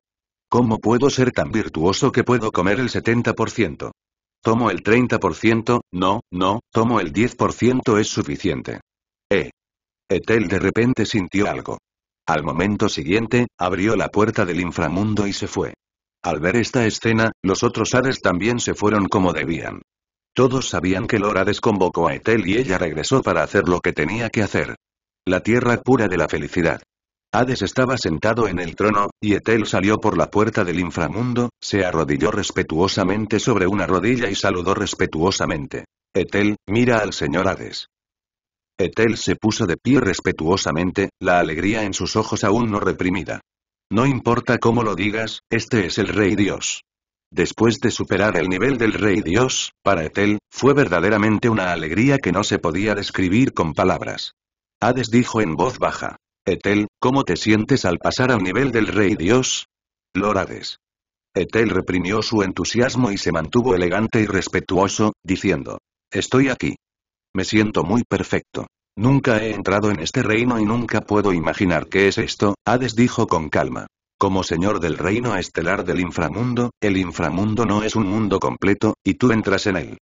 ¿Cómo puedo ser tan virtuoso que puedo comer el 70%? Tomo el 30%, no, no, tomo el 10% es suficiente. Eh. Etel de repente sintió algo. Al momento siguiente, abrió la puerta del inframundo y se fue. Al ver esta escena, los otros Hades también se fueron como debían. Todos sabían que Lora desconvocó a Etel y ella regresó para hacer lo que tenía que hacer. La tierra pura de la felicidad. Hades estaba sentado en el trono, y Etel salió por la puerta del inframundo, se arrodilló respetuosamente sobre una rodilla y saludó respetuosamente. Etel, mira al señor Hades. Etel se puso de pie respetuosamente, la alegría en sus ojos aún no reprimida. No importa cómo lo digas, este es el Rey Dios. Después de superar el nivel del Rey Dios, para Etel, fue verdaderamente una alegría que no se podía describir con palabras. Hades dijo en voz baja. Etel, ¿cómo te sientes al pasar al nivel del rey dios? Lorades. Etel reprimió su entusiasmo y se mantuvo elegante y respetuoso, diciendo, Estoy aquí. Me siento muy perfecto. Nunca he entrado en este reino y nunca puedo imaginar qué es esto, Hades dijo con calma. Como señor del reino estelar del inframundo, el inframundo no es un mundo completo, y tú entras en él.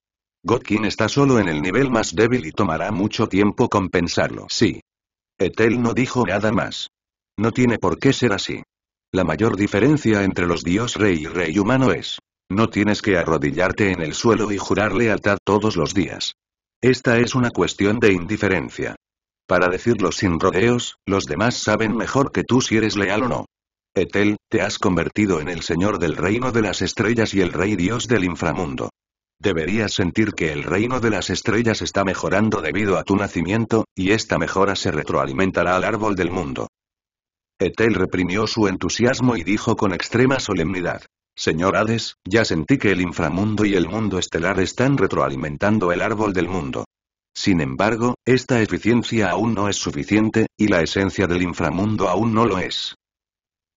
Godkin está solo en el nivel más débil y tomará mucho tiempo compensarlo. Sí, Etel no dijo nada más. No tiene por qué ser así. La mayor diferencia entre los dios rey y rey humano es. No tienes que arrodillarte en el suelo y jurar lealtad todos los días. Esta es una cuestión de indiferencia. Para decirlo sin rodeos, los demás saben mejor que tú si eres leal o no. Etel, te has convertido en el señor del reino de las estrellas y el rey dios del inframundo. Deberías sentir que el reino de las estrellas está mejorando debido a tu nacimiento, y esta mejora se retroalimentará al árbol del mundo. Etel reprimió su entusiasmo y dijo con extrema solemnidad. Señor Hades, ya sentí que el inframundo y el mundo estelar están retroalimentando el árbol del mundo. Sin embargo, esta eficiencia aún no es suficiente, y la esencia del inframundo aún no lo es.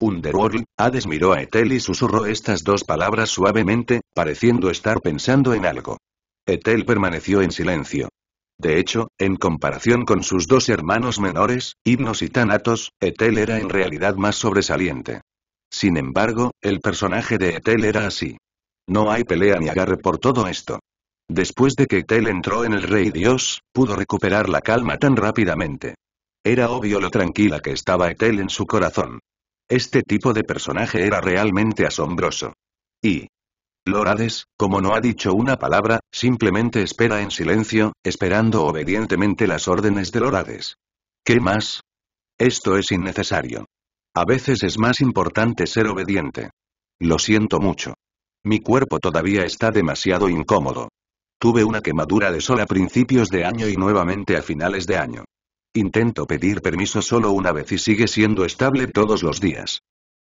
Underworld, Hades miró a Etel y susurró estas dos palabras suavemente, pareciendo estar pensando en algo. Etel permaneció en silencio. De hecho, en comparación con sus dos hermanos menores, Himnos y Thanatos, Etel era en realidad más sobresaliente. Sin embargo, el personaje de Etel era así. No hay pelea ni agarre por todo esto. Después de que Etel entró en el Rey Dios, pudo recuperar la calma tan rápidamente. Era obvio lo tranquila que estaba Etel en su corazón. Este tipo de personaje era realmente asombroso. Y... Lorades, como no ha dicho una palabra, simplemente espera en silencio, esperando obedientemente las órdenes de Lorades. ¿Qué más? Esto es innecesario. A veces es más importante ser obediente. Lo siento mucho. Mi cuerpo todavía está demasiado incómodo. Tuve una quemadura de sol a principios de año y nuevamente a finales de año. Intento pedir permiso solo una vez y sigue siendo estable todos los días.